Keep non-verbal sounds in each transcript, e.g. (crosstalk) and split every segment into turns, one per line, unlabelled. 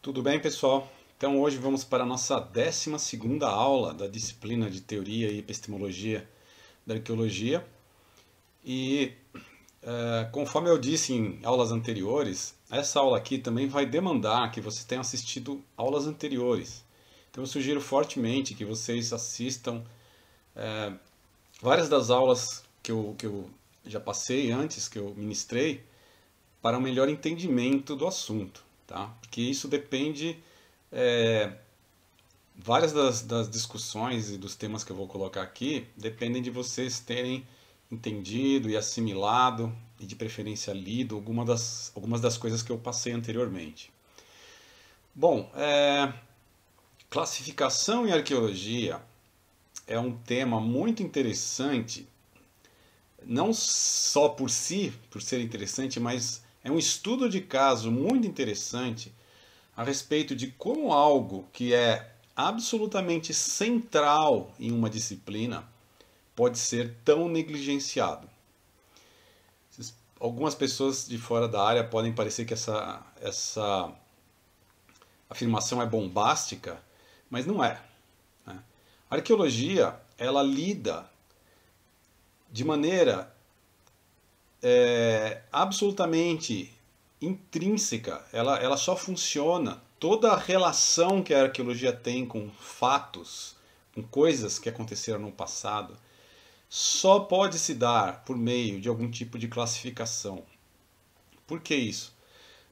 Tudo bem, pessoal? Então, hoje vamos para a nossa 12 aula da disciplina de Teoria e Epistemologia da Arqueologia. E, é, conforme eu disse em aulas anteriores, essa aula aqui também vai demandar que você tenha assistido aulas anteriores. Então, eu sugiro fortemente que vocês assistam é, várias das aulas que eu, que eu já passei antes, que eu ministrei, para um melhor entendimento do assunto tá? Porque isso depende. É, várias das, das, discussões e dos temas que eu vou colocar aqui dependem de vocês terem entendido e assimilado e de preferência lido alguma das, algumas das coisas que eu passei anteriormente. Bom, é, classificação em arqueologia é um tema muito interessante, não só por si, por ser interessante, mas é um estudo de caso muito interessante a respeito de como algo que é absolutamente central em uma disciplina pode ser tão negligenciado. Algumas pessoas de fora da área podem parecer que essa, essa afirmação é bombástica, mas não é. Né? A arqueologia ela lida de maneira é, absolutamente intrínseca, ela, ela só funciona. Toda a relação que a arqueologia tem com fatos, com coisas que aconteceram no passado, só pode se dar por meio de algum tipo de classificação. Por que isso?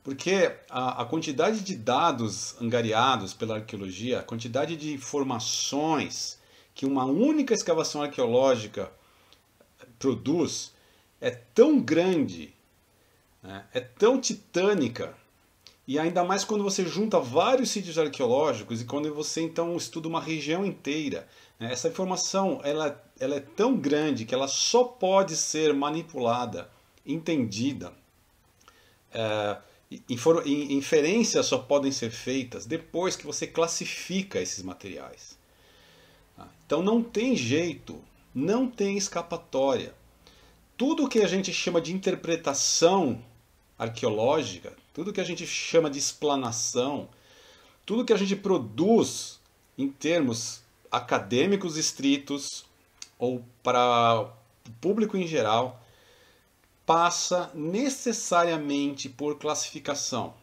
Porque a, a quantidade de dados angariados pela arqueologia, a quantidade de informações que uma única escavação arqueológica produz, é tão grande, né, é tão titânica, e ainda mais quando você junta vários sítios arqueológicos e quando você então estuda uma região inteira. Né, essa informação ela, ela é tão grande que ela só pode ser manipulada, entendida. É, inferências só podem ser feitas depois que você classifica esses materiais. Ah, então não tem jeito, não tem escapatória tudo que a gente chama de interpretação arqueológica, tudo que a gente chama de explanação, tudo que a gente produz em termos acadêmicos estritos ou para o público em geral, passa necessariamente por classificação.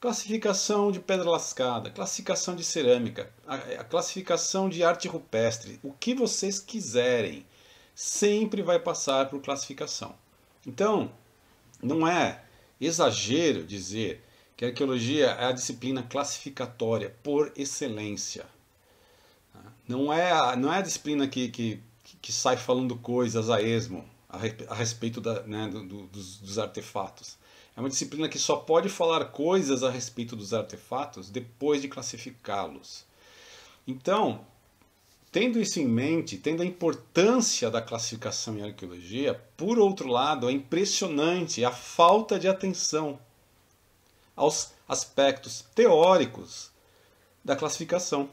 Classificação de pedra lascada, classificação de cerâmica, a classificação de arte rupestre, o que vocês quiserem sempre vai passar por classificação. Então, não é exagero dizer que a arqueologia é a disciplina classificatória por excelência. Não é a, não é a disciplina que, que, que sai falando coisas a esmo a, respeito da, né, do, dos, dos artefatos. É uma disciplina que só pode falar coisas a respeito dos artefatos depois de classificá-los. Então, Tendo isso em mente, tendo a importância da classificação em arqueologia, por outro lado, é impressionante a falta de atenção aos aspectos teóricos da classificação.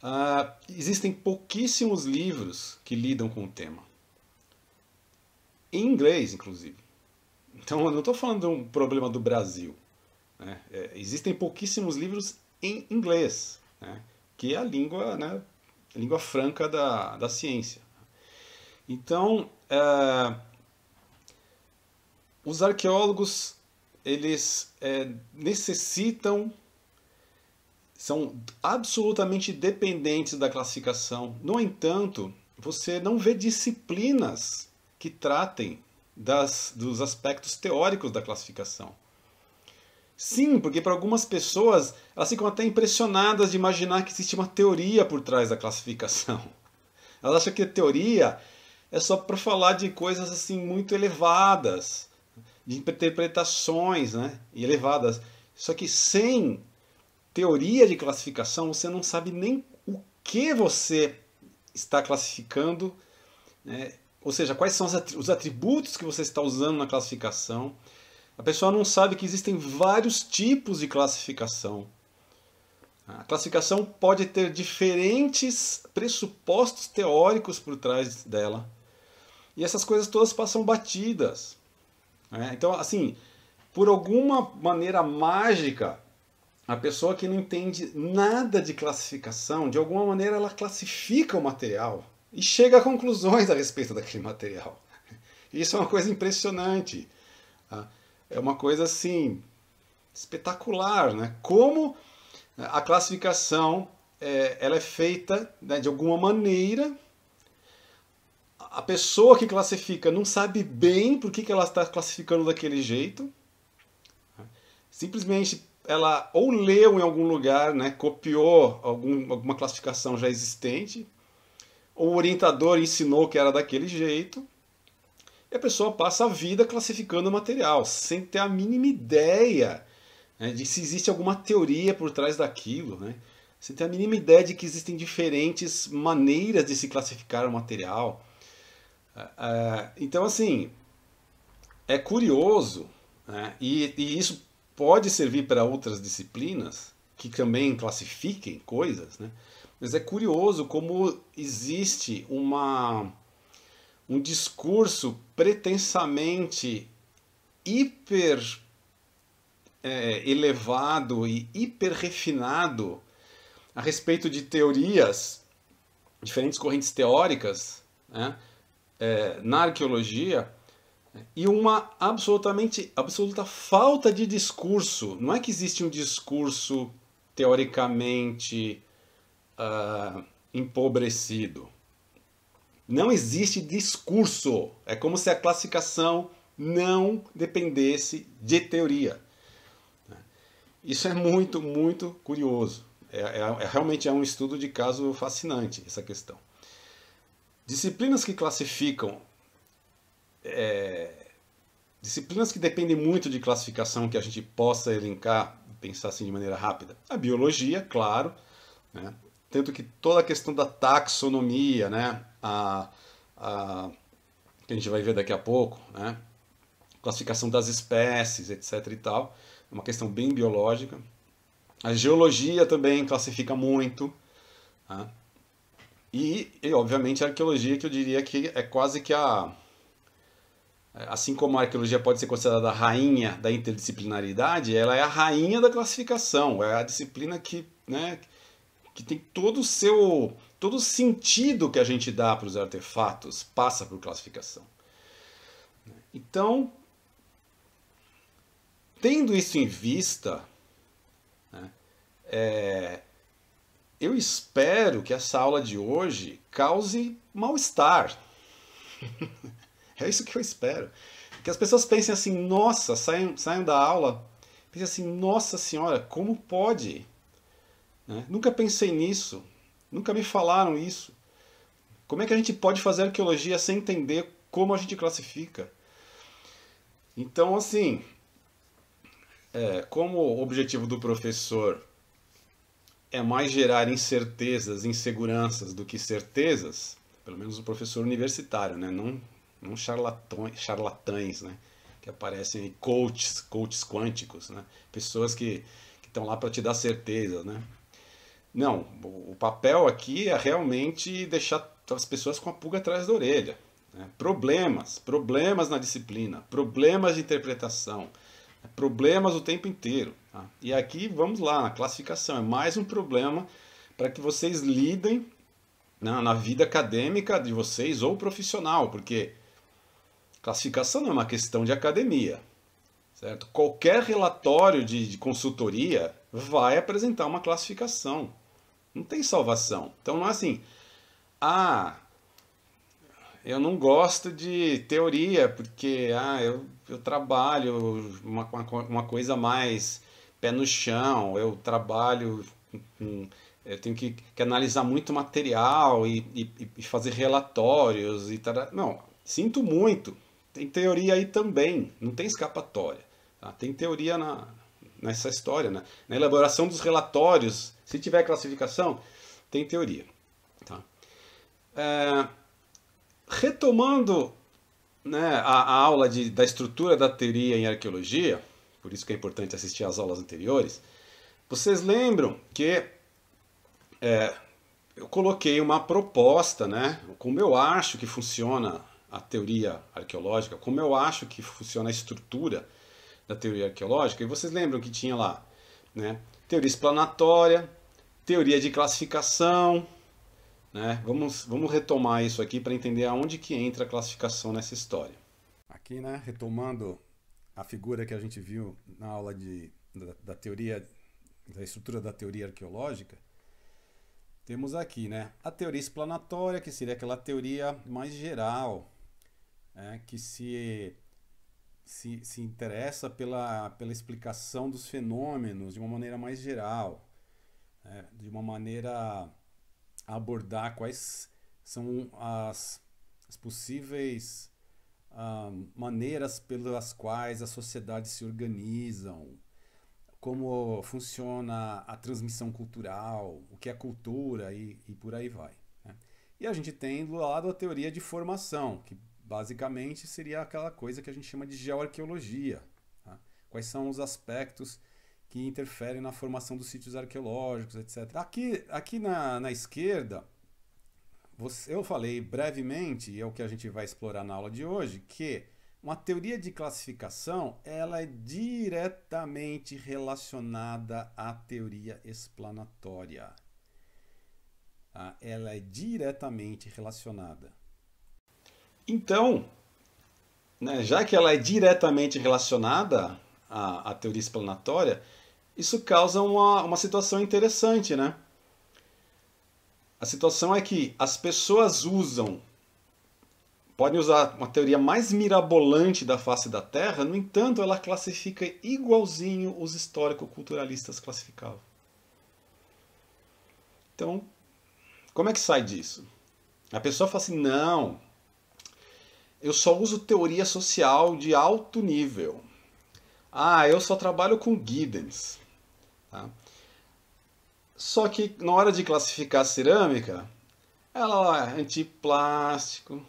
Uh, existem pouquíssimos livros que lidam com o tema. Em inglês, inclusive. Então, eu não estou falando de um problema do Brasil. Né? É, existem pouquíssimos livros em inglês. Né? que é a língua, né, a língua franca da, da ciência. Então, é, os arqueólogos eles é, necessitam são absolutamente dependentes da classificação. No entanto, você não vê disciplinas que tratem das, dos aspectos teóricos da classificação. Sim, porque para algumas pessoas elas ficam até impressionadas de imaginar que existe uma teoria por trás da classificação. (laughs) Elas acham que a teoria é só para falar de coisas assim muito elevadas, de interpretações né, elevadas. Só que sem teoria de classificação você não sabe nem o que você está classificando, né? ou seja, quais são os atributos que você está usando na classificação a pessoa não sabe que existem vários tipos de classificação. A classificação pode ter diferentes pressupostos teóricos por trás dela. E essas coisas todas passam batidas. Né? Então, assim, por alguma maneira mágica, a pessoa que não entende nada de classificação, de alguma maneira ela classifica o material e chega a conclusões a respeito daquele material. (laughs) Isso é uma coisa impressionante. Tá? é uma coisa assim espetacular, né? Como a classificação é, ela é feita né, de alguma maneira. A pessoa que classifica não sabe bem por que, que ela está classificando daquele jeito. Né? Simplesmente ela ou leu em algum lugar, né, copiou algum, alguma classificação já existente, ou o orientador ensinou que era daquele jeito e a pessoa passa a vida classificando o material, sem ter a mínima ideia né, de se existe alguma teoria por trás daquilo. Né? Sem ter a mínima ideia de que existem diferentes maneiras de se classificar o material. Ah, ah, então, assim, é curioso, né? e, e isso pode servir para outras disciplinas que também classifiquem coisas, né? mas é curioso como existe uma um discurso pretensamente hiper é, elevado e hiper refinado a respeito de teorias, diferentes correntes teóricas né, é, na arqueologia e uma absolutamente absoluta falta de discurso. Não é que existe um discurso teoricamente uh, empobrecido. Não existe discurso. É como se a classificação não dependesse de teoria. Isso é muito, muito curioso. É, é, é, realmente é um estudo de caso fascinante essa questão. Disciplinas que classificam, é, disciplinas que dependem muito de classificação que a gente possa elencar, pensar assim de maneira rápida. A biologia, claro, né? tanto que toda a questão da taxonomia, né? a, a, que a gente vai ver daqui a pouco, né? classificação das espécies, etc. e tal. É uma questão bem biológica. A geologia também classifica muito. Né? E, e, obviamente, a arqueologia, que eu diria que é quase que a. Assim como a arqueologia pode ser considerada a rainha da interdisciplinaridade, ela é a rainha da classificação, é a disciplina que, né, que tem todo o seu Todo sentido que a gente dá para os artefatos passa por classificação. Então, tendo isso em vista, né, é, eu espero que essa aula de hoje cause mal-estar. (laughs) é isso que eu espero. Que as pessoas pensem assim, nossa, saiam, saiam da aula, pensem assim, nossa senhora, como pode? Né? Nunca pensei nisso, Nunca me falaram isso. Como é que a gente pode fazer arqueologia sem entender como a gente classifica? Então, assim, é, como o objetivo do professor é mais gerar incertezas, inseguranças do que certezas, pelo menos o professor universitário, né? não, não charlatões, charlatães, né? que aparecem aí, coaches, coaches quânticos, né? pessoas que estão lá para te dar certezas, né? Não, o papel aqui é realmente deixar as pessoas com a pulga atrás da orelha. Né? Problemas, problemas na disciplina, problemas de interpretação, problemas o tempo inteiro. Tá? E aqui vamos lá, na classificação, é mais um problema para que vocês lidem na, né, na vida acadêmica de vocês ou profissional, porque classificação não é uma questão de academia, certo? Qualquer relatório de, de consultoria vai apresentar uma classificação. Não tem salvação. Então não é assim, ah, eu não gosto de teoria, porque ah, eu, eu trabalho uma, uma coisa mais pé no chão, eu trabalho com eu tenho que, que, analisar muito material e, e, e fazer relatórios e tal. Não, sinto muito. Tem teoria aí também, não tem escapatória. Tá? Tem teoria na, nessa história, né? na elaboração dos relatórios se tiver classificação, tem teoria. Tá? É, retomando né, a, a aula de, da estrutura da teoria em arqueologia, por isso que é importante assistir às aulas anteriores, vocês lembram que é, eu coloquei uma proposta, né, como eu acho que funciona a teoria arqueológica, como eu acho que funciona a estrutura da teoria arqueológica, e vocês lembram que tinha lá né, teoria explanatória, teoria de classificação. Né? Vamos, vamos retomar isso aqui para entender aonde que entra a classificação nessa história. Aqui, né, retomando a figura que a gente viu na aula de, da, da teoria, da estrutura da teoria arqueológica, temos aqui né, a teoria explanatória, que seria aquela teoria mais geral, é, que se, se, se interessa pela, pela explicação dos fenômenos de uma maneira mais geral é, de uma maneira a abordar quais são as, as possíveis ah, maneiras pelas quais as sociedades se organizam, como funciona a transmissão cultural, o que é cultura e, e por aí vai. Né? E a gente tem do lado a teoria de formação, que basicamente seria aquela coisa que a gente chama de geoarqueologia. Tá? Quais são os aspectos que interferem na formação dos sítios arqueológicos, etc. Aqui, aqui na, na esquerda, você, eu falei brevemente, e é o que a gente vai explorar na aula de hoje, que uma teoria de classificação ela é diretamente relacionada à teoria explanatória. Tá? ela é diretamente relacionada. Então, né, já que ela é diretamente relacionada à, à teoria explanatória, isso causa uma, uma situação interessante, né? A situação é que as pessoas usam, podem usar uma teoria mais mirabolante da face da Terra, no entanto, ela classifica igualzinho os histórico-culturalistas classificavam. Então, como é que sai disso? A pessoa fala assim: não, eu só uso teoria social de alto nível. Ah, eu só trabalho com Giddens. Tá? Só que na hora de classificar a cerâmica, ela é antiplástico,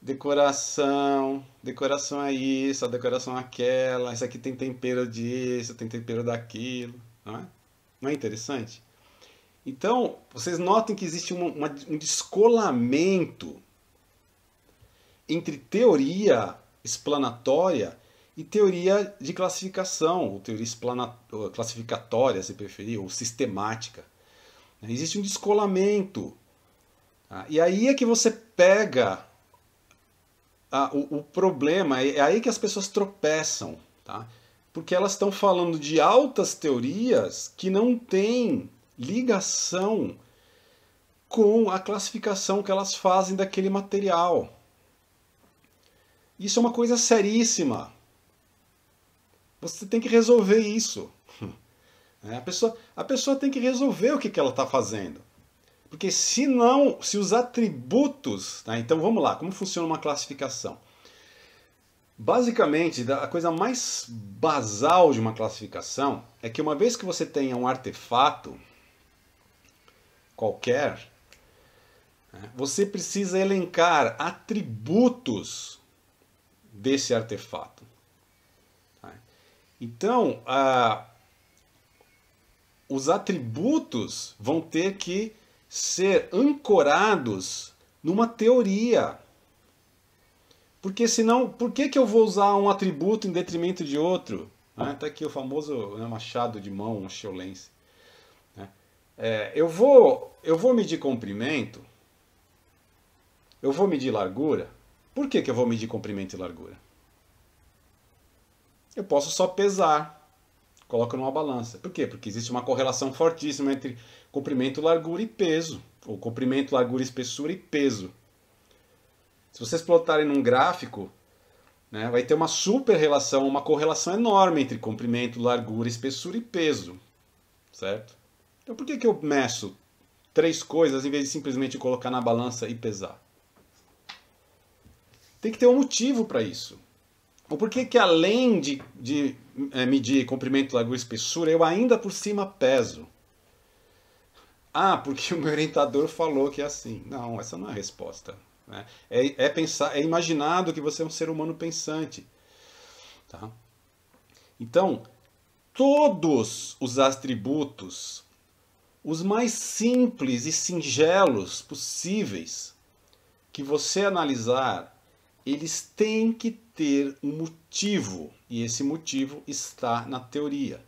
decoração, decoração é isso, a decoração é aquela, isso aqui tem tempero disso, tem tempero daquilo, não é? Não é interessante? Então, vocês notem que existe uma, uma, um descolamento entre teoria explanatória e teoria de classificação, ou teoria classificatória, se preferir, ou sistemática. Existe um descolamento. Tá? E aí é que você pega a, ah, o, o, problema, é, é aí que as pessoas tropeçam, tá? porque elas estão falando de altas teorias que não têm ligação com a classificação que elas fazem daquele material. Isso é uma coisa seríssima, você tem que resolver isso. (laughs) É, a pessoa, a pessoa tem que resolver o que, que ela está fazendo. Porque se não, se os atributos. Tá? Então vamos lá, como funciona uma classificação? Basicamente, a coisa mais basal de uma classificação é que uma vez que você tenha um artefato qualquer, né, você precisa elencar atributos desse artefato. Então, os atributos vão ter que ser ancorados numa teoria. Porque senão, por que, que eu vou usar um atributo em detrimento de outro? Né? Tá aqui o famoso né, machado de mão, o chiolense. Né? É, eu, vou, eu vou medir comprimento, eu vou medir largura. Por que, que eu vou medir comprimento e largura? eu posso só pesar. Coloco numa balança. Por quê? Porque existe uma correlação fortíssima entre comprimento, largura e peso. Ou comprimento, largura, espessura e peso. Se vocês plotarem num gráfico, né, vai ter uma super relação, uma correlação enorme entre comprimento, largura, espessura e peso. Certo? Então por que, que eu meço três coisas em vez de simplesmente colocar na balança e pesar? Tem que ter um motivo para isso. Por que, que além de, de é, medir comprimento, largura e espessura, eu ainda por cima peso? Ah, porque o meu orientador falou que é assim. Não, essa não é a resposta. Né? É, é, pensar, é imaginado que você é um ser humano pensante. Tá? Então, todos os atributos, os mais simples e singelos possíveis, que você analisar eles têm que ter um motivo, e esse motivo está na teoria.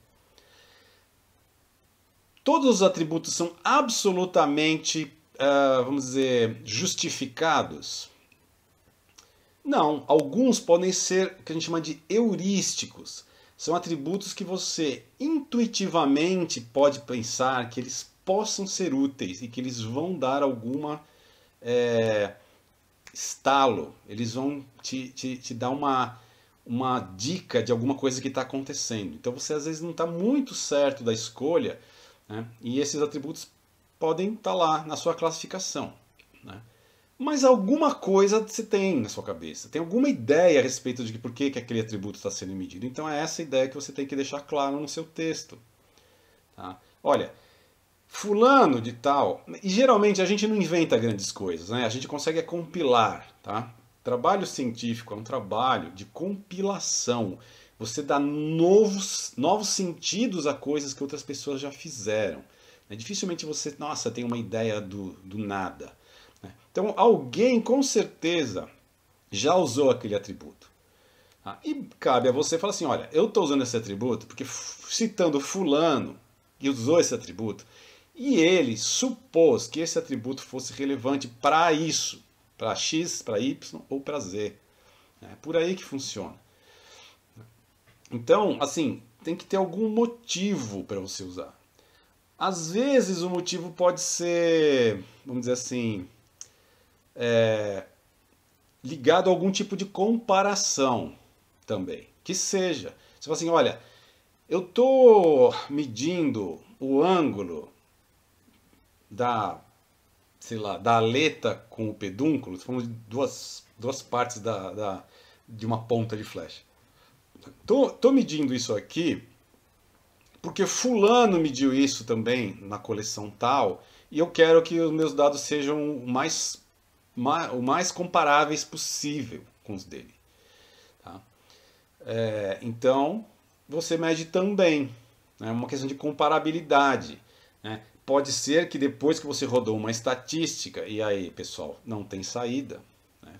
Todos os atributos são absolutamente, ah, vamos dizer, justificados? Não, alguns podem ser o que a gente chama de heurísticos. São atributos que você intuitivamente pode pensar que eles possam ser úteis e que eles vão dar alguma. É, estalo, eles vão te, te, te dar uma, uma dica de alguma coisa que está acontecendo. Então você às vezes não está muito certo da escolha, né? e esses atributos podem estar tá lá na sua classificação. Né? Mas alguma coisa você tem na sua cabeça, tem alguma ideia a respeito de por que, que aquele atributo está sendo medido. Então é essa ideia que você tem que deixar claro no seu texto. Tá? Olha, Fulano de tal. E geralmente a gente não inventa grandes coisas, né? A gente consegue é compilar, tá? Trabalho científico é um trabalho de compilação. Você dá novos, novos sentidos a coisas que outras pessoas já fizeram. Né? Dificilmente você, nossa, tem uma ideia do, do nada. Né? Então, alguém com certeza já usou aquele atributo. Tá? e cabe a você falar assim: olha, eu estou usando esse atributo porque, citando Fulano, que usou esse atributo, e ele supôs que esse atributo fosse relevante para isso, para x, para y ou para z. É por aí que funciona. Então, assim, tem que ter algum motivo para você usar. Às vezes o motivo pode ser, vamos dizer assim, é, ligado a algum tipo de comparação também. Que seja. Você tipo fala assim, olha, eu estou medindo o ângulo da, sei lá, da aleta com o pedúnculo, são duas, duas partes da, da, de uma ponta de flecha. Tô, tô medindo isso aqui porque fulano mediu isso também na coleção tal e eu quero que os meus dados sejam o mais, mais, o mais comparáveis possível com os dele. Tá? É, então, você mede também. Né? É né? uma questão de comparabilidade. Né? pode ser que depois que você rodou uma estatística, e aí, pessoal, não tem saída. Né?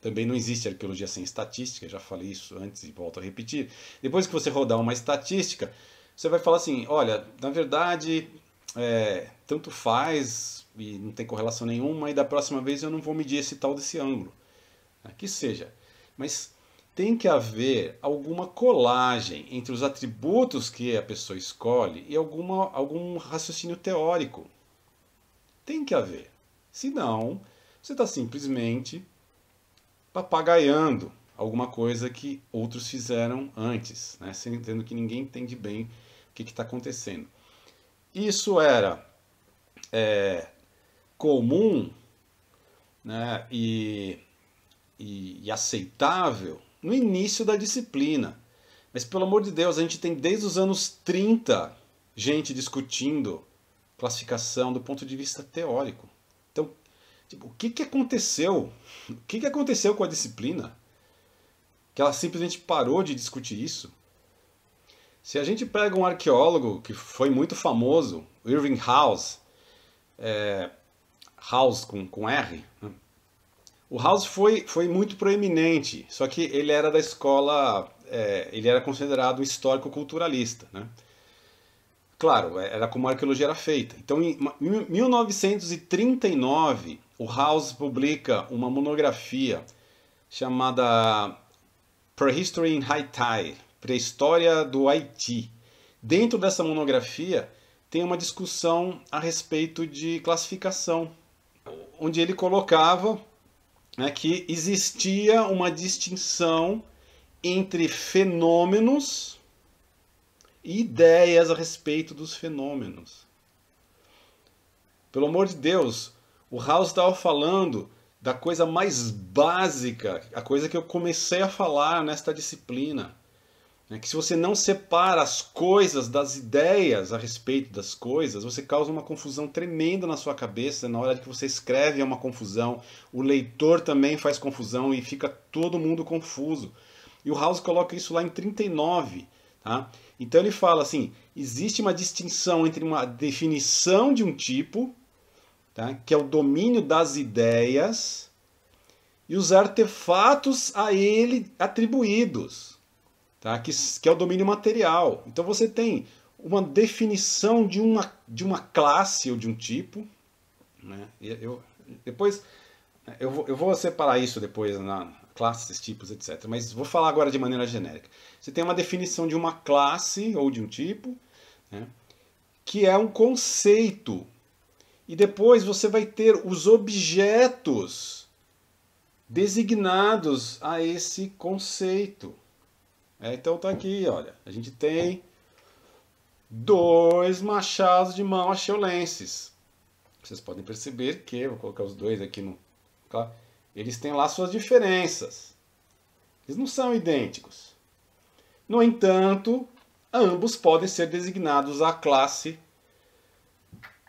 Também não existe arqueologia sem estatística, já falei isso antes e volto a repetir. Depois que você rodar uma estatística, você vai falar assim: olha, na verdade, é, tanto faz e não tem correlação nenhuma, e da próxima vez eu não vou medir esse tal desse ângulo. Né? Que seja. Mas tem que haver alguma colagem entre os atributos que a pessoa escolhe e alguma, algum raciocínio teórico. Tem que haver. Senão, você está simplesmente papagaiando alguma coisa que outros fizeram antes, né? sendo que ninguém entende bem o que está acontecendo. Isso era é, comum né? e, e, e aceitável no início da disciplina. Mas pelo amor de Deus, a gente tem desde os anos 30 gente discutindo classificação do ponto de vista teórico. Então, tipo, o que, que aconteceu? O que, que aconteceu com a disciplina? Que ela simplesmente parou de discutir isso? Se a gente pega um arqueólogo que foi muito famoso, Irving House, é, House com, com R, né? O House foi, foi muito proeminente, só que ele era da escola, é, ele era considerado histórico-culturalista, né? Claro, é, era como a arqueologia era feita. Então, em 1939, o House publica uma monografia chamada Prehistory in Haiti, Pré-História do Haiti. Dentro dessa monografia tem uma discussão a respeito de classificação, onde ele colocava né, que existia uma distinção entre fenômenos e ideias a respeito dos fenômenos. Pelo amor de Deus, o House estava falando da coisa mais básica, a coisa que eu comecei a falar nesta disciplina. É que se você não separa as coisas das ideias a respeito das coisas, você causa uma confusão tremenda na sua cabeça. Na hora que você escreve é uma confusão, o leitor também faz confusão e fica todo mundo confuso. E o House coloca isso lá em 39. Tá? Então ele fala assim: existe uma distinção entre uma definição de um tipo, tá? que é o domínio das ideias, e os artefatos a ele atribuídos tá? que, que é o domínio material. Então você tem uma definição de uma, de uma classe ou de um tipo. Né? Eu, depois eu vou, eu vou separar isso depois na classes, tipos, etc. Mas vou falar agora de maneira genérica. Você tem uma definição de uma classe ou de um tipo, né? que é um conceito. E depois você vai ter os objetos designados a esse conceito. É, então tá aqui, olha. A gente tem dois machados de mão axiolenses. Vocês podem perceber que, vou colocar os dois aqui no... Tá? Eles têm lá suas diferenças. Eles não são idênticos. No entanto, ambos podem ser designados à classe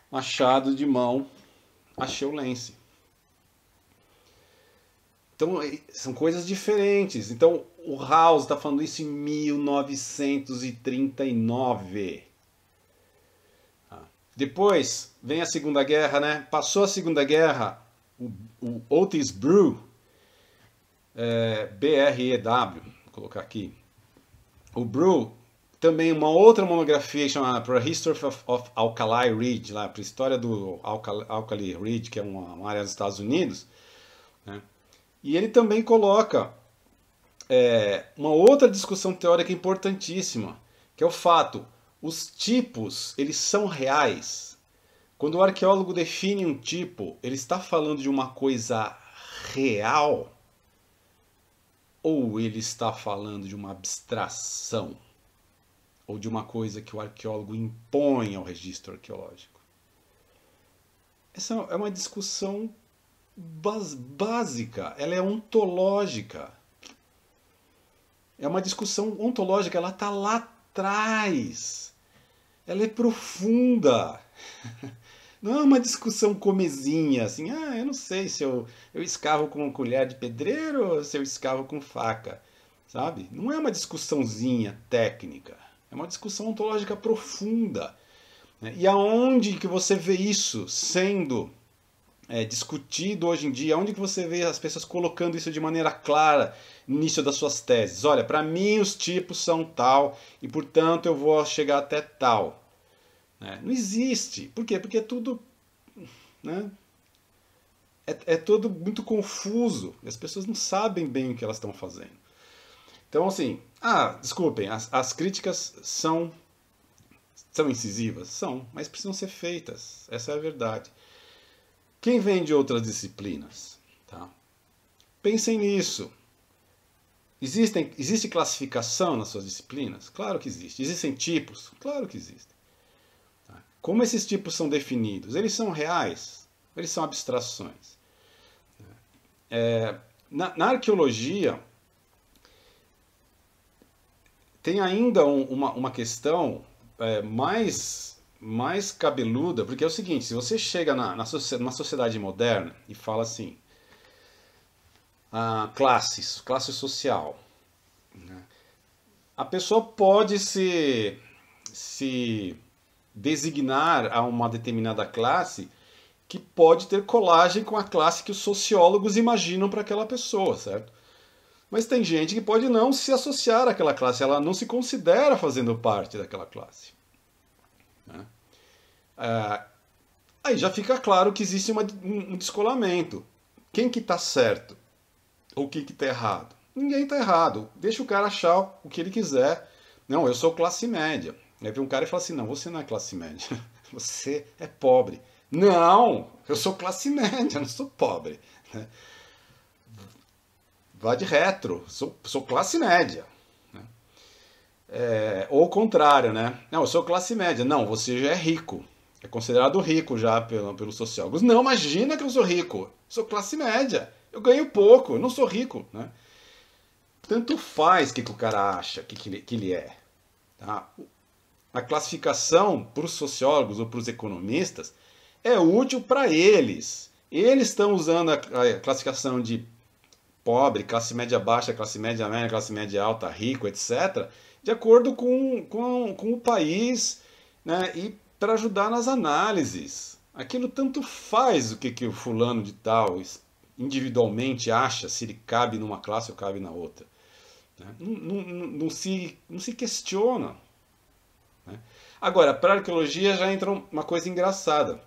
machado de mão axiolense. Então, é, são coisas diferentes. Então, o House está falando isso em 1939. Ah, depois vem a Segunda Guerra, né? Passou a Segunda Guerra, o, o Otis Brew, é, B-R-E-W, vou colocar aqui. O Brew, também uma outra monografia chamada Про History of, of, Alkali Ridge, lá, para a história do Alkali, Alkali Ridge, que é uma, uma área dos Estados Unidos. Né? E ele também coloca é, uma outra discussão teórica importantíssima, que é o fato, os tipos, eles são reais. Quando o arqueólogo define um tipo, ele está falando de uma coisa real ou ele está falando de uma abstração ou de uma coisa que o arqueólogo impõe ao registro arqueológico? Essa é uma discussão básica, ela é ontológica. É uma discussão ontológica, ela está lá atrás. Ela é profunda. (laughs) Não é uma discussão comezinha, assim, ah, eu não sei se eu, eu escavo com colher de pedreiro ou se eu escavo com faca, sabe? Não é uma discussãozinha técnica, é uma discussão ontológica profunda. Né? E aonde que você vê isso sendo é, discutido hoje em dia? Onde que você vê as pessoas colocando isso de maneira clara no início das suas teses? Olha, para mim os tipos são tal e, portanto, eu vou chegar até tal. Né? Não existe. Por quê? Porque é tudo... Né? É, é tudo muito confuso. As pessoas não sabem bem o que elas estão fazendo. Então, assim... Ah, desculpem, as, as críticas são... São incisivas? São, mas precisam ser feitas. Essa é a verdade. Quem vem de outras disciplinas? Tá? Pensem nisso. Existem, existe classificação nas suas disciplinas? Claro que existe. Existem tipos? Claro que existem. Tá? Como esses tipos são definidos? Eles são reais? Eles são abstrações? É, na, na, arqueologia, tem ainda um, uma, uma questão é, mais mais cabeluda, porque é o seguinte: se você chega na, na, sociedade moderna e fala assim, ah, classes, classe social, né? a pessoa pode se, se designar a uma determinada classe que pode ter colagem com a classe que os sociólogos imaginam para aquela pessoa, certo? Mas tem gente que pode não se associar àquela classe, ela não se considera fazendo parte daquela classe. Né? É, aí já fica claro que existe uma, um descolamento. Quem que tá certo? Ou quem que tá errado? Ninguém tá errado. Deixa o cara achar o que ele quiser. Não, eu sou classe média. Aí vem um cara e fala assim: não, você não é classe média. (laughs) Você é pobre. Não, eu sou classe (laughs) média, não sou pobre. Né? Vá de retro, sou, sou classe média. Né? É, ou o contrário, né? Não, eu sou classe média. Não, você já é rico. É considerado rico já pelo, pelos sociólogos. Não, imagina que eu sou rico. Sou classe média. Eu ganho pouco. Eu não sou rico. Né? Tanto faz o que, que, o cara acha que, que, ele, que ele é. Tá? A classificação para os sociólogos ou para os economistas é útil para eles. Eles estão usando a, a classificação de pobre, classe média baixa, classe média média, classe média alta, rico, etc., de acordo com, com, com o país né, e para ajudar nas análises. Aquilo tanto faz o que, que o fulano de tal individualmente acha, se ele cabe numa classe ou cabe na outra. Né? Não, não, não se, não se questiona. Né? Agora, para a arqueologia já entra uma coisa engraçada.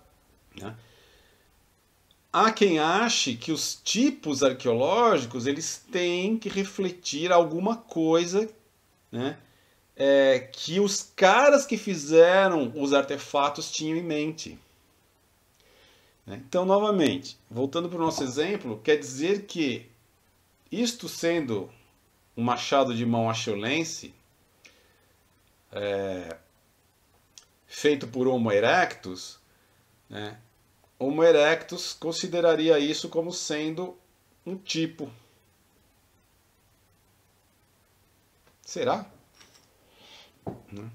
Né? Há quem ache que os tipos arqueológicos eles têm que refletir alguma coisa né, é, que os caras que fizeram os artefatos tinham em mente. Né? Então, novamente, voltando para o nosso exemplo, quer dizer que isto sendo um machado de mão axiolense, é, feito por Homo erectus, né, Homo erectus consideraria isso como sendo um tipo. Será? Né?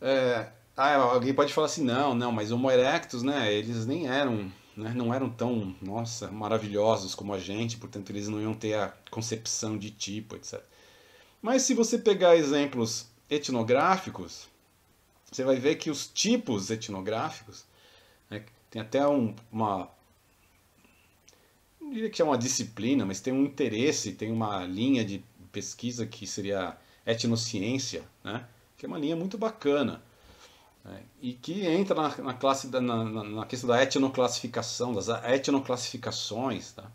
É, ah, é, alguém pode falar assim, não, não, mas Homo erectus, né, eles nem eram, né, não eram tão, nossa, maravilhosos como a gente, portanto eles não iam ter a concepção de tipo, etc. Mas se você pegar exemplos etnográficos, você vai ver que os tipos etnográficos, né, tem até um, uma, não diria que é uma disciplina, mas tem um interesse, tem uma linha de pesquisa que seria etnociência, né? que é uma linha muito bacana. Né? E que entra na, na classe da, na, na, questão da etnoclassificação, das etnoclassificações. Tá?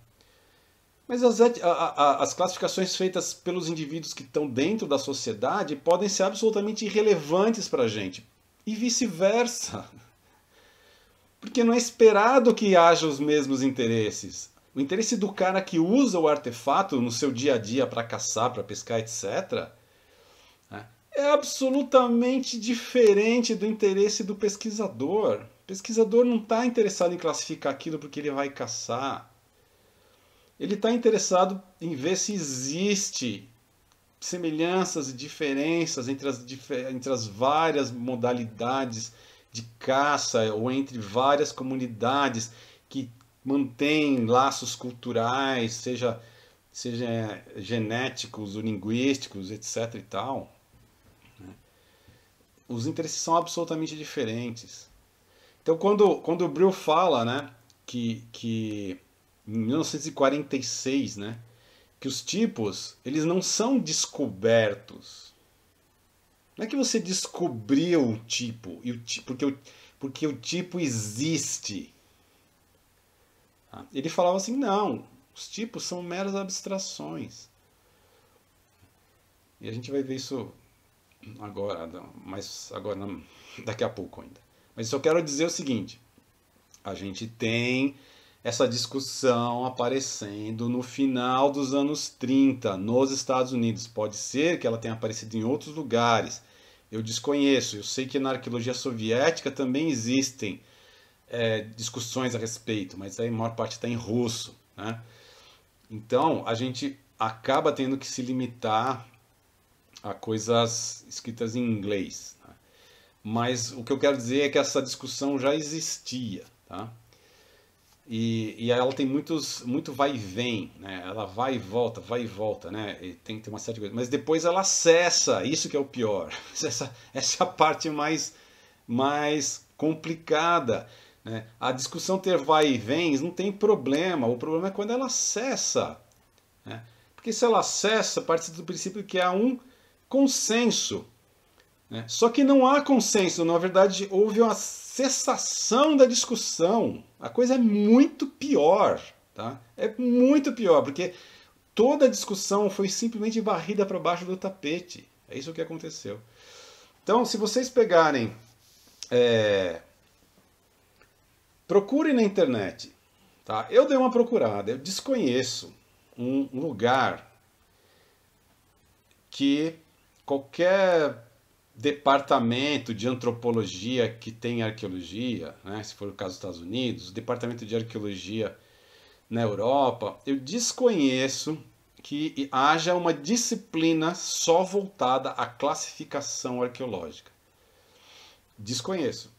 Mas as, et, a, a, as classificações feitas pelos indivíduos que estão dentro da sociedade podem ser absolutamente irrelevantes para a gente. E vice-versa. (laughs) Porque não é esperado que haja os mesmos interesses. O interesse do cara que usa o artefato no seu dia a dia para caçar, para pescar, etc., é absolutamente diferente do interesse do pesquisador. O pesquisador não está interessado em classificar aquilo porque ele vai caçar. Ele está interessado em ver se existe semelhanças e diferenças entre as, entre as várias modalidades de caça ou entre várias comunidades que mantêm laços culturais, seja, seja genéticos ou linguísticos, etc. e tal os interesses são absolutamente diferentes. Então, quando, quando o Brill fala né, que, que em 1946, né, que os tipos eles não são descobertos. Não é que você descobriu o tipo, e o tipo porque, o, porque o tipo existe. Ah, ele falava assim: não, os tipos são meras abstrações. E a gente vai ver isso agora, mas agora não, (laughs) daqui a pouco ainda. Mas só quero dizer o seguinte: a gente tem essa discussão aparecendo no final dos anos 30 nos Estados Unidos. Pode ser que ela tenha aparecido em outros lugares. Eu desconheço. Eu sei que na arqueologia soviética também existem é, discussões a respeito, mas aí a maior parte está em russo. Né? Então a gente acaba tendo que se limitar a coisas escritas em inglês. Tá? Mas o que eu quero dizer é que essa discussão já existia. Tá? E, e ela tem muitos, muito vai e vem, né? ela vai e volta, vai e volta, né? E tem que ter uma de coisas, Mas depois ela cessa, isso que é o pior. (laughs) Essa, essa é a parte mais, mais complicada. Né? A discussão ter vai e vens não tem problema, o problema é quando ela cessa. Né? Porque se ela cessa, parte do princípio que há um consenso. Né? Só que não há consenso, na verdade, houve uma cessação da discussão. A coisa é muito pior. Tá? É muito pior, porque toda a discussão foi simplesmente varrida para baixo do tapete. É isso que aconteceu. Então, se vocês pegarem. É... Procurem na internet. Tá? Eu dei uma procurada, eu desconheço um lugar que qualquer departamento de antropologia que tem arqueologia, né, se for o caso dos Estados Unidos, departamento de arqueologia na Europa, eu desconheço que haja uma disciplina só voltada à classificação arqueológica. Desconheço.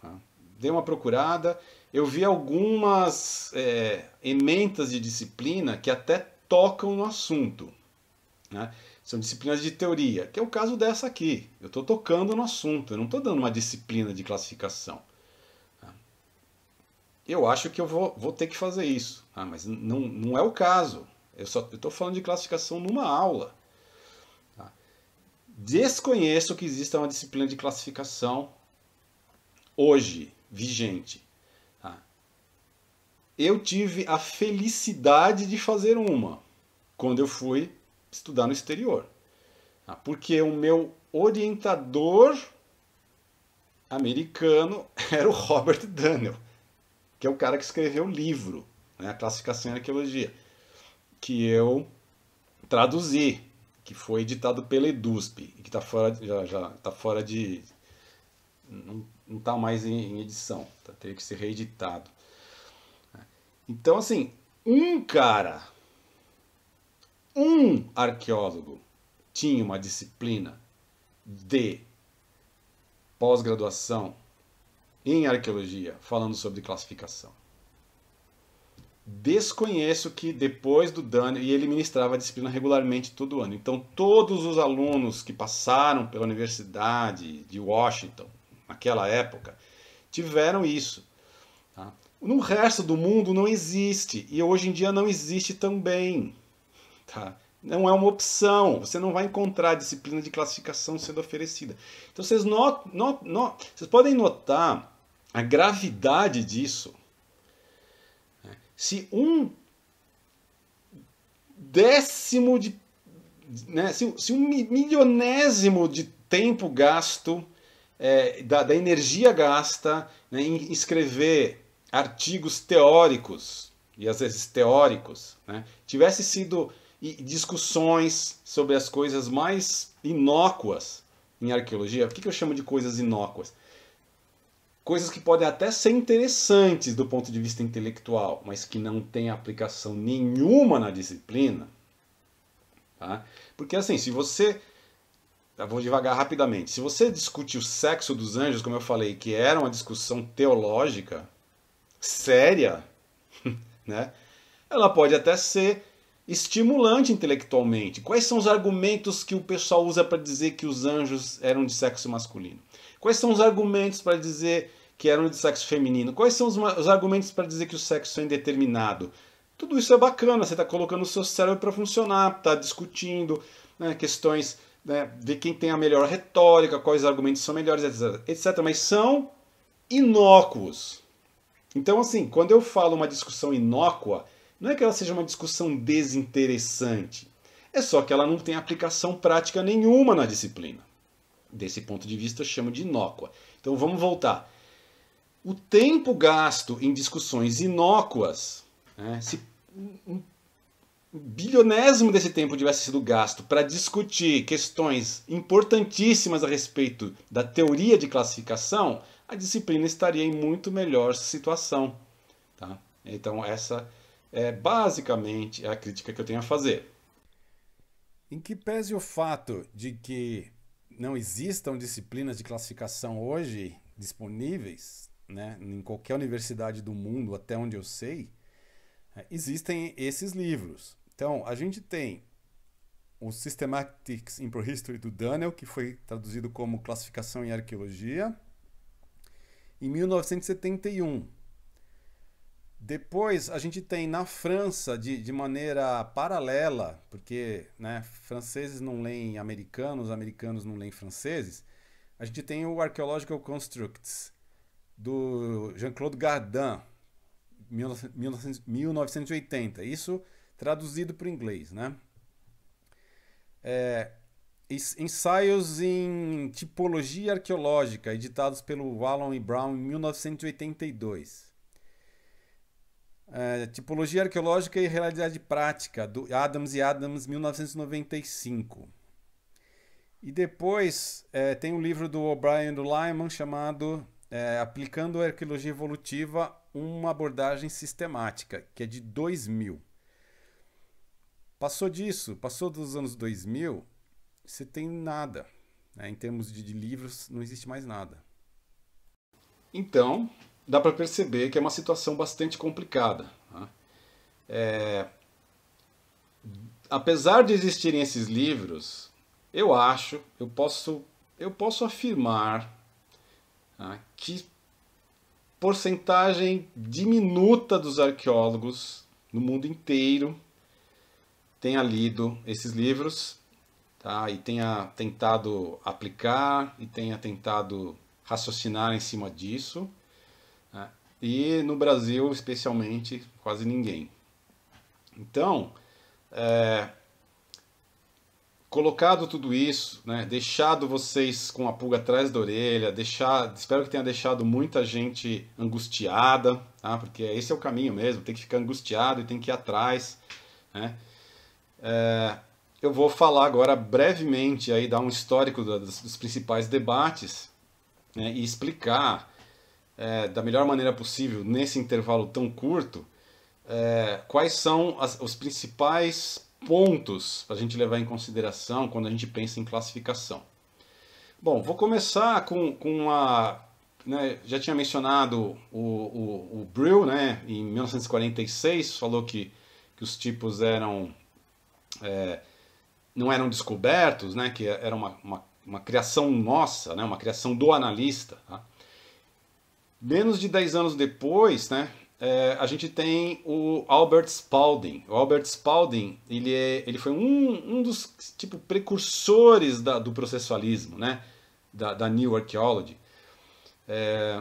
Tá? Dei uma procurada, eu vi algumas é, ementas de disciplina que até tocam no assunto. Né? São disciplinas de teoria, que é o caso dessa aqui. Eu estou tocando no assunto, eu não estou dando uma disciplina de classificação. Eu acho que eu vou, vou ter que fazer isso, ah, mas não, não é o caso. Eu estou falando de classificação numa aula. Tá? Desconheço que exista uma disciplina de classificação hoje, vigente. Tá? Eu tive a felicidade de fazer uma quando eu fui estudar no exterior. Ah, porque o meu orientador americano (laughs) era o Robert Daniel, que é o cara que escreveu o livro, né, a classificação em arqueologia, que eu traduzi, que foi editado pela EDUSP, que está fora, já, já tá fora de... não está mais em, em edição, tá, teria que ser reeditado. Então, assim, um cara um arqueólogo tinha uma disciplina de pós-graduação em arqueologia falando sobre classificação. Desconheço que depois do Daniel, e ele ministrava a disciplina regularmente todo ano. Então, todos os alunos que passaram pela Universidade de Washington naquela época tiveram isso. Tá? No resto do mundo não existe, e hoje em dia não existe também. Tá? Não é uma opção. Você não vai encontrar disciplina de classificação sendo oferecida. Então vocês, not, not, not, vocês podem notar a gravidade disso. Né? Se um décimo de. Né, se, se, um milionésimo de tempo gasto, é, da, da, energia gasta né, em escrever artigos teóricos, e às vezes teóricos, né, tivesse sido e discussões sobre as coisas mais inócuas em arqueologia. O que eu chamo de coisas inócuas? Coisas que podem até ser interessantes do ponto de vista intelectual, mas que não têm aplicação nenhuma na disciplina. Tá? Porque assim, se você. Eu tá, vou devagar rapidamente. Se você discute o sexo dos anjos, como eu falei, que era uma discussão teológica séria, (laughs) né? ela pode até ser estimulante intelectualmente. Quais são os argumentos que o pessoal usa para dizer que os anjos eram de sexo masculino? Quais são os argumentos para dizer que eram de sexo feminino? Quais são os, os argumentos para dizer que o sexo é indeterminado? Tudo isso é bacana, você está colocando o seu cérebro para funcionar, está discutindo né, questões, né, ver quem tem a melhor retórica, quais argumentos são melhores, etc. etc. Mas são inócuos. Então, assim, quando eu falo uma discussão inócua, não é que ela seja uma discussão desinteressante, é só que ela não tem aplicação prática nenhuma na disciplina. Desse ponto de vista, eu chamo de inócua. Então vamos voltar. O tempo gasto em discussões inócuas, né, se um bilionésimo desse tempo tivesse sido gasto para discutir questões importantíssimas a respeito da teoria de classificação, a disciplina estaria em muito melhor situação. Tá? Então, essa é basicamente a crítica que eu tenho a fazer. Em que pese o fato de que não existam disciplinas de classificação hoje disponíveis, né, em qualquer universidade do mundo, até onde eu sei, é, existem esses livros. Então, a gente tem o Systematics in Prohistory do Daniel, que foi traduzido como Classificação em Arqueologia, em 1971. Depois a gente tem na França, de, de maneira paralela, porque né, franceses não leem americanos, americanos não leem franceses, a gente tem o Archaeological Constructs, do Jean-Claude Gardin, 1980. Isso traduzido para o inglês, né? É, ensaios em tipologia arqueológica, editados pelo Wallon e Brown em 1982. É, tipologia Arqueológica e Realidade Prática, do Adams e Adams, 1995. E depois é, tem um livro do O'Brien do Lyman chamado é, Aplicando a Arqueologia Evolutiva, uma abordagem sistemática, que é de 2000. Passou disso, passou dos anos 2000, você tem nada. Né? Em termos de, de livros, não existe mais nada. Então, dá para perceber que é uma situação bastante complicada. Né? É, apesar de existirem esses livros, eu acho, eu posso, eu posso afirmar né, que porcentagem diminuta dos arqueólogos no mundo inteiro tenha lido esses livros tá? e tenha tentado aplicar e tenha tentado raciocinar em cima disso e no Brasil, especialmente, quase ninguém. Então, é, colocado tudo isso, né, deixado vocês com a pulga atrás da orelha, deixar, espero que tenha deixado muita gente angustiada, tá? porque esse é o caminho mesmo, tem que ficar angustiado e tem que ir atrás. Né? É, eu vou falar agora brevemente, aí, dar um histórico dos, dos principais debates né, e explicar é, da melhor maneira possível nesse intervalo tão curto, é, quais são as, os principais pontos para a gente levar em consideração quando a gente pensa em classificação? Bom, vou começar com, com uma. Né, já tinha mencionado o, o, o Brill, né, em 1946, falou que, que os tipos eram. É, não eram descobertos, né, que era uma, uma, uma criação nossa, né, uma criação do analista. Tá? Menos de 10 anos depois, né, é, a gente tem o Albert Spalding. O Albert Spalding ele, é, ele foi um, um dos tipo, precursores da, do processualismo, né, da, da New Archaeology. É,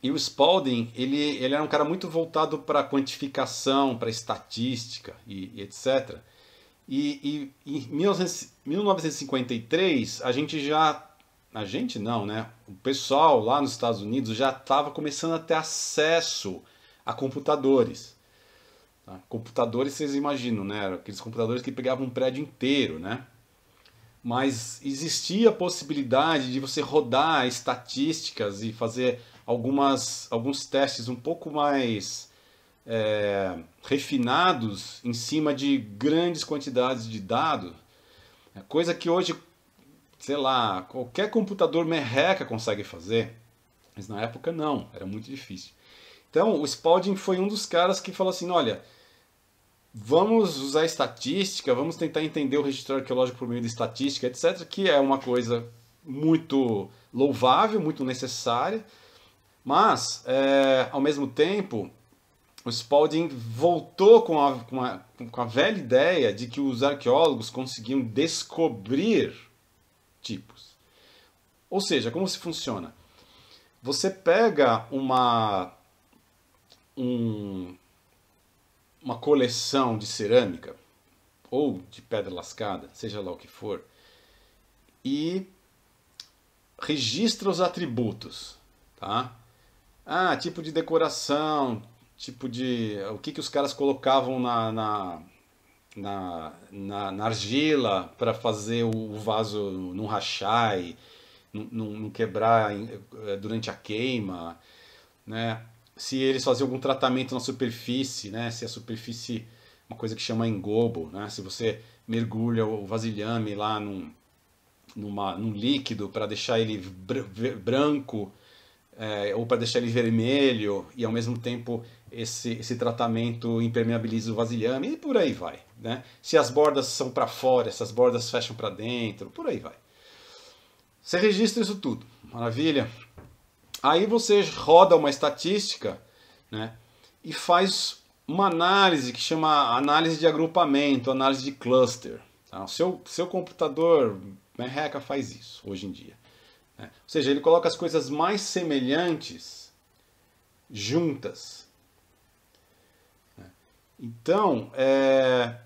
e o Spalding ele, ele era um cara muito voltado para quantificação, para estatística e, e etc. E, e em 1953 a gente já a gente não, né? O pessoal lá nos Estados Unidos já estava começando a ter acesso a computadores. Tá? Computadores, vocês imaginam, né? Aqueles computadores que pegavam um prédio inteiro, né? Mas existia a possibilidade de você rodar estatísticas e fazer algumas, alguns testes um pouco mais é, refinados em cima de grandes quantidades de dados. Né? Coisa que hoje sei lá, qualquer computador merreca consegue fazer. Mas na época não, era muito difícil. Então o Spalding foi um dos caras que falou assim: olha, vamos usar estatística, vamos tentar entender o registro arqueológico por meio de estatística, etc., que é uma coisa muito louvável, muito necessária, mas, é, ao mesmo tempo, o Spalding voltou com a, com, a, com a velha ideia de que os arqueólogos conseguiam descobrir tipos. Ou seja, como se funciona? Você pega uma um, uma coleção de cerâmica ou de pedra lascada, seja lá o que for, e registra os atributos, tá? Ah, tipo de decoração, tipo de o que, que os caras colocavam na, na na, na, na argila para fazer o, vaso não rachar e não, não quebrar eh, durante a queima, né? se eles faziam algum tratamento na superfície, né? se a superfície, uma coisa que chama engobo, né? se você mergulha o vasilhame lá num, numa, num líquido para deixar ele branco é, ou para deixar ele vermelho e ao mesmo tempo esse, esse tratamento impermeabiliza o vasilhame e por aí vai né? se as bordas são para fora, se as bordas fecham para dentro, por aí vai. Você registra isso tudo, maravilha. Aí você roda uma estatística né? e faz uma análise que chama análise de agrupamento, análise de cluster. Tá? O seu, seu computador merreca faz isso hoje em dia. Né? Ou seja, ele coloca as coisas mais semelhantes juntas. Né? Então, é,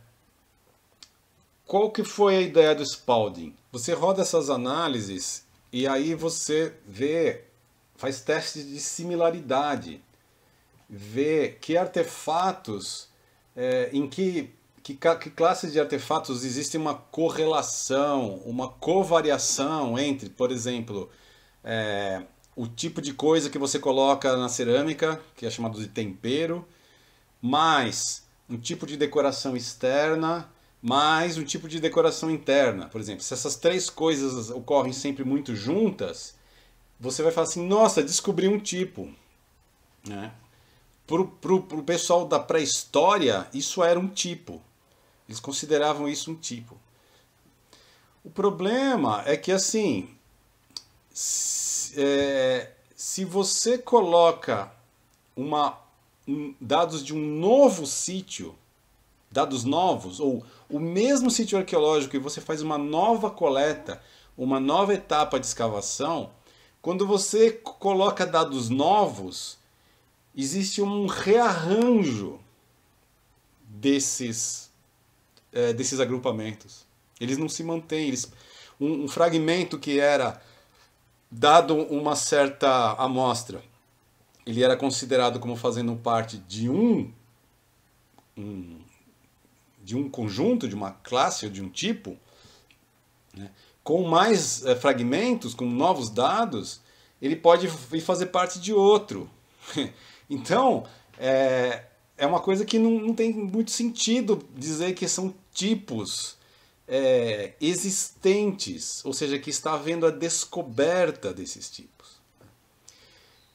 qual que foi a ideia do Spalding? Você roda essas análises e aí você vê, faz testes de similaridade, vê que artefatos, é, em que, que, que classes de artefatos existe uma correlação, uma covariação entre, por exemplo, é, o tipo de coisa que você coloca na cerâmica, que é chamado de tempero, mais um tipo de decoração externa, mais um tipo de decoração interna. Por exemplo, se essas três coisas ocorrem sempre muito juntas, você vai falar assim: nossa, descobri um tipo. Né? Pro, pro, pro pessoal da pré-história, isso era um tipo. Eles consideravam isso um tipo. O problema é que, assim, se, é, se você coloca uma, um, dados de um novo sítio, dados novos, ou o mesmo sítio arqueológico e você faz uma nova coleta, uma nova etapa de escavação, quando você coloca dados novos, existe um rearranjo desses, é, desses agrupamentos. Eles não se mantêm. Eles, um, um fragmento que era dado uma certa amostra, ele era considerado como fazendo parte de um, um de um conjunto, de uma classe ou de um tipo, né, com mais é, fragmentos, com novos dados, ele pode ir fazer parte de outro. (laughs) então, é, é uma coisa que não, não, tem muito sentido dizer que são tipos é, existentes, ou seja, que está havendo a descoberta desses tipos.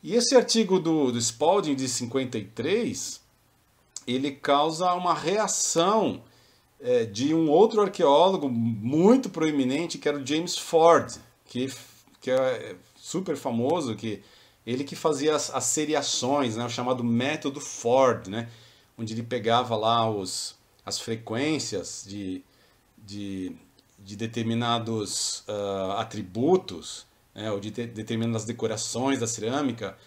E esse artigo do, do Spalding de 53 ele causa uma reação é, de um outro arqueólogo muito proeminente, que era o James Ford, que, que é super famoso, que ele que fazia as, as seriações, né, o chamado método Ford, né, onde ele pegava lá os, as frequências de, de, de determinados uh, atributos, né, ou de, de determinadas decorações da cerâmica,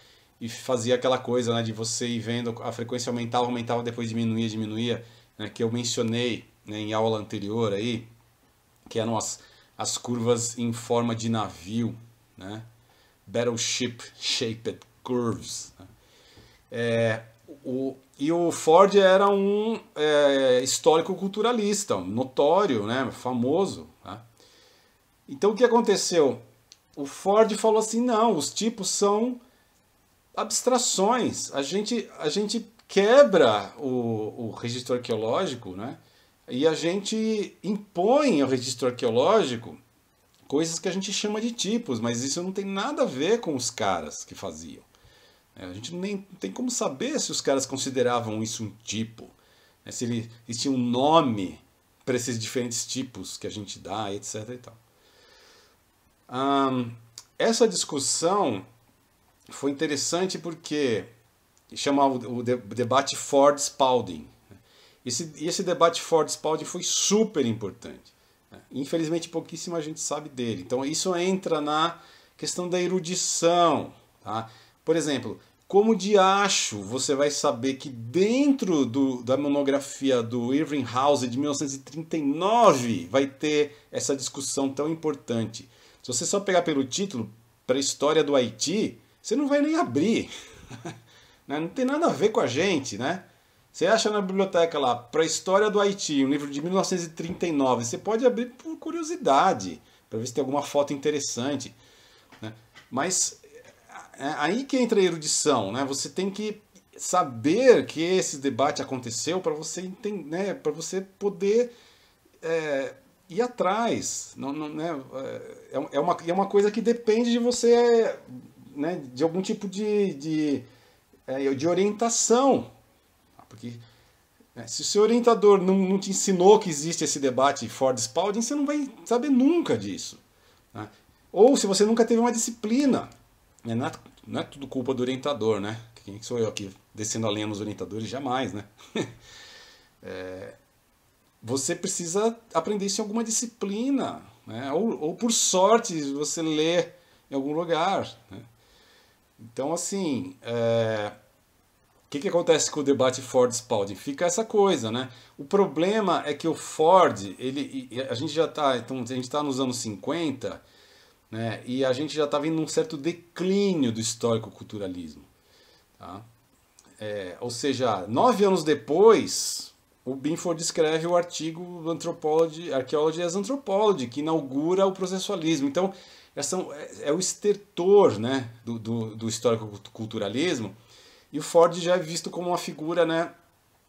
e fazia aquela coisa né, de você ir vendo, a frequência aumentava, aumentava, depois diminuía, diminuía, né, que eu mencionei né, em aula anterior aí, que eram as, as curvas em forma de navio, né, Battleship Shaped Curves. Né? É, o, e o Ford era um é, histórico culturalista, notório, né, famoso. Né? Então o que aconteceu? O Ford falou assim, não, os tipos são abstrações. A gente, a gente quebra o, o registro arqueológico, né? E a gente impõe ao registro arqueológico coisas que a gente chama de tipos, mas isso não tem nada a ver com os caras que faziam. Né? A gente nem tem como saber se os caras consideravam isso um tipo, né? se ele tinham um nome para esses diferentes tipos que a gente dá, etc. E tal. essa discussão foi interessante porque chamava o debate Ford-Spalding. Esse, esse debate Ford-Spalding foi super importante. Né? Infelizmente, pouquíssima gente sabe dele. Então, isso entra na questão da erudição. Tá? Por exemplo, como de acho você vai saber que dentro do, da monografia do Irving House de 1939 vai ter essa discussão tão importante? Se você só pegar pelo título, para a história do Haiti, você não vai nem abrir. (laughs) Né? não tem nada a ver com a gente, né? Você acha na biblioteca lá, para a História do Haiti, um livro de 1939. Você pode abrir por curiosidade, para ver se tem alguma foto interessante. Né? Mas é, é aí que entra a erudição, né? Você tem que saber que esse debate aconteceu para você entender, né? para você poder é, ir atrás. Não, não, né? é, é uma, é uma coisa que depende de você né, de algum tipo de, de, é, de orientação. Porque né, se o seu orientador não, não te ensinou que existe esse debate Ford-Spalding, você não vai saber nunca disso. Né? Ou se você nunca teve uma disciplina. Né, não, é, não é tudo culpa do orientador, né? Quem sou eu aqui descendo a lenha nos orientadores? Jamais, né? (laughs) é, você precisa aprender isso em alguma disciplina. Né? Ou, ou por sorte você lê em algum lugar. Né? Então, assim, é... o que, que acontece com o debate Ford-Spalding? Fica essa coisa, né? O problema é que o Ford, ele, a gente já está, então, a gente está nos anos 50, né? E a gente já está vendo um certo declínio do histórico-culturalismo, tá? É, ou seja, nove anos depois, o Binford escreve o artigo Anthropology, Archaeology as Anthropology, que inaugura o processualismo. Então, é, são, é, é o estertor né, do, do, do histórico-culturalismo, e o Ford já é visto como uma figura né,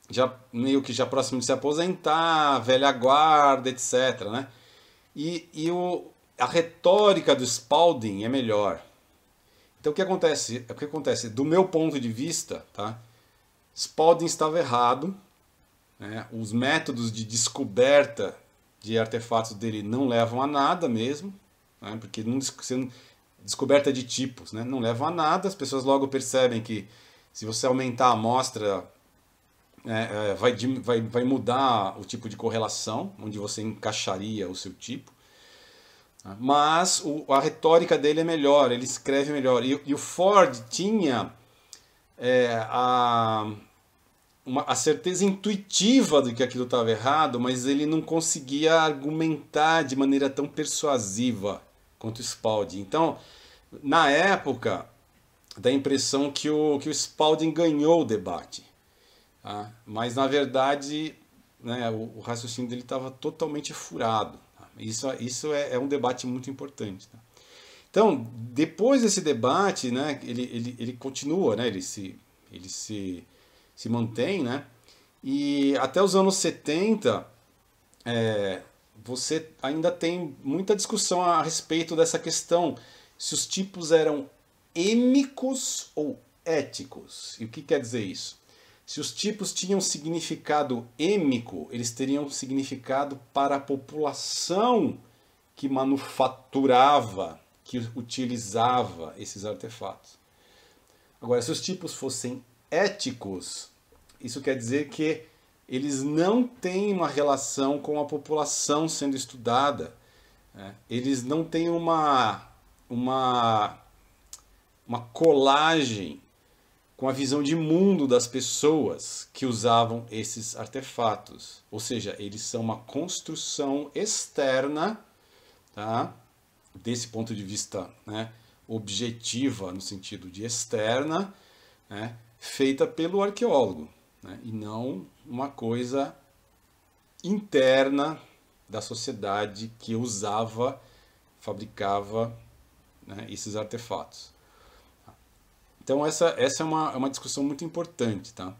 já meio que já próximo de se aposentar, velha guarda, etc. Né? E, e o, a retórica do Spalding é melhor. Então o que acontece? O que acontece? Do meu ponto de vista, tá? Spalding estava errado. Né? Os métodos de descoberta de artefatos dele não levam a nada mesmo né? porque não, descoberta de tipos né? não leva a nada, as pessoas logo percebem que se você aumentar a amostra, é, é, vai, vai, vai mudar o tipo de correlação, onde você encaixaria o seu tipo. Né? Mas o, a retórica dele é melhor, ele escreve melhor. E, e o Ford tinha é, a, uma, a certeza intuitiva de que aquilo estava errado, mas ele não conseguia argumentar de maneira tão persuasiva quanto o Spalding. Então, na época, dá a impressão que o, que o Spalding ganhou o debate. Tá? Mas, na verdade, né, o, o raciocínio dele estava totalmente furado. Tá? Isso, isso é, é, um debate muito importante. Tá? Então, depois desse debate, né, ele, ele, ele continua, né, ele, se, ele se, se mantém, né, e até os anos 70, é, você ainda tem muita discussão a respeito dessa questão se os tipos eram êmicos ou éticos. E o que quer dizer isso? Se os tipos tinham significado êmico, eles teriam significado para a população que manufaturava, que utilizava esses artefatos. Agora, se os tipos fossem éticos, isso quer dizer que eles não têm uma relação com a população sendo estudada, né? eles não têm uma, uma, uma colagem com a visão de mundo das pessoas que usavam esses artefatos. Ou seja, eles são uma construção externa, tá? desse ponto de vista né, objetiva, no sentido de externa, né, feita pelo arqueólogo, né, e não uma coisa interna da sociedade que usava, fabricava né, esses artefatos. Então essa, essa é uma, é uma discussão muito importante, tá?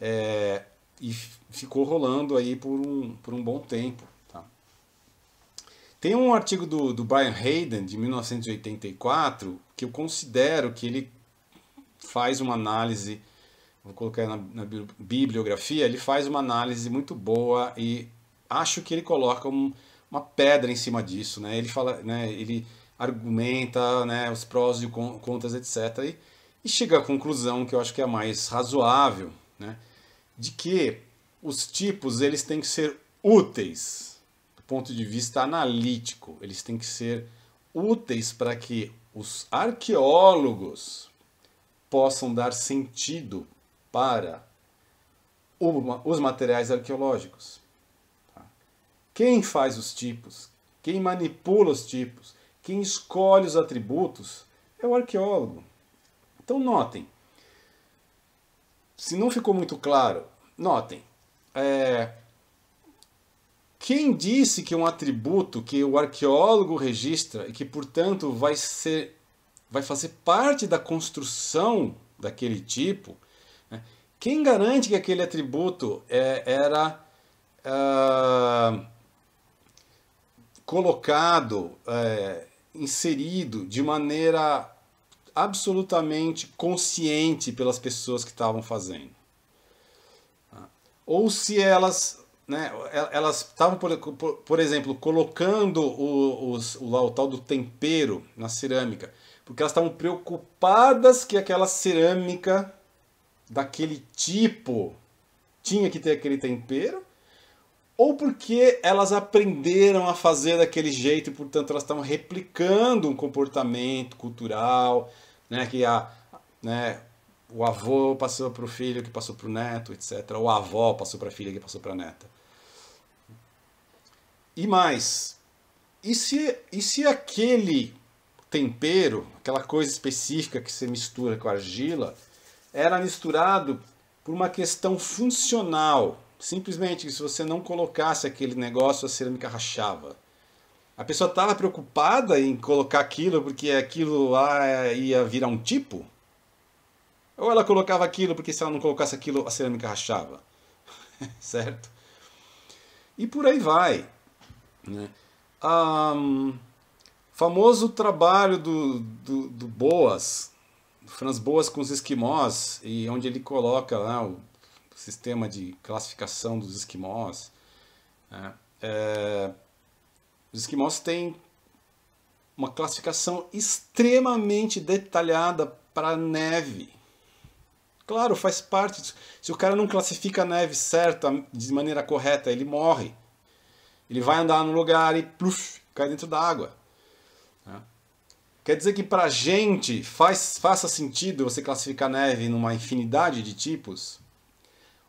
É, e ficou rolando aí por um, por um bom tempo. Tá? Tem um artigo do, do Brian Hayden, de 1984, que eu considero que ele faz uma análise vou colocar na, na bibliografia, ele faz uma análise muito boa e acho que ele coloca um, uma pedra em cima disso, né? Ele fala, né? Ele argumenta, né? Os prós e contras, etc. E, e chega à conclusão que eu acho que é a mais razoável, né? De que os tipos eles têm que ser úteis do ponto de vista analítico. Eles têm que ser úteis para que os arqueólogos possam dar sentido para os materiais arqueológicos. Tá? Quem faz os tipos, quem manipula os tipos, quem escolhe os atributos é o arqueólogo. Então notem, se não ficou muito claro, notem, é, quem disse que é um atributo que o arqueólogo registra e que portanto vai ser vai fazer parte da construção daquele tipo quem garante que aquele atributo é, era ah, colocado, é, inserido de maneira absolutamente consciente pelas pessoas que estavam fazendo? Ou se elas né, elas estavam, por, por, por, exemplo, colocando o, os, o, o, tal do tempero na cerâmica, porque elas estavam preocupadas que aquela cerâmica daquele tipo tinha que ter aquele tempero, ou porque elas aprenderam a fazer daquele jeito e, portanto, elas estão replicando um comportamento cultural, né, que a, né, o avô passou para o filho que passou para o neto, etc. Ou a avó passou para a filha que passou para a neta. E mais, e se, e se aquele tempero, aquela coisa específica que você mistura com argila, era misturado por uma questão funcional. Simplesmente, se você não colocasse aquele negócio, a cerâmica rachava. A pessoa estava preocupada em colocar aquilo porque aquilo lá eh, ia virar um tipo? Ou ela colocava aquilo porque se ela não colocasse aquilo, a cerâmica rachava? (laughs) certo? E por aí vai. Né? Um, famoso trabalho do, do, do Boas, Boas com os esquimós, e onde ele coloca lá o sistema de classificação dos esquimós. Né? É, os esquimós têm uma classificação extremamente detalhada para neve. Claro, faz parte. Disso. Se o cara não classifica a neve certa, de maneira correta, ele morre. Ele vai andar num lugar e pluf, cai dentro da água. Quer dizer que para a gente faz, faça sentido você classificar neve numa infinidade de tipos?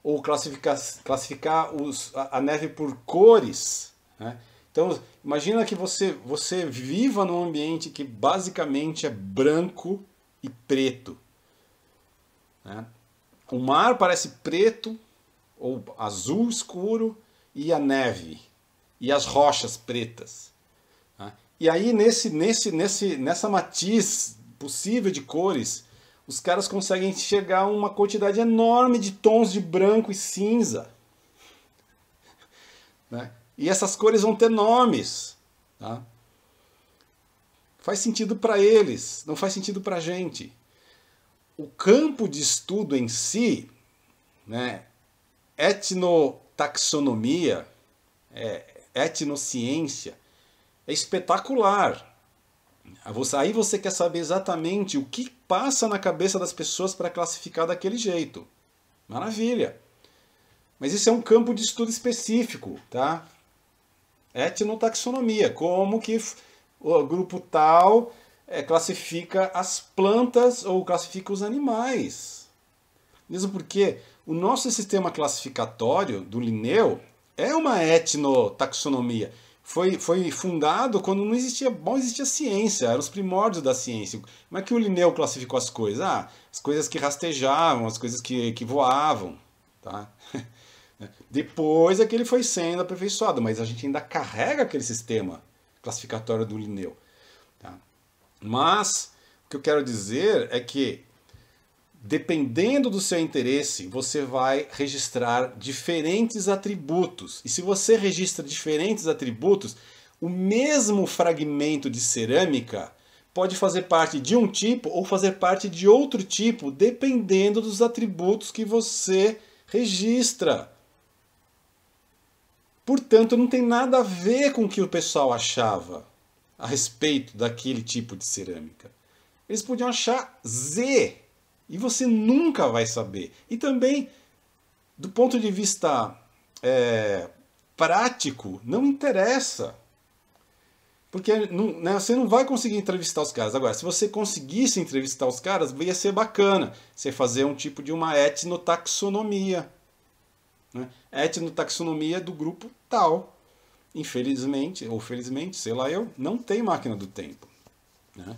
Ou classificar, classificar os, a, a neve por cores? Né? Então, imagina que você, você viva num ambiente que basicamente é branco e preto. Né? O mar parece preto ou azul escuro e a neve e as rochas pretas. E aí, nesse, nesse, nesse, nessa matiz possível de cores, os caras conseguem chegar a uma quantidade enorme de tons de branco e cinza. Né? E essas cores vão ter nomes. Tá? Faz sentido para eles, não faz sentido para a gente. O campo de estudo em si, né, etnotaxonomia, é, etnociência, é espetacular. Ah, aí você quer saber exatamente o que passa na cabeça das pessoas para classificar daquele jeito. Maravilha! Mas isso é um campo de estudo específico, tá? Etnotaxonomia, como que o grupo tal eh, classifica as plantas ou classifica os animais. Mesmo porque o nosso sistema classificatório do Linneu é uma etnotaxonomia foi, foi fundado quando não existia, bom, existia ciência, eram os primórdios da ciência. Como é que o Linneu classificou as coisas? Ah, as coisas que rastejavam, as coisas que, que voavam, tá? (laughs) Depois é que ele foi sendo aperfeiçoado, mas a gente ainda carrega aquele sistema classificatório do Linneu, tá? Mas o que eu quero dizer é que Dependendo do seu interesse, você vai registrar diferentes atributos. E se você registra diferentes atributos, o mesmo fragmento de cerâmica pode fazer parte de um tipo ou fazer parte de outro tipo, dependendo dos atributos que você registra. Portanto, não tem nada a ver com o que o pessoal achava a respeito daquele tipo de cerâmica. Eles podiam achar Z e você nunca vai saber. E também, do ponto de vista é, prático, não interessa. Porque não, né, você não vai conseguir entrevistar os caras. Agora, se você conseguisse entrevistar os caras, ia ser bacana. Você fazer um tipo de uma etnotaxonomia. Né? Etnotaxonomia do grupo tal. Infelizmente, ou felizmente, sei lá eu, não tem máquina do tempo. Né?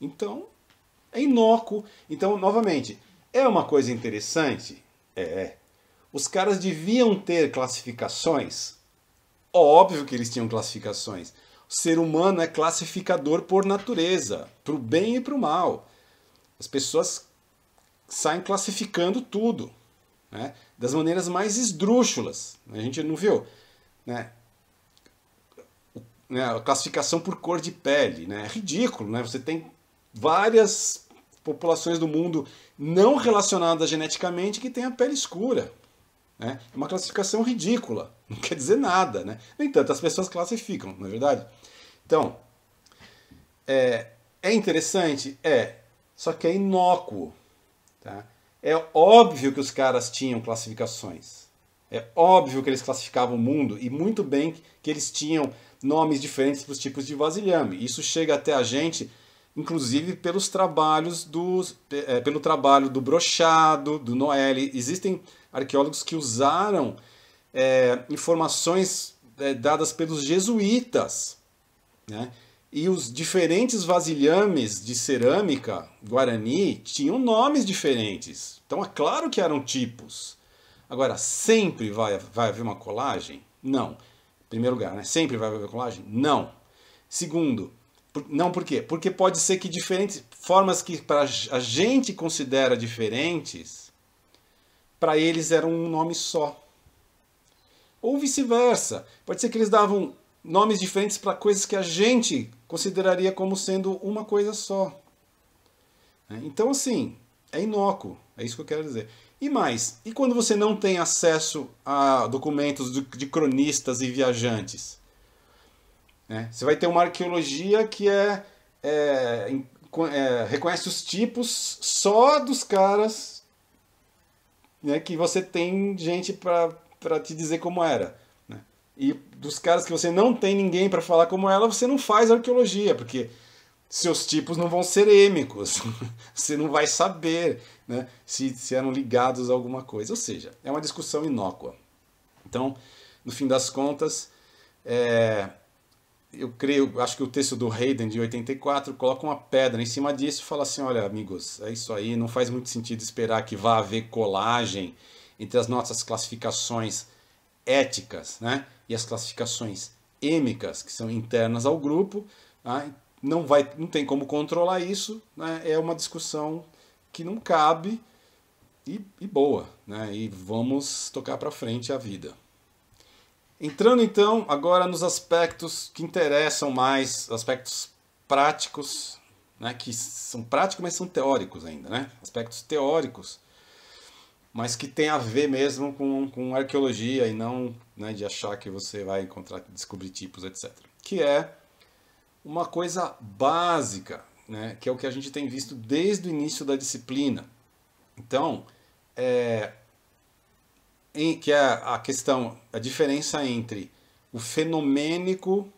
Então, é inócuo. Então, novamente, é uma coisa interessante? É. Os caras deviam ter classificações? Óbvio que eles tinham classificações. O ser humano é classificador por natureza, para o bem e para o mal. As pessoas saem classificando tudo, né? das maneiras mais esdrúxulas. A gente não viu né? né a classificação por cor de pele. Né? É ridículo, né? você tem várias populações do mundo não relacionadas geneticamente que têm a pele escura. Né? É uma classificação ridícula, (laughs) não quer dizer nada. Né? No entanto, as pessoas classificam, não é verdade? Então, é, é interessante? É, só que é inócuo. Tá? É óbvio que os caras tinham classificações. É óbvio que eles classificavam o mundo e muito bem que eles tinham nomes diferentes para os tipos de vasilhame. Isso chega até a gente inclusive pelos trabalhos do é, pelo trabalho do Brochado, do Noelle. Existem arqueólogos que usaram é, informações é, dadas pelos jesuítas, né? E os diferentes vasilhames de cerâmica guarani tinham nomes diferentes. Então é claro que eram tipos. Agora, sempre vai, vai haver uma colagem? Não. Em primeiro lugar, né? sempre vai haver colagem? Não. Segundo, não por quê? Porque pode ser que diferentes formas que pra, a gente considera diferentes, para eles eram um nome só. Ou vice-versa. Pode ser que eles davam nomes diferentes para coisas que a gente consideraria como sendo uma coisa só. Né? Então, assim, é inócuo. É isso que eu quero dizer. E mais, e quando você não tem acesso a documentos de cronistas e viajantes? Né? Você vai ter uma arqueologia que é, é, é reconhece os tipos só dos caras né, que você tem gente para te dizer como era. Né? E dos caras que você não tem ninguém para falar como ela, você não faz arqueologia, porque seus tipos não vão ser êmicos, (laughs) você não vai saber né, se, se eram ligados a alguma coisa. Ou seja, é uma discussão inócua. Então, no fim das contas, é, eu creio, acho que o texto do Hayden de 84 coloca uma pedra em cima disso e fala assim: olha, amigos, é isso aí, não faz muito sentido esperar que vá haver colagem entre as nossas classificações éticas né, e as classificações êmicas, que são internas ao grupo. Né, não, vai, não tem como controlar isso, né, é uma discussão que não cabe e, e boa. Né, e vamos tocar para frente a vida. Entrando então agora nos aspectos que interessam mais, aspectos práticos, né, que são práticos, mas são teóricos ainda, né? Aspectos teóricos, mas que tem a ver mesmo com, com arqueologia e não né, de achar que você vai encontrar, descobrir tipos, etc. Que é uma coisa básica, né, que é o que a gente tem visto desde o início da disciplina. Então, é, em, que é a questão, a diferença entre o fenomênico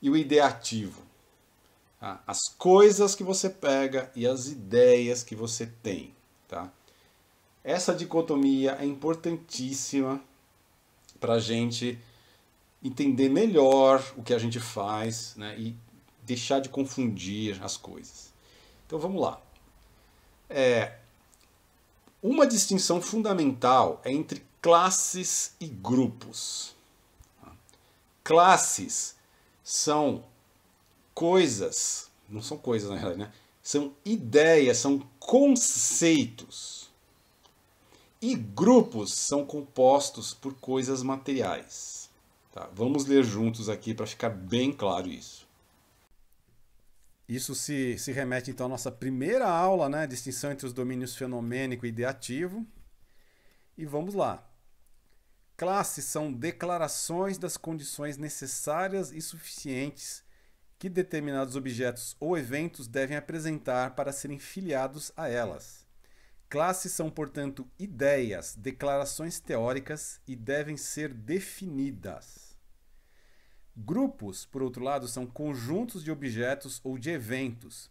e o ideativo. Tá? As coisas que você pega e as ideias que você tem. Tá? Essa dicotomia é importantíssima para a gente entender melhor o que a gente faz né? e deixar de confundir as coisas. Então vamos lá. É, uma distinção fundamental é entre classes e grupos. Classes são coisas, não são coisas na realidade, né? São ideias, são conceitos. E grupos são compostos por coisas materiais. Tá? Vamos ler juntos aqui para ficar bem claro isso. Isso se, se remete então à nossa primeira aula, né? Distinção entre os domínios fenomênico e ideativo. E vamos lá. Classes são declarações das condições necessárias e suficientes que determinados objetos ou eventos devem apresentar para serem filiados a elas. Classes são, portanto, ideias, declarações teóricas e devem ser definidas. Grupos, por outro lado, são conjuntos de objetos ou de eventos,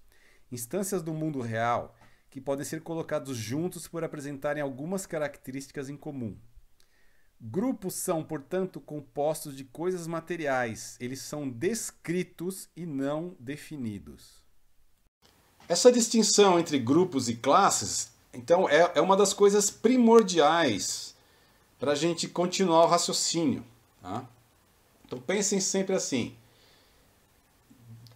instâncias do mundo real, que podem ser colocados juntos por apresentarem algumas características em comum. Grupos são, portanto, compostos de coisas materiais. Eles são descritos e não definidos. Essa distinção entre grupos e classes, então, é, é uma das coisas primordiais para a gente continuar o raciocínio. Tá? Então, pensem sempre assim.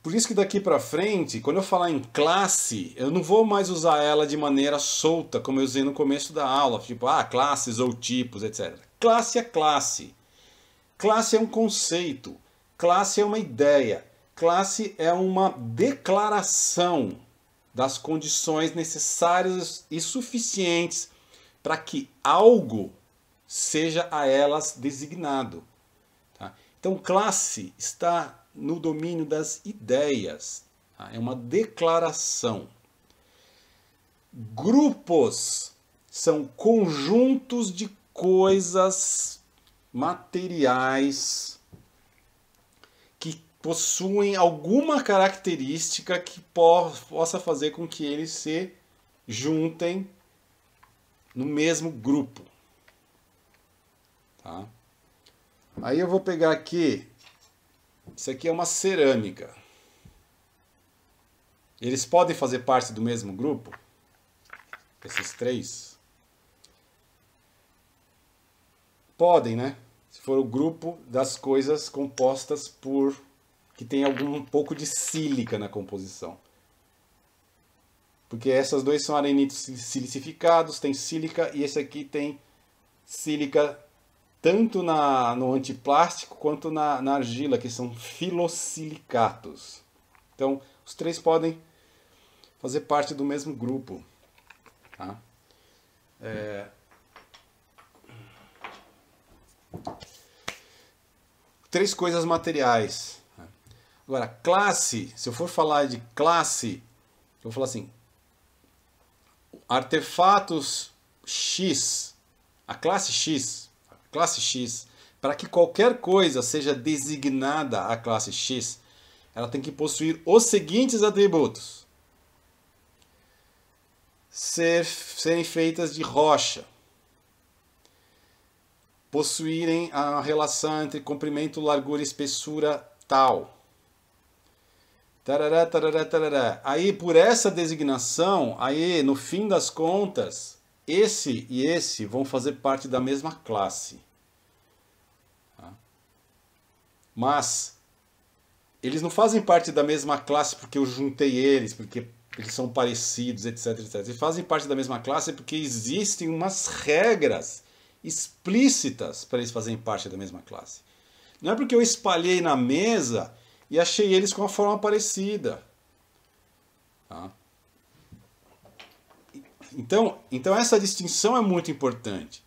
Por isso que daqui para frente, quando eu falar em classe, eu não vou mais usar ela de maneira solta, como eu usei no começo da aula, tipo, ah, classes ou tipos, etc. Classe é classe. Classe é um conceito. Classe é uma ideia. Classe é uma declaração das condições necessárias e suficientes para que algo seja a elas designado. Tá? Então, classe está no domínio das ideias, tá? é uma declaração. Grupos são conjuntos de coisas materiais que possuem alguma característica que po possa fazer com que eles se juntem no mesmo grupo. Tá? Aí eu vou pegar aqui. Isso aqui é uma cerâmica. Eles podem fazer parte do mesmo grupo? Esses três? Podem, né? Se for o grupo das coisas compostas por que tem algum um pouco de sílica na composição. Porque essas dois são arenitos silicificados, tem sílica e esse aqui tem sílica tanto na, no antiplástico quanto na, na argila, que são filosilicatos. Então, os três podem fazer parte do mesmo grupo. Tá? É, Três coisas materiais. Agora, classe, se eu for falar de classe, eu vou falar assim: artefatos X, a classe X, a classe X, para que qualquer coisa seja designada a classe X, ela tem que possuir os seguintes atributos: ser, serem feitas de rocha possuírem a relação entre comprimento, largura e espessura tal. Tarará, tarará, tarará. Aí, por essa designação, aí, no fim das contas, esse e esse vão fazer parte da mesma classe. Tá? Mas eles não fazem parte da mesma classe porque eu juntei eles, porque eles são parecidos, etc, etc. Eles fazem parte da mesma classe porque existem umas regras explícitas para eles fazerem parte da mesma classe. Não é porque eu espalhei na mesa e achei eles com uma forma parecida. Tá? Então, então essa distinção é muito importante.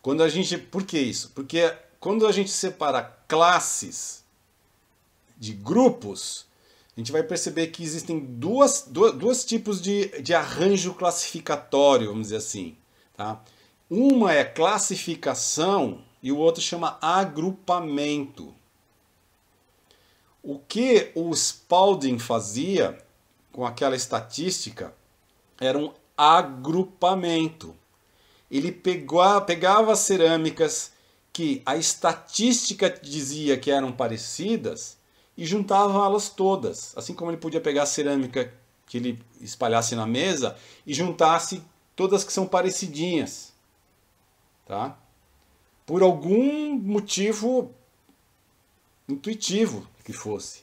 Quando a gente, por que isso? Porque quando a gente separa classes de grupos, a gente vai perceber que existem duas, duas, duas tipos de, de arranjo classificatório, vamos dizer assim. Tá? Uma é classificação e o outro chama agrupamento. O que o Spalding fazia com aquela estatística era um agrupamento. Ele pegava, pegava cerâmicas que a estatística dizia que eram parecidas e juntava elas todas. Assim como ele podia pegar a cerâmica que ele espalhasse na mesa e juntasse todas que são parecidinhas tá? Por algum motivo intuitivo que fosse.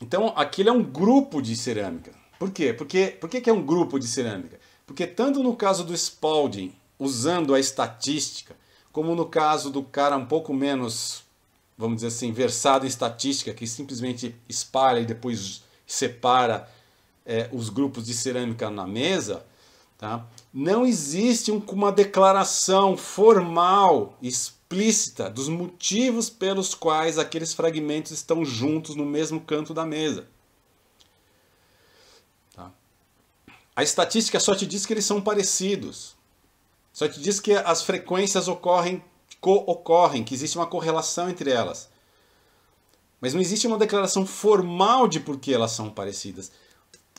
Então, aquilo é um grupo de cerâmica. Por quê? Porque, por que, que é um grupo de cerâmica? Porque tanto no caso do Spalding, usando a estatística, como no caso do cara um pouco menos, vamos dizer assim, versado em estatística, que simplesmente espalha e depois separa é, os grupos de cerâmica na mesa, tá? não existe uma declaração formal, explícita, dos motivos pelos quais aqueles fragmentos estão juntos no mesmo canto da mesa. Tá? A estatística só te diz que eles são parecidos. Só te diz que as frequências ocorrem, co-ocorrem, que existe uma correlação entre elas. Mas não existe uma declaração formal de por que elas são parecidas.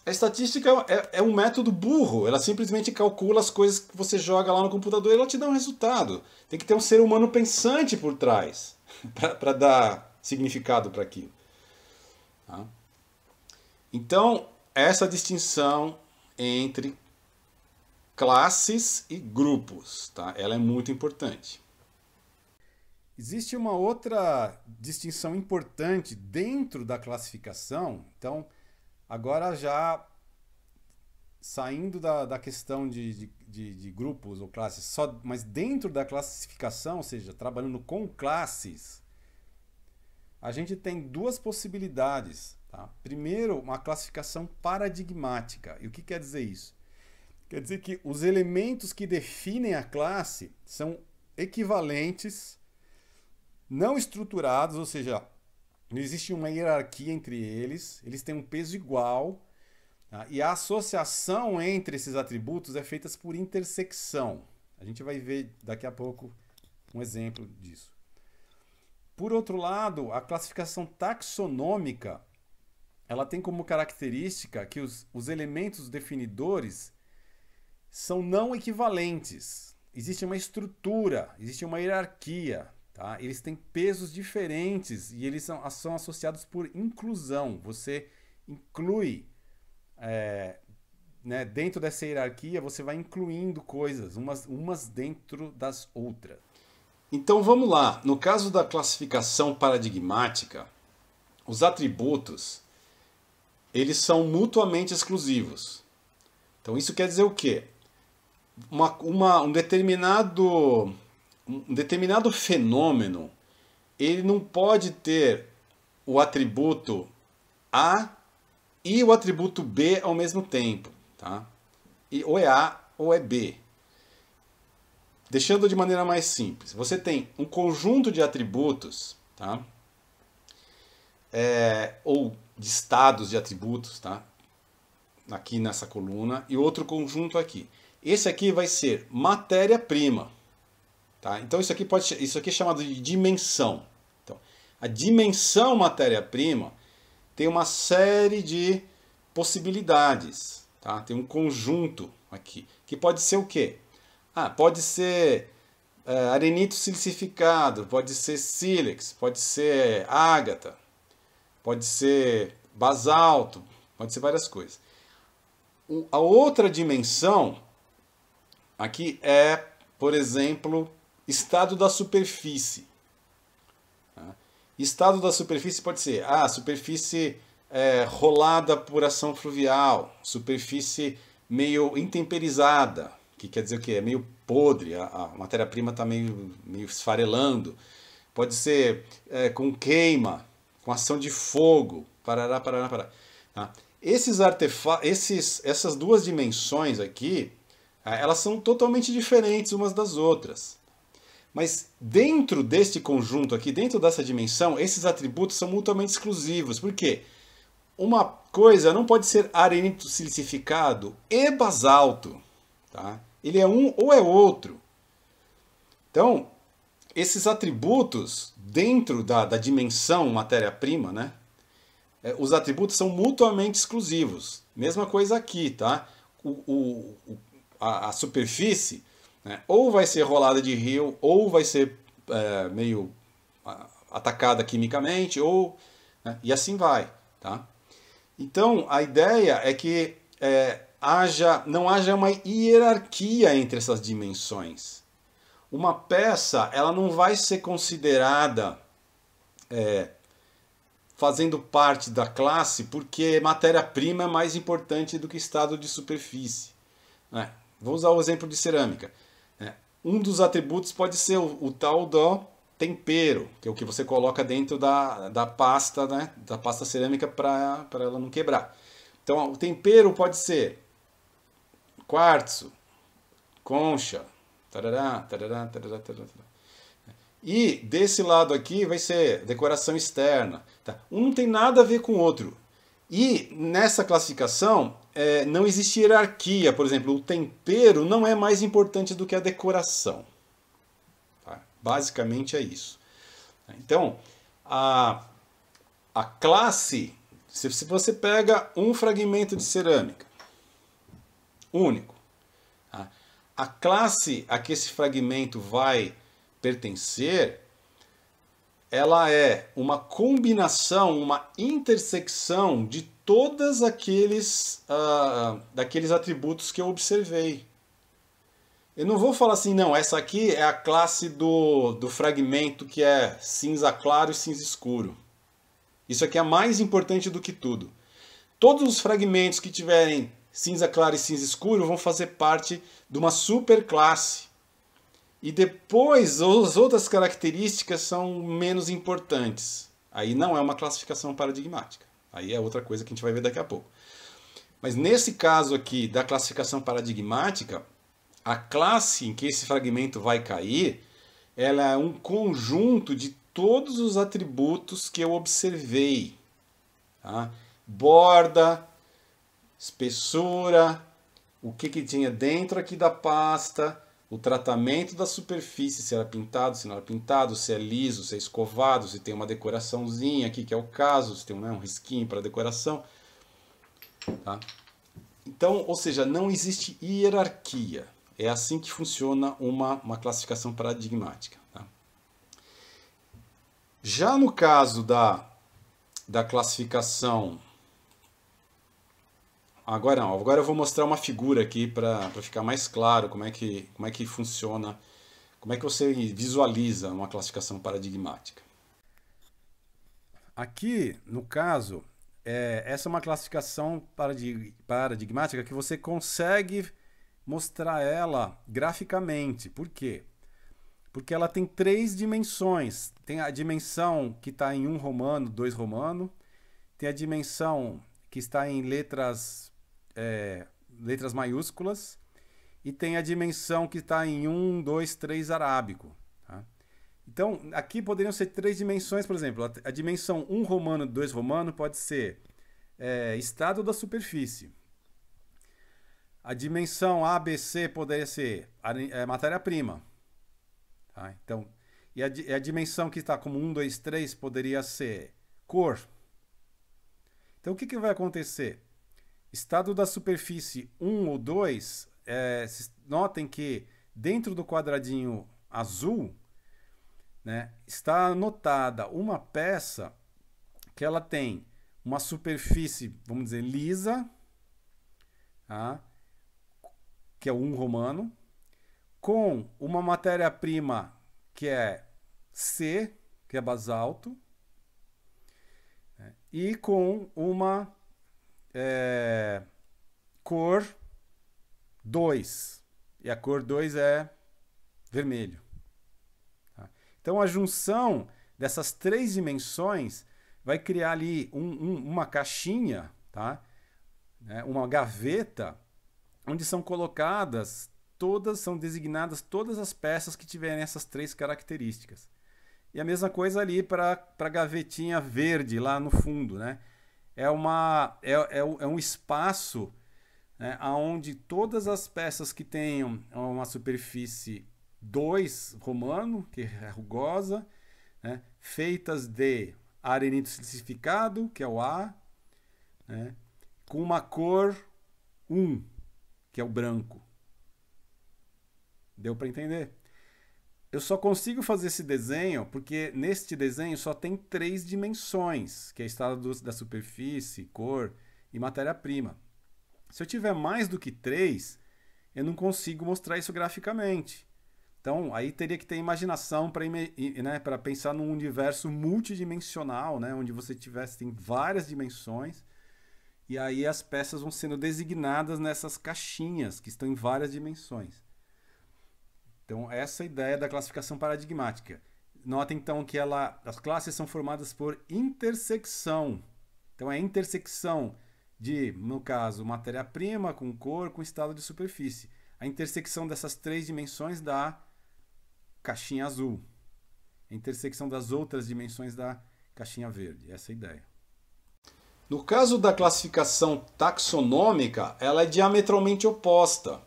A estatística é, é, é, um método burro, ela simplesmente calcula as coisas que você joga lá no computador e ela te dá um resultado. Tem que ter um ser humano pensante por trás (laughs) para dar significado para aquilo. Tá? Então, essa distinção entre classes e grupos, tá? Ela é muito importante. Existe uma outra distinção importante dentro da classificação. Então, Agora já saindo da, da questão de, de, de, de, grupos ou classes, só, mas dentro da classificação, ou seja, trabalhando com classes, a gente tem duas possibilidades. Tá? Primeiro, uma classificação paradigmática. E o que quer dizer isso? Quer dizer que os elementos que definem a classe são equivalentes, não estruturados, ou seja, não existe uma hierarquia entre eles, eles têm um peso igual. Tá? E a associação entre esses atributos é feita por intersecção. A gente vai ver daqui a pouco um exemplo disso. Por outro lado, a classificação taxonômica ela tem como característica que os, os elementos definidores são não equivalentes. Existe uma estrutura, existe uma hierarquia, Tá? Eles têm pesos diferentes e eles são, são associados por inclusão. Você inclui é, né, dentro dessa hierarquia, você vai incluindo coisas, umas, umas dentro das outras. Então vamos lá. No caso da classificação paradigmática, os atributos eles são mutuamente exclusivos. Então isso quer dizer o quê? Uma, uma, um determinado um determinado fenômeno, ele não pode ter o atributo A e o atributo B ao mesmo tempo, tá? E ou é A ou é B. Deixando de maneira mais simples, você tem um conjunto de atributos, tá? É, ou de estados de atributos, tá? Aqui nessa coluna e outro conjunto aqui. Esse aqui vai ser matéria-prima. Tá? Então isso aqui, pode, isso aqui é chamado de dimensão. Então, a dimensão matéria-prima tem uma série de possibilidades. Tá? Tem um conjunto aqui, que pode ser o quê? Ah, pode ser eh, arenito silicificado, pode ser sílex, pode ser ágata, pode ser basalto, pode ser várias coisas. O, a outra dimensão aqui é, por exemplo, Estado da superfície. Tá? Estado da superfície pode ser ah, superfície é, rolada por ação fluvial, superfície meio intemperizada, que quer dizer o quê? É meio podre, a, a matéria-prima está meio, meio esfarelando. Pode ser é, com queima, com ação de fogo, parará, parará, parará. Tá? Esses esses, essas duas dimensões aqui, é, elas são totalmente diferentes umas das outras. Mas dentro deste conjunto aqui, dentro dessa dimensão, esses atributos são mutuamente exclusivos. Por quê? Uma coisa não pode ser arenito silicificado e basalto. Tá? Ele é um ou é outro. Então, esses atributos dentro da, da dimensão matéria-prima, né? É, os atributos são mutuamente exclusivos. Mesma coisa aqui, tá? O, o, a, a superfície né? Ou vai ser rolada de rio, ou vai ser é, meio atacada quimicamente, ou né? e assim vai. Tá? Então a ideia é que é, haja, não haja uma hierarquia entre essas dimensões. Uma peça ela não vai ser considerada é, fazendo parte da classe porque matéria-prima é mais importante do que estado de superfície. Né? Vou usar o exemplo de cerâmica. Um dos atributos pode ser o, o tal do tempero, que é o que você coloca dentro da, da pasta, né? Da pasta cerâmica para ela não quebrar. Então, o tempero pode ser quartzo, concha, tarará, tarará, tarará, tarará. E desse lado aqui vai ser decoração externa. Tá? Um não tem nada a ver com o outro. E nessa classificação, é, não existe hierarquia. Por exemplo, o tempero não é mais importante do que a decoração. Tá? Basicamente é isso. Então, a, a classe, se, se você pega um fragmento de cerâmica, único, tá? a classe a que esse fragmento vai pertencer, ela é uma combinação, uma intersecção de todas aqueles uh, daqueles atributos que eu observei. Eu não vou falar assim, não, essa aqui é a classe do, do fragmento que é cinza claro e cinza escuro. Isso aqui é mais importante do que tudo. Todos os fragmentos que tiverem cinza claro e cinza escuro vão fazer parte de uma superclasse. E depois as outras características são menos importantes. Aí não é uma classificação paradigmática. Aí é outra coisa que a gente vai ver daqui a pouco. Mas nesse caso aqui da classificação paradigmática, a classe em que esse fragmento vai cair, ela é um conjunto de todos os atributos que eu observei. Tá? Borda, espessura, o que, que tinha dentro aqui da pasta, o tratamento da superfície, se era pintado, se não era pintado, se é liso, se é escovado, se tem uma decoraçãozinha aqui, que é o caso, se tem né, um risquinho para decoração. Tá? Então, ou seja, não existe hierarquia. É assim que funciona uma, uma classificação paradigmática. Tá? Já no caso da, da classificação Agora não, agora eu vou mostrar uma figura aqui para ficar mais claro como é, que, como é que funciona, como é que você visualiza uma classificação paradigmática. Aqui, no caso, é, essa é uma classificação paradigmática que você consegue mostrar ela graficamente. Por quê? Porque ela tem três dimensões. Tem a dimensão que está em um romano, dois romano. Tem a dimensão que está em letras é, letras maiúsculas e tem a dimensão que está em 1, 2, 3 arábico. Tá? Então, aqui poderiam ser três dimensões, por exemplo. A, a dimensão 1 romano, 2 romano pode ser é, estado da superfície. A dimensão ABC poderia ser é, matéria-prima. Tá? Então, e a, e a dimensão que está como 1, 2, 3 poderia ser cor. Então, o que, que vai acontecer? Estado da superfície 1 ou 2, é, notem que dentro do quadradinho azul né, está anotada uma peça que ela tem uma superfície, vamos dizer, lisa, tá? que é o 1 romano, com uma matéria-prima que é C, que é basalto, né? e com uma é, cor 2. E a cor 2 é vermelho. Tá? Então a junção dessas três dimensões vai criar ali um, um, uma caixinha, tá? É, uma gaveta, onde são colocadas todas, são designadas todas as peças que tiverem essas três características. E a mesma coisa ali para a gavetinha verde lá no fundo, né? é, uma, é, é, é um espaço né, onde todas as peças que tenham uma superfície 2 romano, que é rugosa, né, feitas de arenito silicificado, que é o A, né, com uma cor 1, um, que é o branco. Deu para entender? eu só consigo fazer esse desenho porque neste desenho só tem três dimensões, que é estado da superfície, cor e matéria-prima. Se eu tiver mais do que três, eu não consigo mostrar isso graficamente. Então, aí teria que ter imaginação para né, pensar num universo multidimensional, né, onde você tivesse tem várias dimensões, e aí as peças vão sendo designadas nessas caixinhas que estão em várias dimensões. Então, essa é a ideia da classificação paradigmática. Nota então que ela, as classes são formadas por intersecção. Então, é a intersecção de, no caso, matéria-prima com cor com estado de superfície. A intersecção dessas três dimensões dá caixinha azul. A intersecção das outras dimensões da caixinha verde. Essa é a ideia. No caso da classificação taxonômica, ela é diametralmente oposta.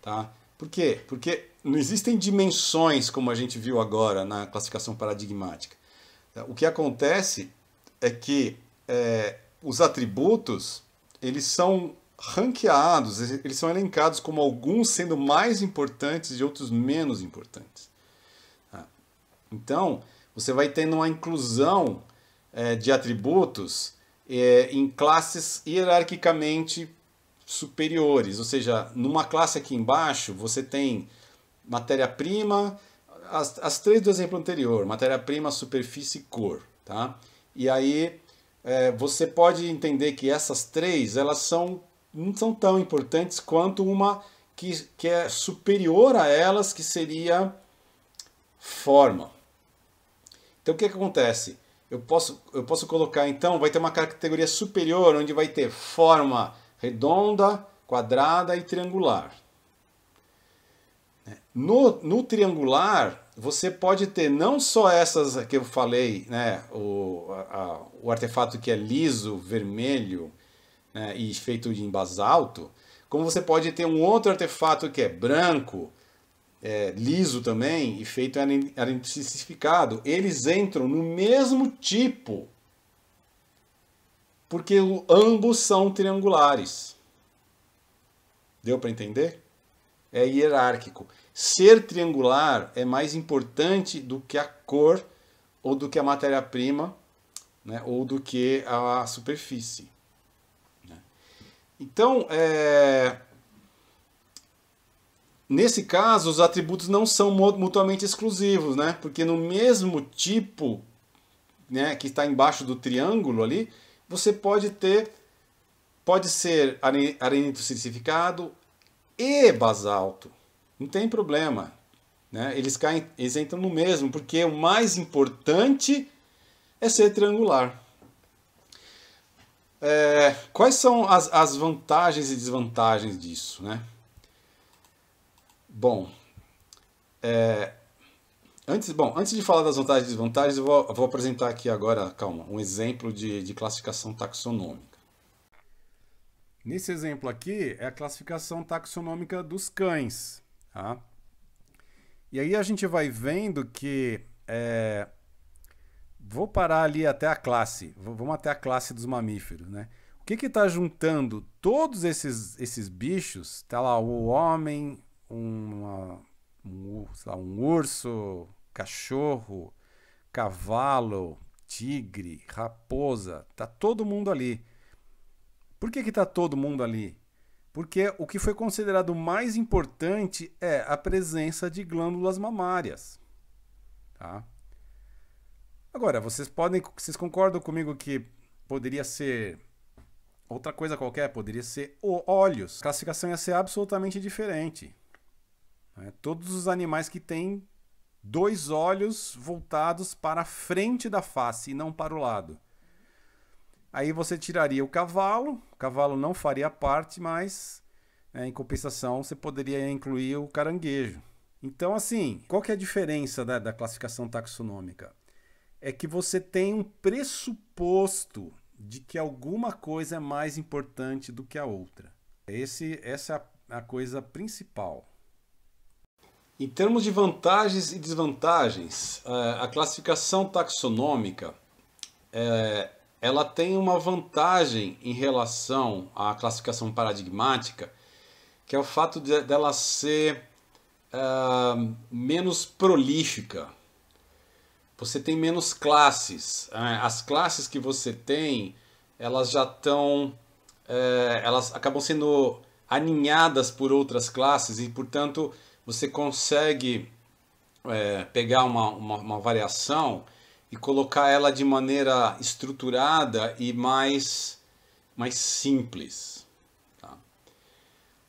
Tá? Por quê? Porque não existem dimensões como a gente viu agora na classificação paradigmática. O que acontece é que é, os atributos eles são ranqueados, eles são elencados como alguns sendo mais importantes e outros menos importantes. Tá? Então, você vai tendo uma inclusão é, de atributos é, em classes hierarquicamente superiores, ou seja, numa classe aqui embaixo você tem matéria-prima, as, as três do exemplo anterior, matéria-prima, superfície e cor, tá? E aí é, você pode entender que essas três, elas são, não são tão importantes quanto uma que, que é superior a elas, que seria forma. Então o que, é que acontece? Eu posso, eu posso colocar, então, vai ter uma categoria superior, onde vai ter forma, redonda, quadrada e triangular. No, no triangular, você pode ter não só essas que eu falei, né, o, a, o artefato que é liso, vermelho né, e feito em basalto, como você pode ter um outro artefato que é branco, é, liso também e feito arentificado. Eles entram no mesmo tipo porque ambos são triangulares. Deu para entender? É hierárquico. Ser triangular é mais importante do que a cor ou do que a matéria-prima né, ou do que a superfície. Né. Então, é... nesse caso, os atributos não são mutuamente exclusivos, né? porque no mesmo tipo né, que está embaixo do triângulo ali, você pode ter, pode ser arenito silicificado e basalto. Não tem problema. Né? Eles, caem, eles entram no mesmo, porque o mais importante é ser triangular. É, quais são as, as vantagens e desvantagens disso? Né? Bom, é, Antes, bom, antes de falar das vantagens e desvantagens, eu vou, vou apresentar aqui agora, calma, um exemplo de, de classificação taxonômica. Nesse exemplo aqui é a classificação taxonômica dos cães. Tá? E aí a gente vai vendo que. É... Vou parar ali até a classe. Vamos até a classe dos mamíferos. Né? O que está juntando todos esses, esses bichos? Está lá o homem, uma um, lá, um urso, cachorro, cavalo, tigre, raposa, tá todo mundo ali. Por que que tá todo mundo ali? Porque o que foi considerado mais importante é a presença de glândulas mamárias, tá? Agora, vocês podem, vocês concordam comigo que poderia ser outra coisa qualquer, poderia ser olhos. A classificação ia ser absolutamente diferente. Né? Todos os animais que têm dois olhos voltados para a frente da face e não para o lado. Aí você tiraria o cavalo, o cavalo não faria parte, mas né, em compensação você poderia incluir o caranguejo. Então, assim, qual que é a diferença da, da classificação taxonômica? É que você tem um pressuposto de que alguma coisa é mais importante do que a outra. Esse, essa é a, a coisa principal. Em termos de vantagens e desvantagens, é, a classificação taxonômica é, ela tem uma vantagem em relação à classificação paradigmática, que é o fato dela ser é, menos prolífica. Você tem menos classes. As classes que você tem, elas já estão, elas acabam sendo aninhadas por outras classes e, portanto, você consegue é, pegar uma, uma, uma, variação e colocar ela de maneira estruturada e mais, mais simples. Tá?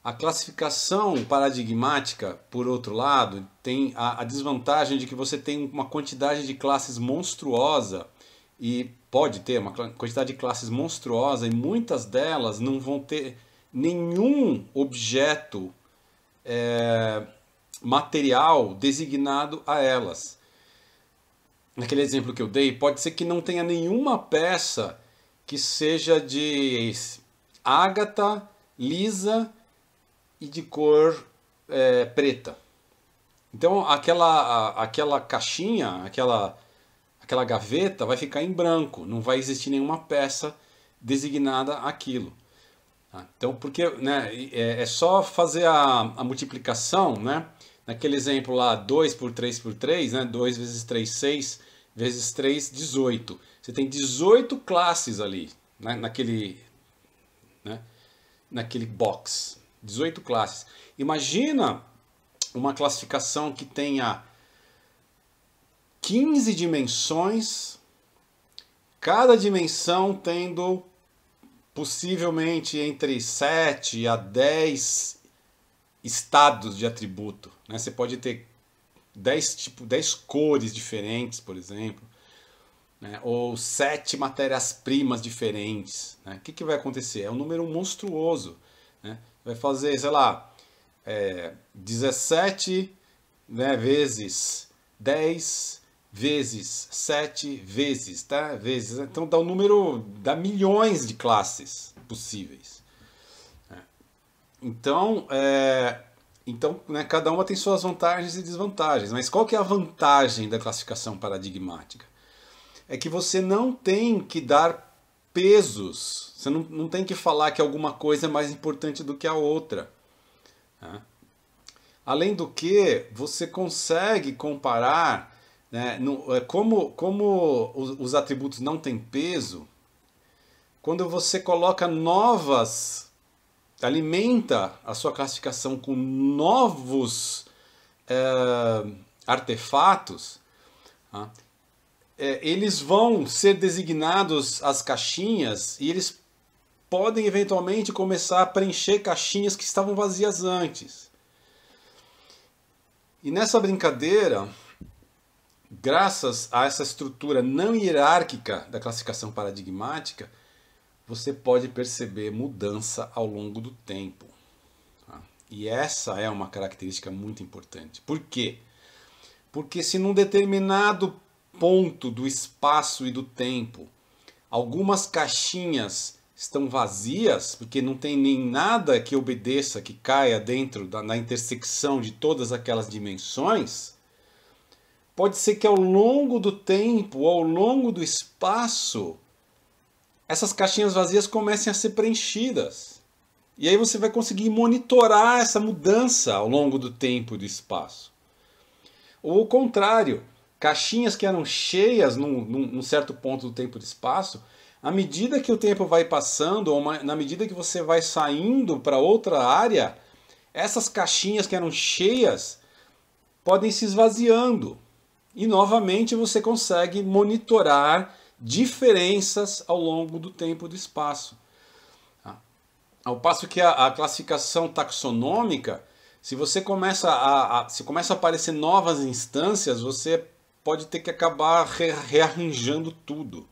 A classificação paradigmática, por outro lado, tem a, a desvantagem de que você tem uma quantidade de classes monstruosa e pode ter uma quantidade de classes monstruosa e muitas delas não vão ter nenhum objeto é, material designado a elas. Naquele exemplo que eu dei, pode ser que não tenha nenhuma peça que seja de ágata, lisa e de cor é, preta. Então aquela, aquela caixinha, aquela, aquela gaveta vai ficar em branco, não vai existir nenhuma peça designada aquilo. Tá? Então, porque né, é, é, só fazer a, a multiplicação, né? Naquele exemplo lá, 2 por 3 por 3, né? 2 vezes 3, 6, vezes 3, 18. Você tem 18 classes ali, né? naquele, né? naquele box. 18 classes. Imagina uma classificação que tenha 15 dimensões, cada dimensão tendo possivelmente entre 7 a 10 estados de atributo. Né? Você pode ter 10 tipo, dez cores diferentes, por exemplo, né? ou sete matérias-primas diferentes. Né? O que, que vai acontecer? É um número monstruoso. Né? Vai fazer, sei lá, é, 17 né, vezes 10 vezes 7 vezes, tá? Vezes. Né? Então dá um número, dá milhões de classes possíveis. Né? Então, é, então, né, cada uma tem suas vantagens e desvantagens, mas qual que é a vantagem da classificação paradigmática? É que você não tem que dar pesos, você não, não tem que falar que alguma coisa é mais importante do que a outra. Né? Além do que, você consegue comparar né, no, é, como, como os, os atributos não têm peso, quando você coloca novas alimenta a sua classificação com novos é, artefatos, tá? é, eles vão ser designados as caixinhas e eles podem eventualmente começar a preencher caixinhas que estavam vazias antes. E nessa brincadeira, graças a essa estrutura não hierárquica da classificação paradigmática, você pode perceber mudança ao longo do tempo. Tá? E essa é uma característica muito importante. Por quê? Porque se num determinado ponto do espaço e do tempo algumas caixinhas estão vazias, porque não tem nem nada que obedeça, que caia dentro da na intersecção de todas aquelas dimensões, pode ser que ao longo do tempo, ao longo do espaço, essas caixinhas vazias comecem a ser preenchidas. E aí você vai conseguir monitorar essa mudança ao longo do tempo e do espaço. Ou o contrário, caixinhas que eram cheias num, num, num certo ponto do tempo e do espaço, à medida que o tempo vai passando, ou uma, na medida que você vai saindo para outra área, essas caixinhas que eram cheias podem se esvaziando. E novamente você consegue monitorar diferenças ao longo do tempo e do espaço. Tá? Ao passo que a, a classificação taxonômica, se você começa a, a, se começa a aparecer novas instâncias, você pode ter que acabar re, rearranjando tudo,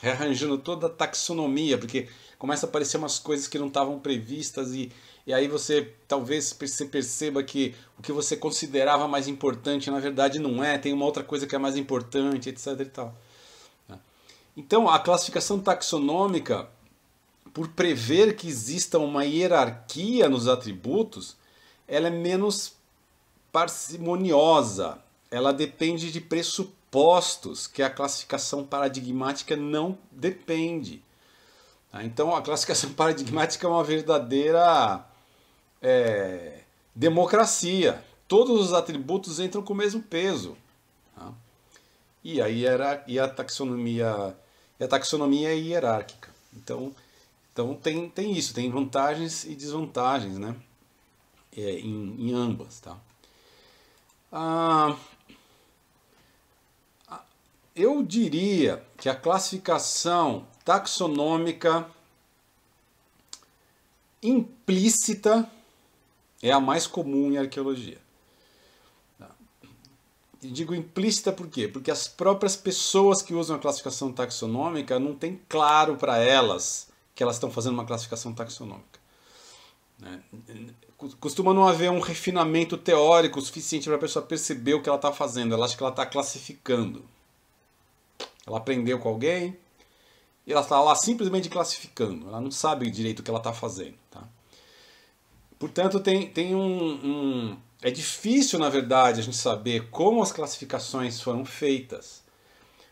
rearranjando toda a taxonomia, porque começa a aparecer umas coisas que não estavam previstas e, e aí você talvez você perceba que o que você considerava mais importante na verdade não é, tem uma outra coisa que é mais importante, etc e tal. Então, a classificação taxonômica, por prever que exista uma hierarquia nos atributos, ela é menos parcimoniosa. Ela depende de pressupostos que a classificação paradigmática não depende. Tá? Então, a classificação (laughs) paradigmática é uma verdadeira é, democracia. Todos os atributos entram com o mesmo peso. Tá? E aí era e a taxonomia e a taxonomia é hierárquica. Então, então tem, tem isso, tem vantagens e desvantagens, né? É, em, em, ambas, tá? Ah, eu diria que a classificação taxonômica implícita é a mais comum em arqueologia. E digo implícita por quê? Porque as próprias pessoas que usam a classificação taxonômica não tem claro para elas que elas estão fazendo uma classificação taxonômica. Né? Costuma não haver um refinamento teórico suficiente para a pessoa perceber o que ela está fazendo. Ela acha que ela está classificando. Ela aprendeu com alguém e ela está lá simplesmente classificando. Ela não sabe direito o que ela está fazendo. Tá? Portanto, tem, tem um, um é difícil, na verdade, a gente saber como as classificações foram feitas.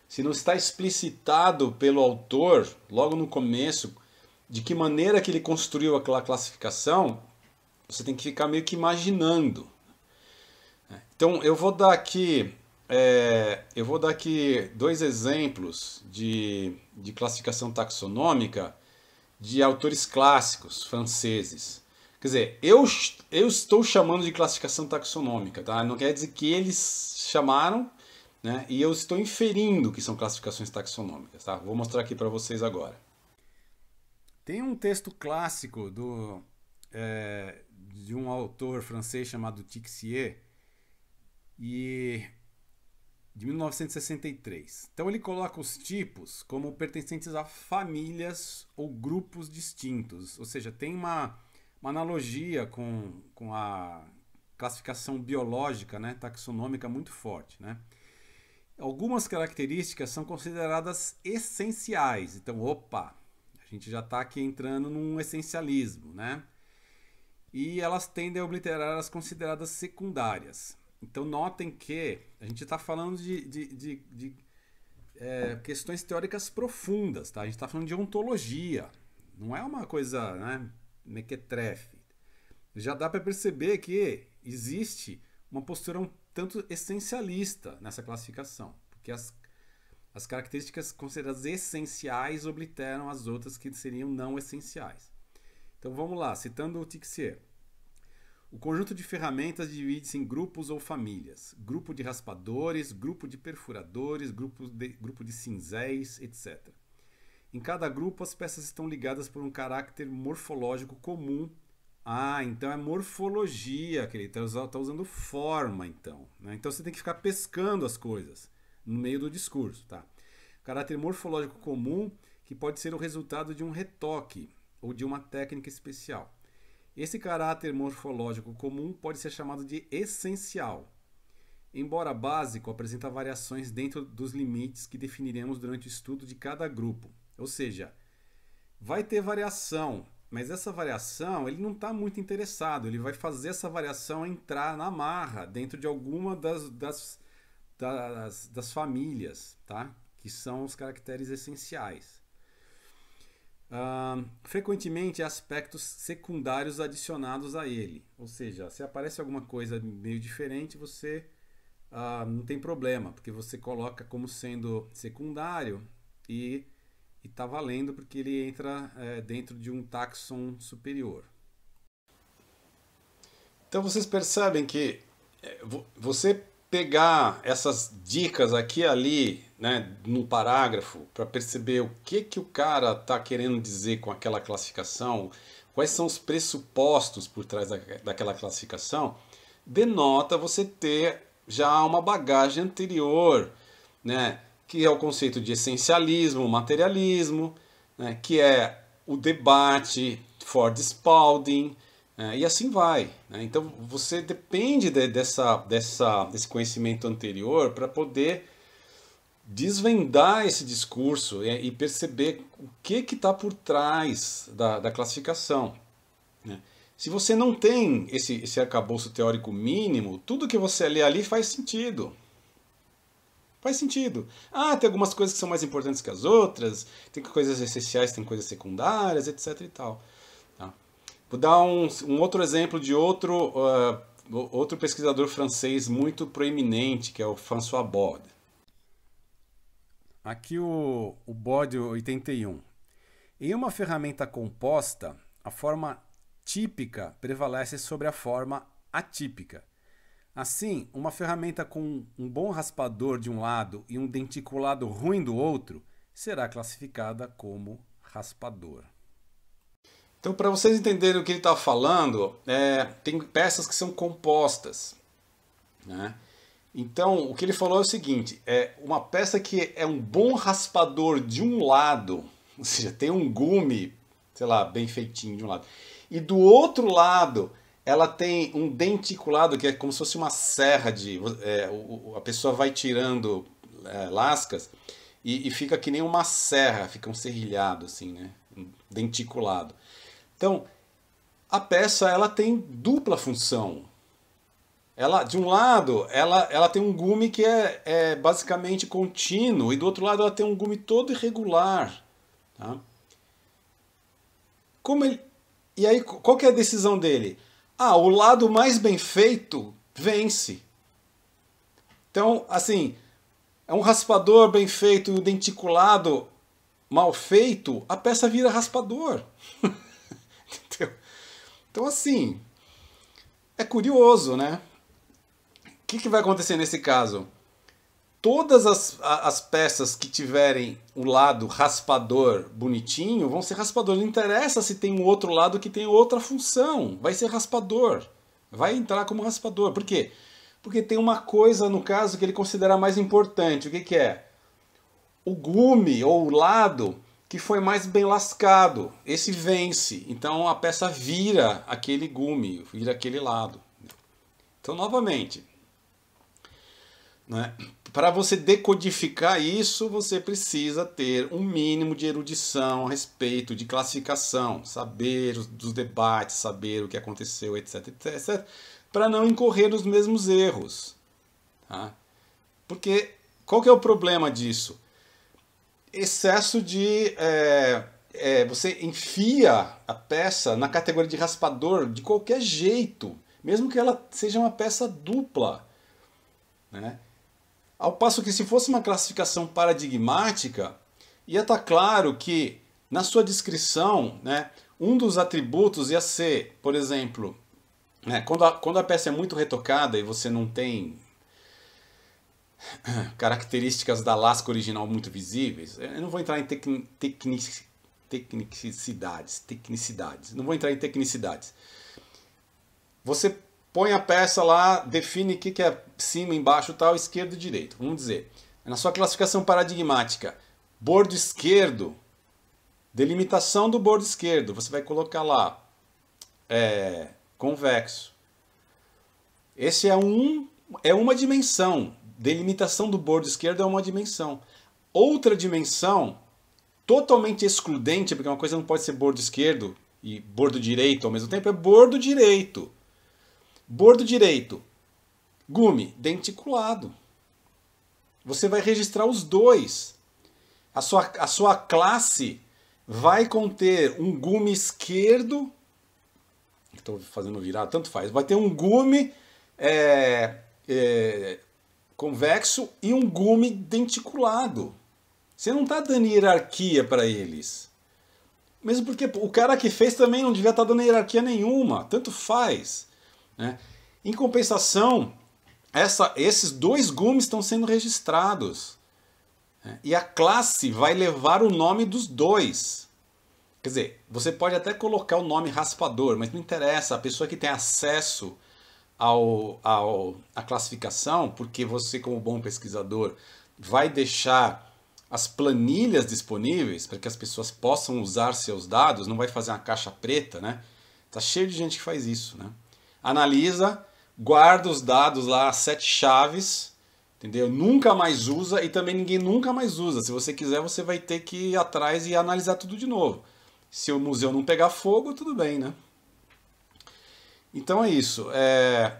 Se não está explicitado pelo autor, logo no começo, de que maneira que ele construiu aquela classificação, você tem que ficar meio que imaginando. Então, eu vou dar aqui, é, eu vou dar aqui dois exemplos de, de classificação taxonômica de autores clássicos franceses. Quer dizer, eu, eu estou chamando de classificação taxonômica, tá? Não quer dizer que eles chamaram, né? E eu estou inferindo que são classificações taxonômicas, tá? Vou mostrar aqui para vocês agora. Tem um texto clássico do, é, de um autor francês chamado Tixier, e de 1963. Então ele coloca os tipos como pertencentes a famílias ou grupos distintos, ou seja, tem uma uma analogia com, com a classificação biológica, né, taxonômica muito forte, né? Algumas características são consideradas essenciais. Então, opa, a gente já está aqui entrando num essencialismo, né? E elas tendem a obliterar as consideradas secundárias. Então, notem que a gente está falando de, de, de, de é, questões teóricas profundas, tá? A gente está falando de ontologia. Não é uma coisa, né? mequetrefe. Já dá para perceber que existe uma postura um tanto essencialista nessa classificação, porque as, as características consideradas essenciais obliteram as outras que seriam não essenciais. Então vamos lá, citando o Tixier. O conjunto de ferramentas divide-se em grupos ou famílias: grupo de raspadores, grupo de perfuradores, grupo de, grupo de cinzéis, etc. Em cada grupo, as peças estão ligadas por um caráter morfológico comum. Ah, então é morfologia, que ele está usando forma, então. Né? Então você tem que ficar pescando as coisas no meio do discurso, tá? Caráter morfológico comum que pode ser o resultado de um retoque ou de uma técnica especial. Esse caráter morfológico comum pode ser chamado de essencial. Embora básico, apresenta variações dentro dos limites que definiremos durante o estudo de cada grupo. Ou seja, vai ter variação, mas essa variação ele não está muito interessado, ele vai fazer essa variação entrar na marra dentro de alguma das, das, das, das famílias, tá? que são os caracteres essenciais. Uh, frequentemente aspectos secundários adicionados a ele, ou seja, se aparece alguma coisa meio diferente, você uh, não tem problema, porque você coloca como sendo secundário e e está valendo porque ele entra é, dentro de um taxon superior. Então vocês percebem que é, você pegar essas dicas aqui e ali, né, no parágrafo, para perceber o que que o cara está querendo dizer com aquela classificação, quais são os pressupostos por trás da, daquela classificação, denota você ter já uma bagagem anterior, né, que é o conceito de essencialismo, materialismo, né, que é o debate Ford Spalding, né, e assim vai. Né? Então você depende de, dessa, dessa, desse conhecimento anterior para poder desvendar esse discurso e, e perceber o que está por trás da, da classificação. Né. Se você não tem esse, esse arcabouço teórico mínimo, tudo que você lê ali faz sentido. Faz sentido. Ah, tem algumas coisas que são mais importantes que as outras, tem coisas essenciais, tem coisas secundárias, etc e tal. Tá? Vou dar um, um, outro exemplo de outro, uh, outro pesquisador francês muito proeminente, que é o François Bode. Aqui o, o Bode 81. Em uma ferramenta composta, a forma típica prevalece sobre a forma atípica. Assim, uma ferramenta com um bom raspador de um lado e um denticulado ruim do outro será classificada como raspador. Então, para vocês entenderem o que ele está falando, é, tem peças que são compostas. Né? Então, o que ele falou é o seguinte: é uma peça que é um bom raspador de um lado, (laughs) ou seja, tem um gume, sei lá, bem feitinho de um lado, e do outro lado ela tem um denticulado que é como se fosse uma serra de é, a pessoa vai tirando é, lascas e, e, fica que nem uma serra, fica um serrilhado assim, né? Um denticulado. Então a peça ela tem dupla função. Ela, de um lado, ela, ela tem um gume que é, é basicamente contínuo, e do outro lado ela tem um gume todo irregular. Tá? Como ele, e aí, qual que é a decisão dele? ah, o lado mais bem feito vence. Então, assim, é um raspador bem feito e o denticulado mal feito, a peça vira raspador. (laughs) então, assim, é curioso, né? O que, que vai acontecer nesse caso? todas as, as peças que tiverem o lado raspador bonitinho vão ser raspador. Não interessa se tem um outro lado que tem outra função. Vai ser raspador. Vai entrar como raspador. Por quê? Porque tem uma coisa, no caso, que ele considera mais importante. O que, que é? O gume ou o lado que foi mais bem lascado. Esse vence. Então a peça vira aquele gume, vira aquele lado. Então, novamente, né? Para você decodificar isso, você precisa ter um mínimo de erudição a respeito de classificação, saber dos debates, saber o que aconteceu, etc, etc, etc para não incorrer nos mesmos erros. Tá? Porque qual que é o problema disso? Excesso de. É, é, você enfia a peça na categoria de raspador de qualquer jeito, mesmo que ela seja uma peça dupla. Né? Ao passo que, se fosse uma classificação paradigmática, ia estar tá claro que, na sua descrição, né, um dos atributos ia ser, por exemplo, né, quando, a, quando a peça é muito retocada e você não tem (coughs) características da lasca original muito visíveis, eh, eu não vou entrar em tecni, tecnic, tecnicidades, tecnicidades, não vou entrar em tecnicidades. Você põe a peça lá, define o que, que é cima, embaixo, tal, esquerdo e direito. Vamos dizer, é na sua classificação paradigmática, bordo esquerdo, delimitação do bordo esquerdo, você vai colocar lá é, convexo. Esse é um é uma dimensão. Delimitação do bordo esquerdo é uma dimensão. Outra dimensão totalmente excludente, porque uma coisa não pode ser bordo esquerdo e bordo direito ao mesmo tempo, é bordo direito. Bordo direito, gume, denticulado. Você vai registrar os dois. A sua, a sua classe vai conter um gume esquerdo. Estou fazendo virar, tanto faz. Vai ter um gume é, é, convexo e um gume denticulado. Você não está dando hierarquia para eles. Mesmo porque o cara que fez também não devia estar tá dando hierarquia nenhuma. Tanto faz. Né? Em compensação, essa, esses dois gumes estão sendo registrados. Né? E a classe vai levar o nome dos dois. Quer dizer, você pode até colocar o nome raspador, mas não interessa. A pessoa que tem acesso ao, ao, à classificação, porque você, como bom pesquisador, vai deixar as planilhas disponíveis para que as pessoas possam usar seus dados, não vai fazer uma caixa preta, né? Tá cheio de gente que faz isso, né? analisa, guarda os dados lá, sete chaves, entendeu? Nunca mais usa e também ninguém nunca mais usa. Se você quiser, você vai ter que ir atrás e analisar tudo de novo. Se o museu não pegar fogo, tudo bem, né? Então é isso. É...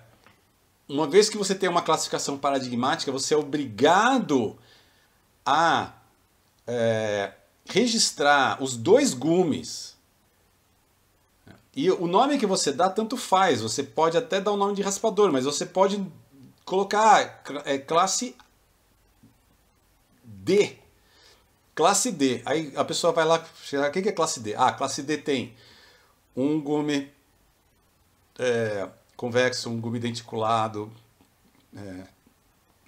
Uma vez que você tem uma classificação paradigmática, você é obrigado a é... registrar os dois gumes e o nome que você dá, tanto faz. Você pode até dar o um nome de raspador, mas você pode colocar é, classe D. Classe D. Aí a pessoa vai lá. O que é classe D? Ah, classe D tem um gume é, convexo, um gume denticulado, é,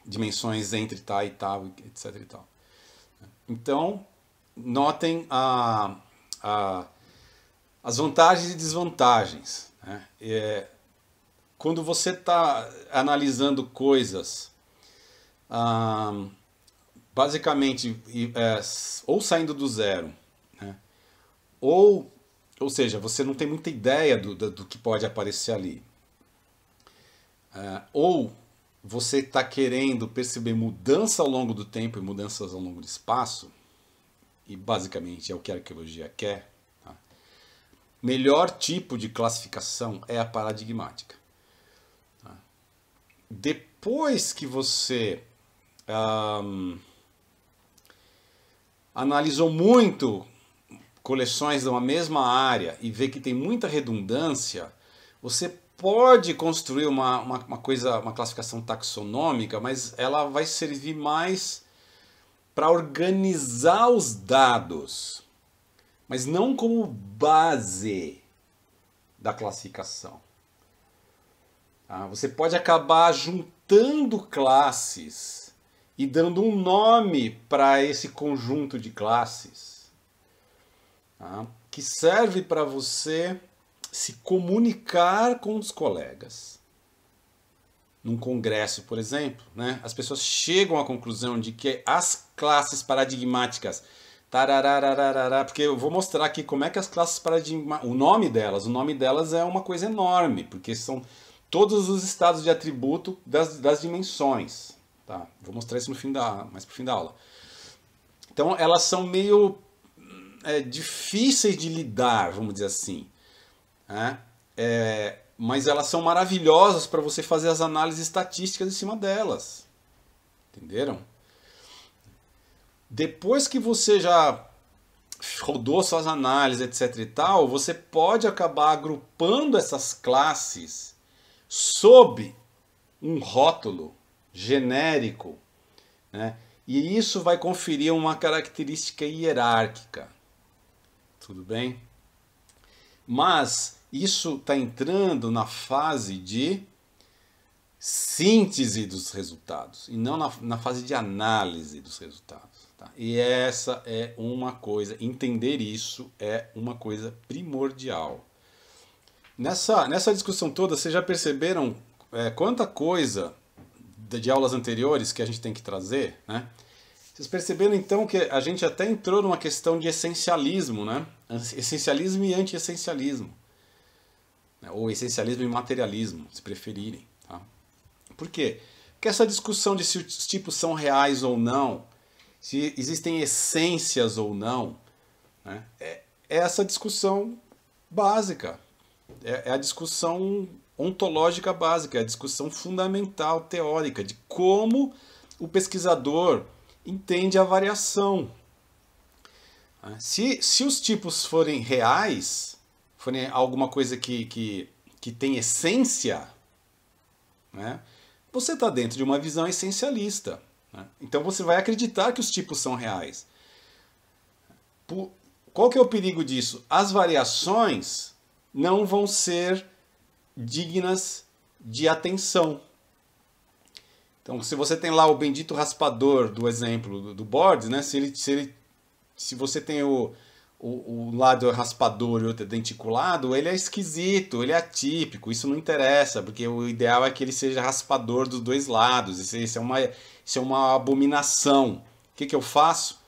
dimensões entre tal e tal, etc. E tal. Então, notem a, a as vantagens e desvantagens. Né? É, quando você está analisando coisas, basicamente, é, ou saindo do zero, né? ou, ou seja, você não tem muita ideia do, do, do que pode aparecer ali. É, ou você está querendo perceber mudança ao longo do tempo e mudanças ao longo do espaço, e basicamente é o que a arqueologia quer, melhor tipo de classificação é a paradigmática. Tá? Depois que você um, analisou muito coleções de uma mesma área e vê que tem muita redundância, você pode construir uma, uma, uma coisa, uma classificação taxonômica, mas ela vai servir mais para organizar os dados mas não como base da classificação. Ah, você pode acabar juntando classes e dando um nome para esse conjunto de classes, ah, que serve para você se comunicar com os colegas. Num congresso, por exemplo, né, as pessoas chegam à conclusão de que as classes paradigmáticas porque eu vou mostrar aqui como é que as classes paradigma, o nome delas, o nome delas é uma coisa enorme, porque são todos os estados de atributo das, das dimensões, tá? Vou mostrar isso no fim da, mais pro fim da aula. Então elas são meio é, difíceis de lidar, vamos dizer assim, né? É, mas elas são maravilhosas para você fazer as análises estatísticas em cima delas, entenderam? Depois que você já rodou suas análises, etc e tal, você pode acabar agrupando essas classes sob um rótulo genérico, né? E isso vai conferir uma característica hierárquica. Tudo bem? Mas isso está entrando na fase de síntese dos resultados e não na, na fase de análise dos resultados. Tá? E essa é uma coisa, entender isso é uma coisa primordial. Nessa, nessa discussão toda, vocês já perceberam é, quanta coisa de, de, aulas anteriores que a gente tem que trazer, né? Vocês perceberam então que a gente até entrou numa questão de essencialismo, né? Essencialismo e anti-essencialismo. Né? Ou essencialismo e materialismo, se preferirem. Tá? Por quê? Porque essa discussão de se os tipos são reais ou não, se existem essências ou não, né? é, é essa discussão básica, é, é, a discussão ontológica básica, é a discussão fundamental teórica de como o pesquisador entende a variação. Né, se, se os tipos forem reais, forem alguma coisa que, que, que tem essência, né, você está dentro de uma visão essencialista. Né? Então você vai acreditar que os tipos são reais. Por... Qual que é o perigo disso? As variações não vão ser dignas de atenção. Então, se você tem lá o bendito raspador do exemplo do, do né? se, ele, se, ele, se você tem o, o, o lado raspador e outro denticulado, ele é esquisito, ele é atípico, isso não interessa, porque o ideal é que ele seja raspador dos dois lados. Isso, isso é uma isso é uma abominação. O que, que eu faço?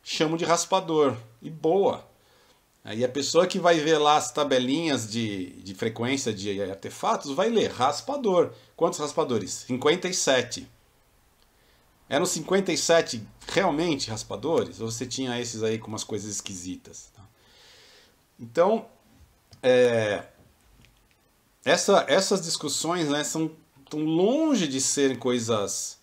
Chamo de raspador. E boa. Aí a pessoa que vai ver lá as tabelinhas de, de frequência de artefatos vai ler raspador. Quantos raspadores? 57. Eram 57 realmente raspadores? Ou você tinha esses aí com umas coisas esquisitas? Tá? Então, é, essa, essas discussões né, são tão longe de serem coisas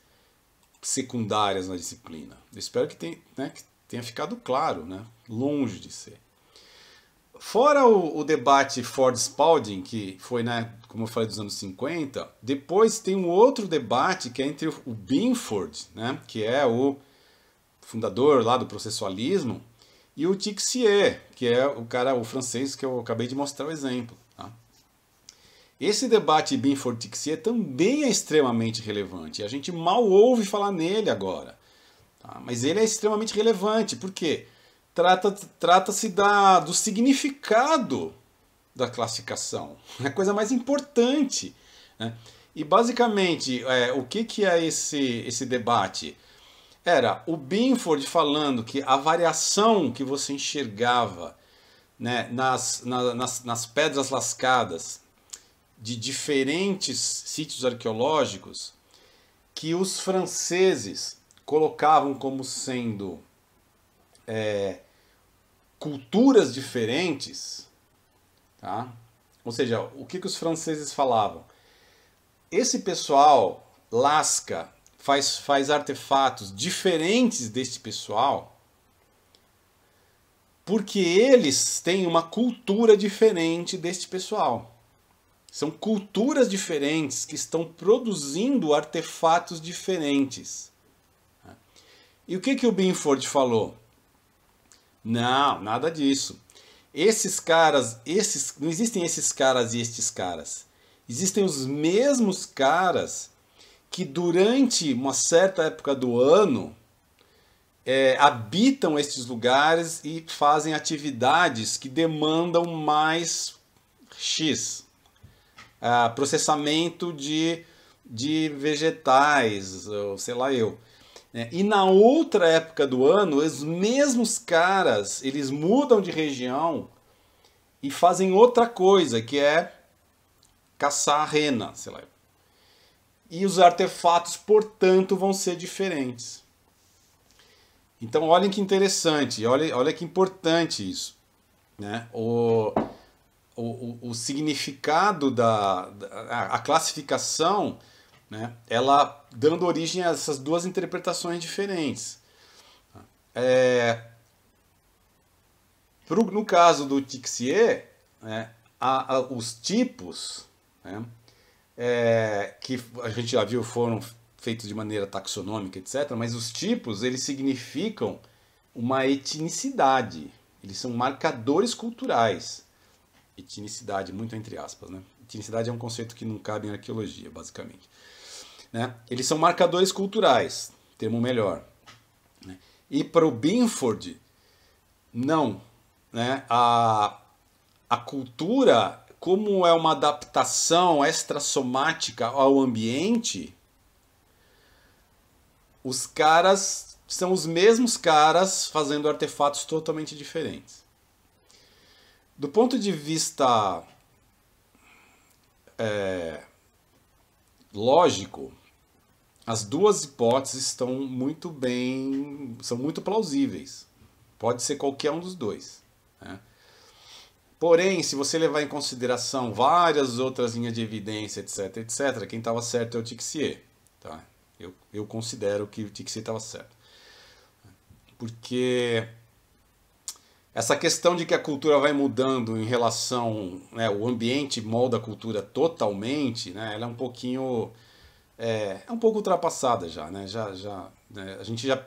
secundárias na disciplina. Eu espero que, né, que tenha ficado claro, né? longe de ser. Fora o, o, debate Ford Spalding, que foi, né, como eu falei, dos anos 50, depois tem um outro debate que é entre o Binford, né, que é o fundador lá do processualismo, e o Tixier, que é o cara, o francês que eu acabei de mostrar o exemplo. Esse debate Binford-Tixier também é extremamente relevante. A gente mal ouve falar nele agora. Tá? Mas ele é extremamente relevante, porque trata-se trata da, do significado da classificação. (laughs) É a coisa mais importante. Né? E basicamente, é, o que, que é esse, esse debate? Era o Binford falando que a variação que você enxergava né, nas, na, nas, nas pedras lascadas de diferentes sítios arqueológicos que os franceses colocavam como sendo é, culturas diferentes, tá? ou seja, o que, que os franceses falavam? Esse pessoal lasca, faz, faz artefatos diferentes deste pessoal, porque eles têm uma cultura diferente deste pessoal. São culturas diferentes que estão produzindo artefatos diferentes. E o que, que o Binford falou? Não, nada disso. Esses caras, esses, não existem esses caras e estes caras. Existem os mesmos caras que durante uma certa época do ano é, habitam estes lugares e fazem atividades que demandam mais X processamento de, de vegetais, ou sei lá eu. Né? E na outra época do ano, os mesmos caras, eles mudam de região e fazem outra coisa, que é caçar a rena, sei lá. E os artefatos, portanto, vão ser diferentes. Então, olhem que interessante, olhem olha que importante isso. Né? O, o, o, significado da, da a, a classificação, né, ela dando origem a essas duas interpretações diferentes. É, pro, no caso do Tixier, né, a, a, os tipos né, é, que a gente já viu foram feitos de maneira taxonômica, etc., mas os tipos eles significam uma etnicidade, eles são marcadores culturais etnicidade, muito entre aspas. Né? Etnicidade é um conceito que não cabe em arqueologia, basicamente. Né? Eles são marcadores culturais, termo melhor. Né? E para o Binford, não. Né? A, a cultura, como é uma adaptação extrasomática ao ambiente, os caras são os mesmos caras fazendo artefatos totalmente diferentes. Do ponto de vista é, lógico, as duas hipóteses estão muito bem, são muito plausíveis. Pode ser qualquer um dos dois. Né? Porém, se você levar em consideração várias outras linhas de evidência, etc, etc, quem estava certo é o Tixier. Tá? Eu, eu considero que o Tixier estava certo. Porque essa questão de que a cultura vai mudando em relação, né, o ambiente molda a cultura totalmente, né, ela é um pouquinho é, é um pouco ultrapassada já, né? Já, já né, a gente já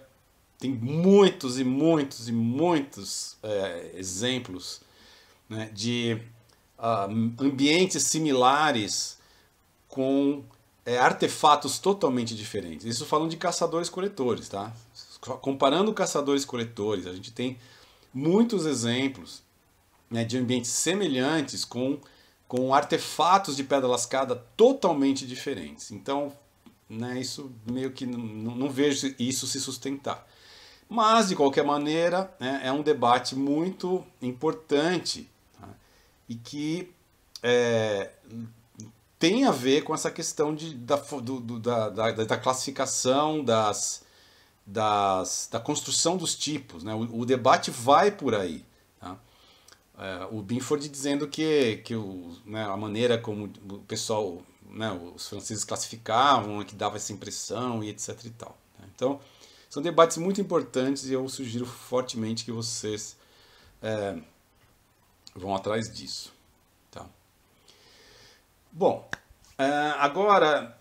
tem muitos e muitos e muitos é, exemplos né, de uh, ambientes similares com é, artefatos totalmente diferentes. Isso falando de caçadores-coletores, tá? Comparando caçadores-coletores, a gente tem muitos exemplos né, de ambientes semelhantes com, com artefatos de pedra lascada totalmente diferentes. Então, né, isso meio que não, vejo isso se sustentar. Mas, de qualquer maneira, né, é um debate muito importante tá? e que é, tem a ver com essa questão de, da, do, do, da, da, da classificação das, das, da construção dos tipos. Né? O, o debate vai por aí. Tá? É, o Binford dizendo que, que o, né, a maneira como o pessoal, né, os franceses classificavam, que dava essa impressão e etc. E tal, né? Então, são debates muito importantes e eu sugiro fortemente que vocês é, vão atrás disso. Tá? Bom, é, agora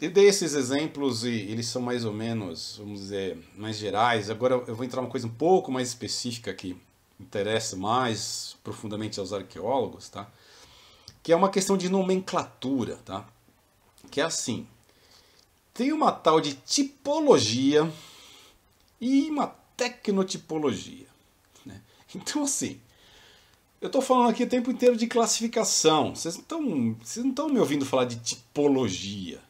eu dei esses exemplos e eles são mais ou menos, vamos dizer, mais gerais. Agora eu vou entrar uma coisa um pouco mais específica que interessa mais profundamente aos arqueólogos, tá? Que é uma questão de nomenclatura, tá? Que é assim, tem uma tal de tipologia e uma tecnotipologia. Né? Então, assim, eu estou falando aqui o tempo inteiro de classificação. Vocês não estão me ouvindo falar de tipologia.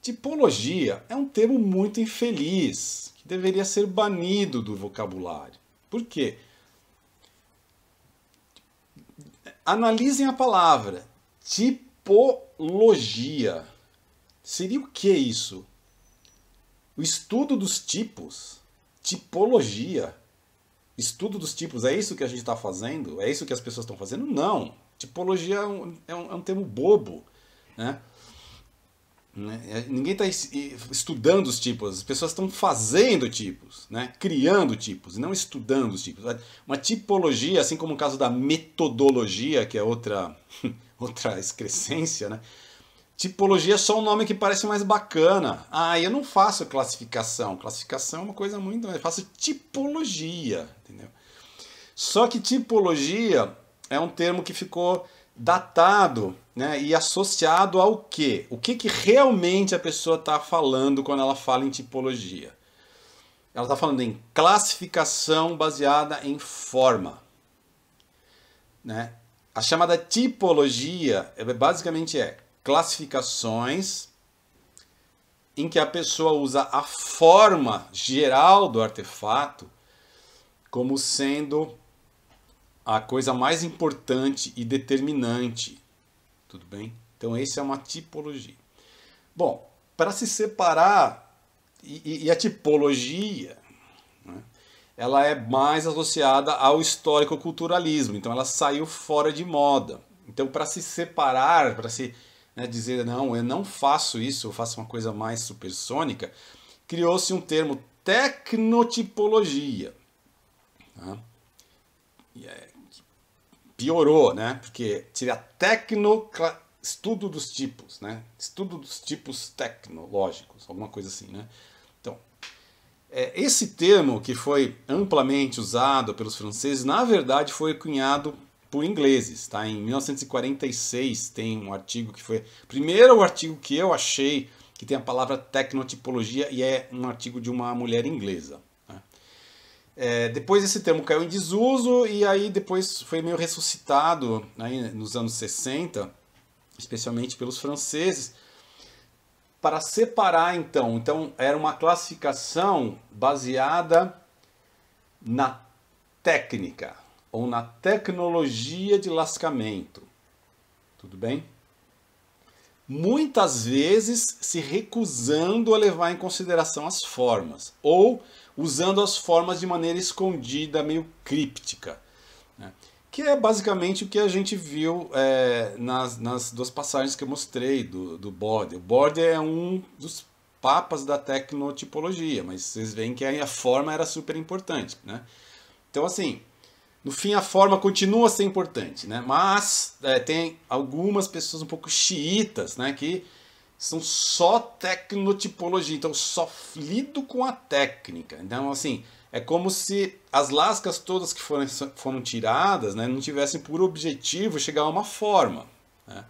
Tipologia é um termo muito infeliz, que deveria ser banido do vocabulário. Por quê? Analisem a palavra tipologia. Seria o que isso? O estudo dos tipos, tipologia. Estudo dos tipos, é isso que a gente está fazendo? É isso que as pessoas estão fazendo? Não. Tipologia é um, é um, é um termo bobo. Né? Né? Ninguém está estudando os tipos, as pessoas estão fazendo tipos, né? criando tipos, não estudando os tipos. Uma tipologia, assim como o caso da metodologia, que é outra, (laughs) outra excrescência, né? tipologia é só um nome que parece mais bacana. Ah, eu não faço classificação. Classificação é uma coisa muito. Eu faço tipologia, entendeu? Só que tipologia é um termo que ficou datado né, e associado ao quê? O que, que realmente a pessoa está falando quando ela fala em tipologia? Ela está falando em classificação baseada em forma. Né? A chamada tipologia é basicamente é classificações em que a pessoa usa a forma geral do artefato como sendo a coisa mais importante e determinante. Tudo bem? Então, essa é uma tipologia. Bom, para se separar, e, e a tipologia, né, ela é mais associada ao histórico-culturalismo, então ela saiu fora de moda. Então, para se separar, para se né, dizer, não, eu não faço isso, eu faço uma coisa mais supersônica, criou-se um termo tecnotipologia. Tá? piorou, né? Porque tinha tecno estudo dos tipos, né? Estudo dos tipos tecnológicos, alguma coisa assim, né? Então, é, esse termo que foi amplamente usado pelos franceses, na verdade, foi cunhado por ingleses, tá? Em 1946 tem um artigo que foi primeiro o artigo que eu achei que tem a palavra tecnotipologia e é um artigo de uma mulher inglesa. É, depois esse termo caiu em desuso e aí depois foi meio ressuscitado aí né, nos anos 60, especialmente pelos franceses, para separar então. Então era uma classificação baseada na técnica ou na tecnologia de lascamento. Tudo bem? Muitas vezes se recusando a levar em consideração as formas ou usando as formas de maneira escondida, meio críptica. Né? Que é basicamente o que a gente viu é, nas, nas duas passagens que eu mostrei do, do Bode. O Bode é um dos papas da tecnotipologia, mas vocês veem que a forma era super importante. Né? Então, assim, no fim, a forma continua a ser importante, né? Mas é, tem algumas pessoas um pouco xiitas, né? Que são só tecnotipologia, então só lido com a técnica. Então, assim, é como se as lascas todas que foram, foram tiradas né, não tivessem por objetivo chegar a uma forma. Né?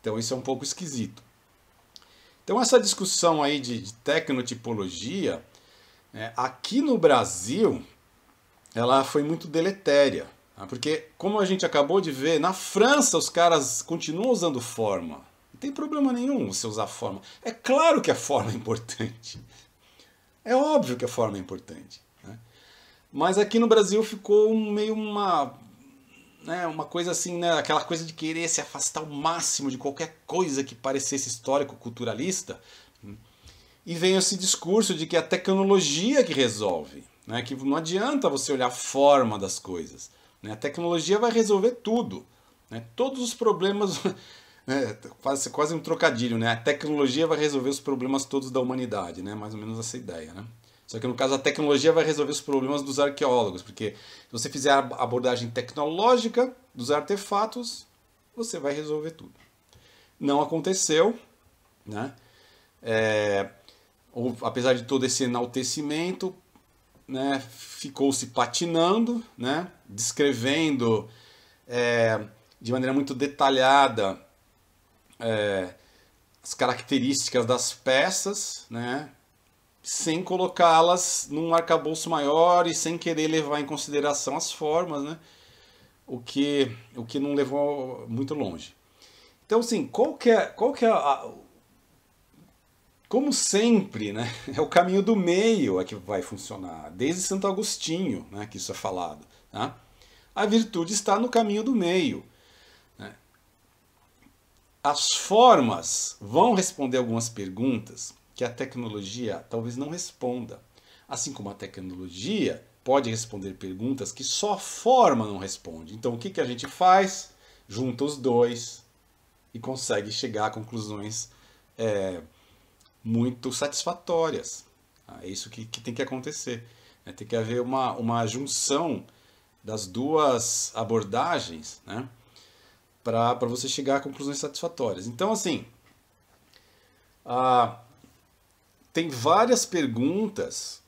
Então, isso é um pouco esquisito. Então, essa discussão aí de, de tecnotipologia, né, aqui no Brasil, ela foi muito deletéria. Né, porque, como a gente acabou de ver, na França os caras continuam usando forma. Não tem problema nenhum você usar a forma. É claro que a forma é importante. É óbvio que a forma é importante. Né? Mas aqui no Brasil ficou meio uma. Né, uma coisa assim, né, aquela coisa de querer se afastar o máximo de qualquer coisa que parecesse histórico-culturalista. Hum, e vem esse discurso de que é a tecnologia que resolve. Né, que não adianta você olhar a forma das coisas. Né? A tecnologia vai resolver tudo. Né? Todos os problemas. É, quase, quase um trocadilho, né? A tecnologia vai resolver os problemas todos da humanidade, né? Mais ou menos essa ideia, né? Só que no caso a tecnologia vai resolver os problemas dos arqueólogos, porque se você fizer a abordagem tecnológica dos artefatos, você vai resolver tudo. Não aconteceu, né? É, ou, apesar de todo esse enaltecimento, né, ficou-se patinando, né, descrevendo é, de maneira muito detalhada é, as características das peças, né? sem colocá-las num arcabouço maior e sem querer levar em consideração as formas, né? o, que, o que não levou muito longe. Então, assim, qual que é, qual que é a, como sempre, né? (laughs) é o caminho do meio é que vai funcionar, desde Santo Agostinho né, que isso é falado. Tá? A virtude está no caminho do meio. As formas vão responder algumas perguntas que a tecnologia talvez não responda. Assim como a tecnologia pode responder perguntas que só a forma não responde. Então, o que, que a gente faz? Junta os dois e consegue chegar a conclusões é, muito satisfatórias. Ah, é isso que, que tem que acontecer. Né? Tem que haver uma, uma junção das duas abordagens, né? para você chegar a conclusões satisfatórias. Então, assim, ah, tem várias perguntas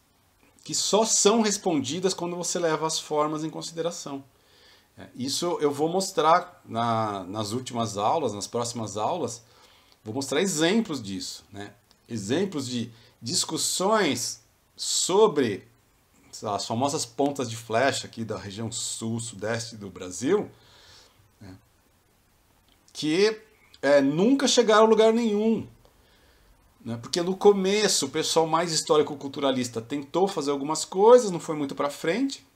que só são respondidas quando você leva as formas em consideração. É, isso eu vou mostrar na, nas últimas aulas, nas próximas aulas, vou mostrar exemplos disso, né? exemplos de discussões sobre as famosas pontas de flecha aqui da região sul-sudeste do Brasil, que é, nunca chegaram a lugar nenhum. Né? Porque no começo o pessoal mais histórico-culturalista tentou fazer algumas coisas, não foi muito para frente.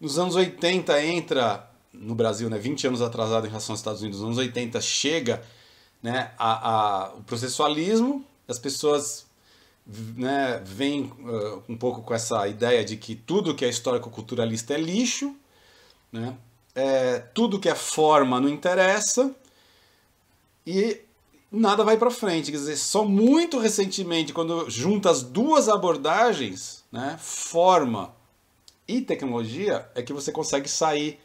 Nos anos 80 entra, no Brasil, né, 20 anos atrasado em relação aos Estados Unidos, nos anos 80 chega né, a, a o processualismo, as pessoas né, vêm uh, um pouco com essa ideia de que tudo que é histórico-culturalista é lixo, né? é, tudo que é forma não interessa e nada vai para frente. Quer dizer, só muito recentemente, quando junta as duas abordagens, né, forma e tecnologia, é que você consegue sair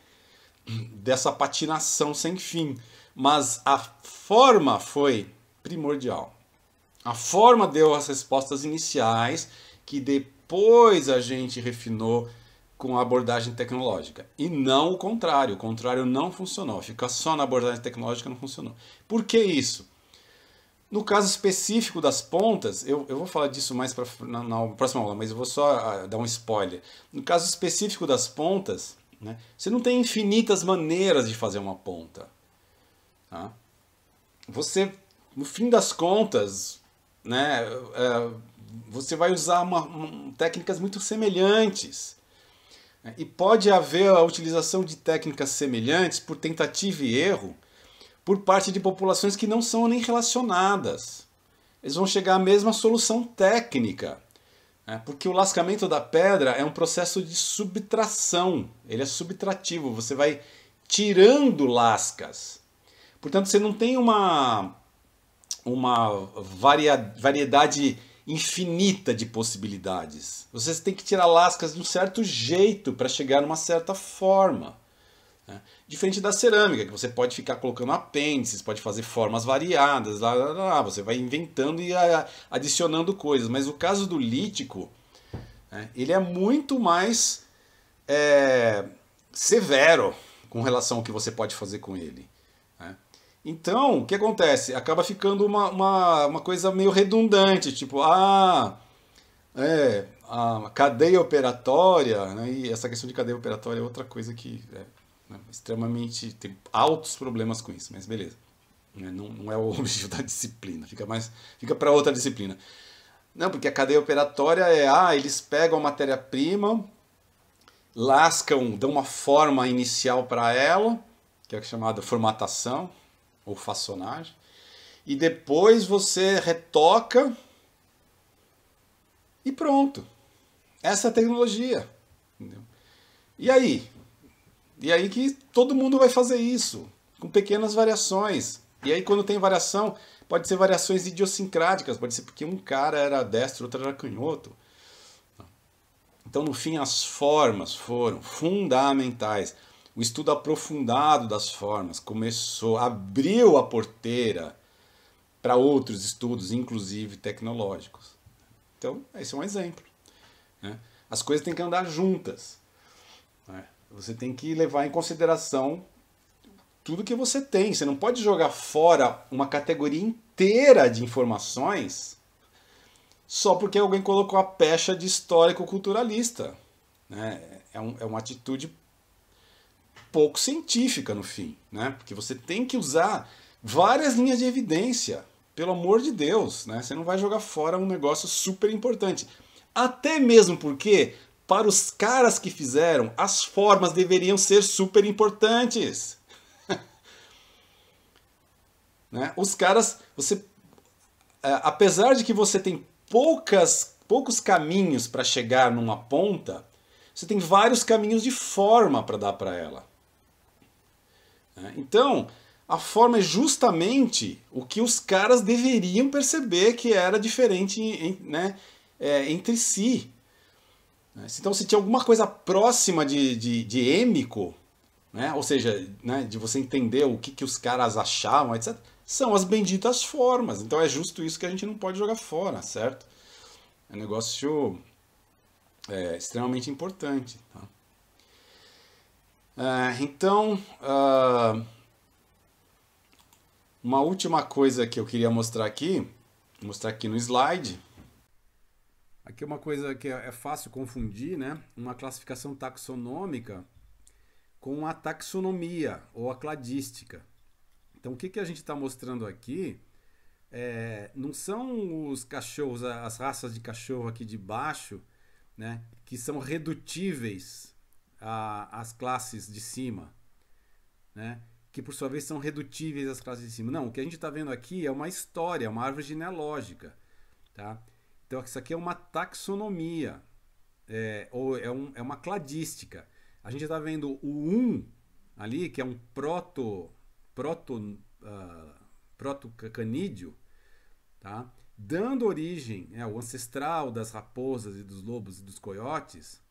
dessa patinação sem fim. Mas a forma foi primordial. A forma deu as respostas iniciais que depois a gente refinou com a abordagem tecnológica. E não o contrário. O contrário não funcionou. Ficar só na abordagem tecnológica não funcionou. Por que isso? No caso específico das pontas, eu, eu vou falar disso mais pra, na, na próxima aula, mas eu vou só ah, dar um spoiler. No caso específico das pontas, né, você não tem infinitas maneiras de fazer uma ponta. Tá? Você, no fim das contas, né, é, você vai usar uma, técnicas muito semelhantes. É, e pode haver a utilização de técnicas semelhantes por tentativa e erro por parte de populações que não são nem relacionadas. Eles vão chegar à mesma solução técnica, né? porque o lascamento da pedra é um processo de subtração, ele é subtrativo, você vai tirando lascas. Portanto, você não tem uma, uma variedade infinita de possibilidades. Você tem que tirar lascas de um certo jeito para chegar numa certa forma. Né? Diferente da cerâmica, que você pode ficar colocando apêndices, pode fazer formas variadas, lá, lá, lá, você vai inventando e ah, adicionando coisas. Mas o caso do lítico, né, ele é muito mais é, severo com relação ao que você pode fazer com ele. Então, o que acontece? Acaba ficando uma, uma, uma coisa meio redundante, tipo, ah, é, a cadeia operatória, né? e essa questão de cadeia operatória é outra coisa que é né? extremamente. tem altos problemas com isso, mas beleza. Né, não, não é o (laughs) objetivo da disciplina, fica, mais, fica para outra disciplina. Não, porque a cadeia operatória é, ah, eles pegam a matéria-prima, lascam, dão uma forma inicial para ela, que é chamada formatação, ou façonagem, e depois você retoca e pronto. Essa é a tecnologia. Entendeu? E aí? E aí que todo mundo vai fazer isso, com pequenas variações. E aí quando tem variação, pode ser variações idiosincráticas, pode ser porque um cara era destro, outro era canhoto. Então, no fim, as formas foram fundamentais o estudo aprofundado das formas começou, abriu a porteira para outros estudos, inclusive tecnológicos. Então, esse é um exemplo. Né? As coisas têm que andar juntas. Né? Você tem que levar em consideração tudo que você tem. Você não pode jogar fora uma categoria inteira de informações só porque alguém colocou a pecha de histórico-culturalista. Né? É, um, é uma atitude pouco científica no fim, né? Porque você tem que usar várias linhas de evidência. Pelo amor de Deus, né? Você não vai jogar fora um negócio super importante. Até mesmo porque, para os caras que fizeram, as formas deveriam ser super importantes. (laughs) né? Os caras, você, é, apesar de que você tem poucas, poucos caminhos para chegar numa ponta, você tem vários caminhos de forma para dar para ela. Né? Então, a forma é justamente o que os caras deveriam perceber que era diferente né, é, entre si. Né? Então, se tinha alguma coisa próxima de, de, de êmico, né, ou seja, né, de você entender o que, que os caras achavam, etc., são as benditas formas. Então, é justo isso que a gente não pode jogar fora, certo? É um negócio é, extremamente importante. Tá? É, então, uh, uma última coisa que eu queria mostrar aqui, mostrar aqui no slide. Aqui é uma coisa que é fácil confundir, né? Uma classificação taxonômica com a taxonomia ou a cladística. Então, o que, que a gente está mostrando aqui é, não são os cachorros, as raças de cachorro aqui de baixo, né? Que são redutíveis a, as classes de cima, né? que por sua vez são redutíveis às classes de cima. Não, o que a gente está vendo aqui é uma história, é uma árvore genealógica. Tá? Então, isso aqui é uma taxonomia, é, ou é, um, é uma cladística. A gente está vendo o 1 ali, que é um proto, proto, uh, ah, canídeo, tá? dando origem, é, o ancestral das raposas e dos lobos e dos coiotes,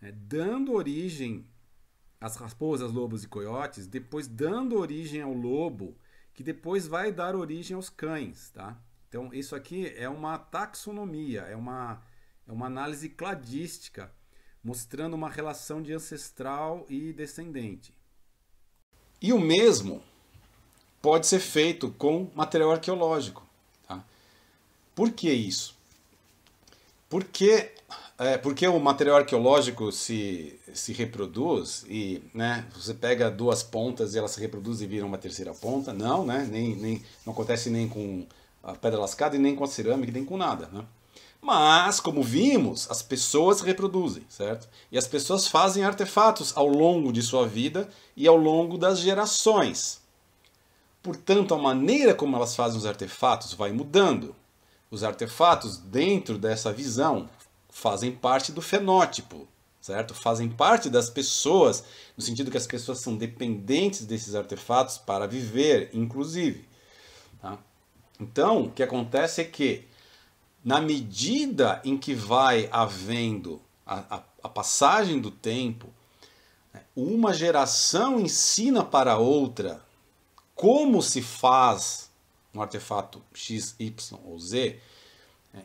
né, dando origem às raposas, lobos e coiotes, depois dando origem ao lobo, que depois vai dar origem aos cães, tá? Então, isso aqui é uma taxonomia, é uma, é uma análise cladística, mostrando uma relação de ancestral e descendente. E o mesmo pode ser feito com material arqueológico. Tá? Por que isso? Porque é, porque o material arqueológico se, se reproduz e né, você pega duas pontas e elas se reproduzem e viram uma terceira ponta. Não, né? Nem, nem, não acontece nem com a pedra lascada e nem com a cerâmica, nem com nada, né? Mas, como vimos, as pessoas reproduzem, certo? E as pessoas fazem artefatos ao longo de sua vida e ao longo das gerações. Portanto, a maneira como elas fazem os artefatos vai mudando. Os artefatos, dentro dessa visão fazem parte do fenótipo, certo? Fazem parte das pessoas, no sentido que as pessoas são dependentes desses artefatos para viver, inclusive. Tá? Então, o que acontece é que, na medida em que vai havendo a, a, a passagem do tempo, né, uma geração ensina para outra como se faz um artefato X, Y ou Z,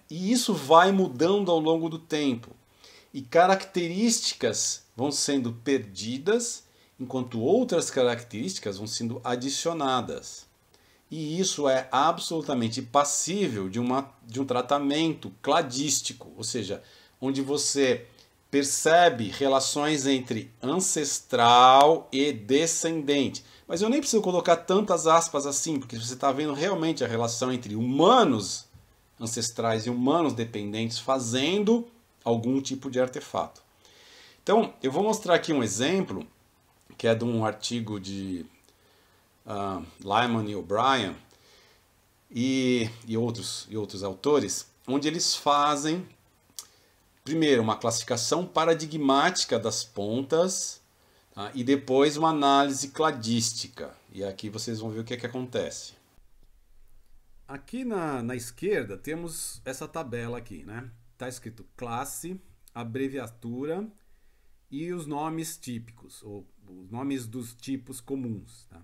e isso vai mudando ao longo do tempo. E características vão sendo perdidas, enquanto outras características vão sendo adicionadas. E isso é absolutamente passível de, uma, de um tratamento cladístico, ou seja, onde você percebe relações entre ancestral e descendente. Mas eu nem preciso colocar tantas aspas assim, porque você está vendo realmente a relação entre humanos ancestrais e humanos dependentes fazendo algum tipo de artefato. Então, eu vou mostrar aqui um exemplo que é de um artigo de uh, Lyman e O'Brien e, e, outros, e outros autores, onde eles fazem, primeiro, uma classificação paradigmática das pontas tá? e depois uma análise cladística. E aqui vocês vão ver o que, é que acontece. Aqui na, na esquerda temos essa tabela aqui, né? Está escrito classe, abreviatura e os nomes típicos, ou os nomes dos tipos comuns. Tá?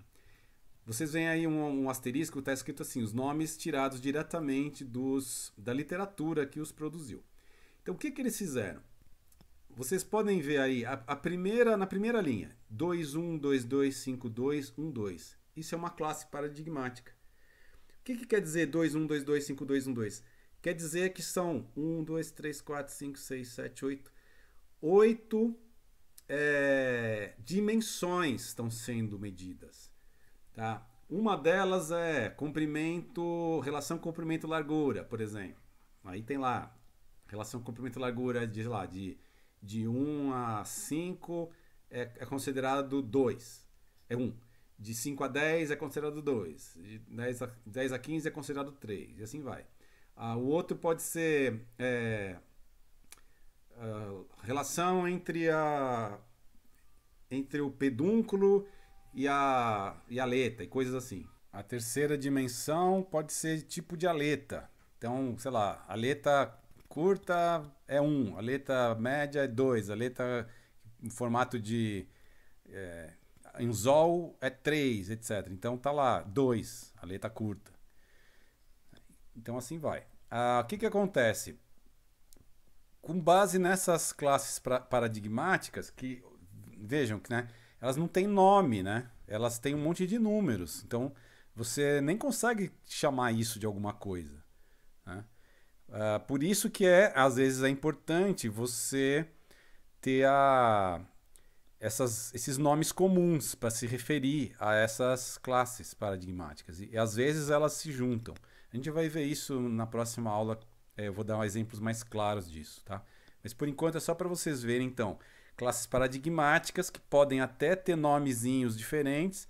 Vocês veem aí um, um asterisco, está escrito assim, os nomes tirados diretamente dos, da literatura que os produziu. Então, o que, que eles fizeram? Vocês podem ver aí, a, a primeira, na primeira linha, 2. Isso é uma classe paradigmática que, que quer dizer 2, 2, 2, 2, 1, 1, 5, 2? Quer dizer que são 1, 2, 3, 4, 5, 6, 7, 8. 8 é, dimensões estão sendo medidas. Tá? Uma delas é comprimento, relação comprimento-largura, por exemplo. Aí tem lá, relação comprimento-largura de, de, de 1 a 5 é, é considerado 2. É 1. De 5 a 10 é considerado 2. De 10 a, 10 a 15 é considerado 3. E assim vai. Ah, o outro pode ser é, ah, relação entre, a, entre o pedúnculo e a, e a aleta e coisas assim. A terceira dimensão pode ser tipo de aleta. Então, sei lá, aleta curta é 1, um, aleta média é 2, aleta em formato de é, em Zol é 3, etc. Então tá lá, 2, a letra tá curta. Então assim vai. Ah, o que, que acontece? Com base nessas classes pra, paradigmáticas, que vejam que né, elas não têm nome, né? elas têm um monte de números. Então você nem consegue chamar isso de alguma coisa. Né? Ah, por isso que é, às vezes, é importante você ter a essas, esses nomes comuns para se referir a essas classes paradigmáticas. E, e, às vezes elas se juntam. A gente vai ver isso na próxima aula. É, eu vou dar exemplos mais claros disso, tá? Mas por enquanto é só para vocês verem, então, classes paradigmáticas que podem até ter nomezinhos diferentes,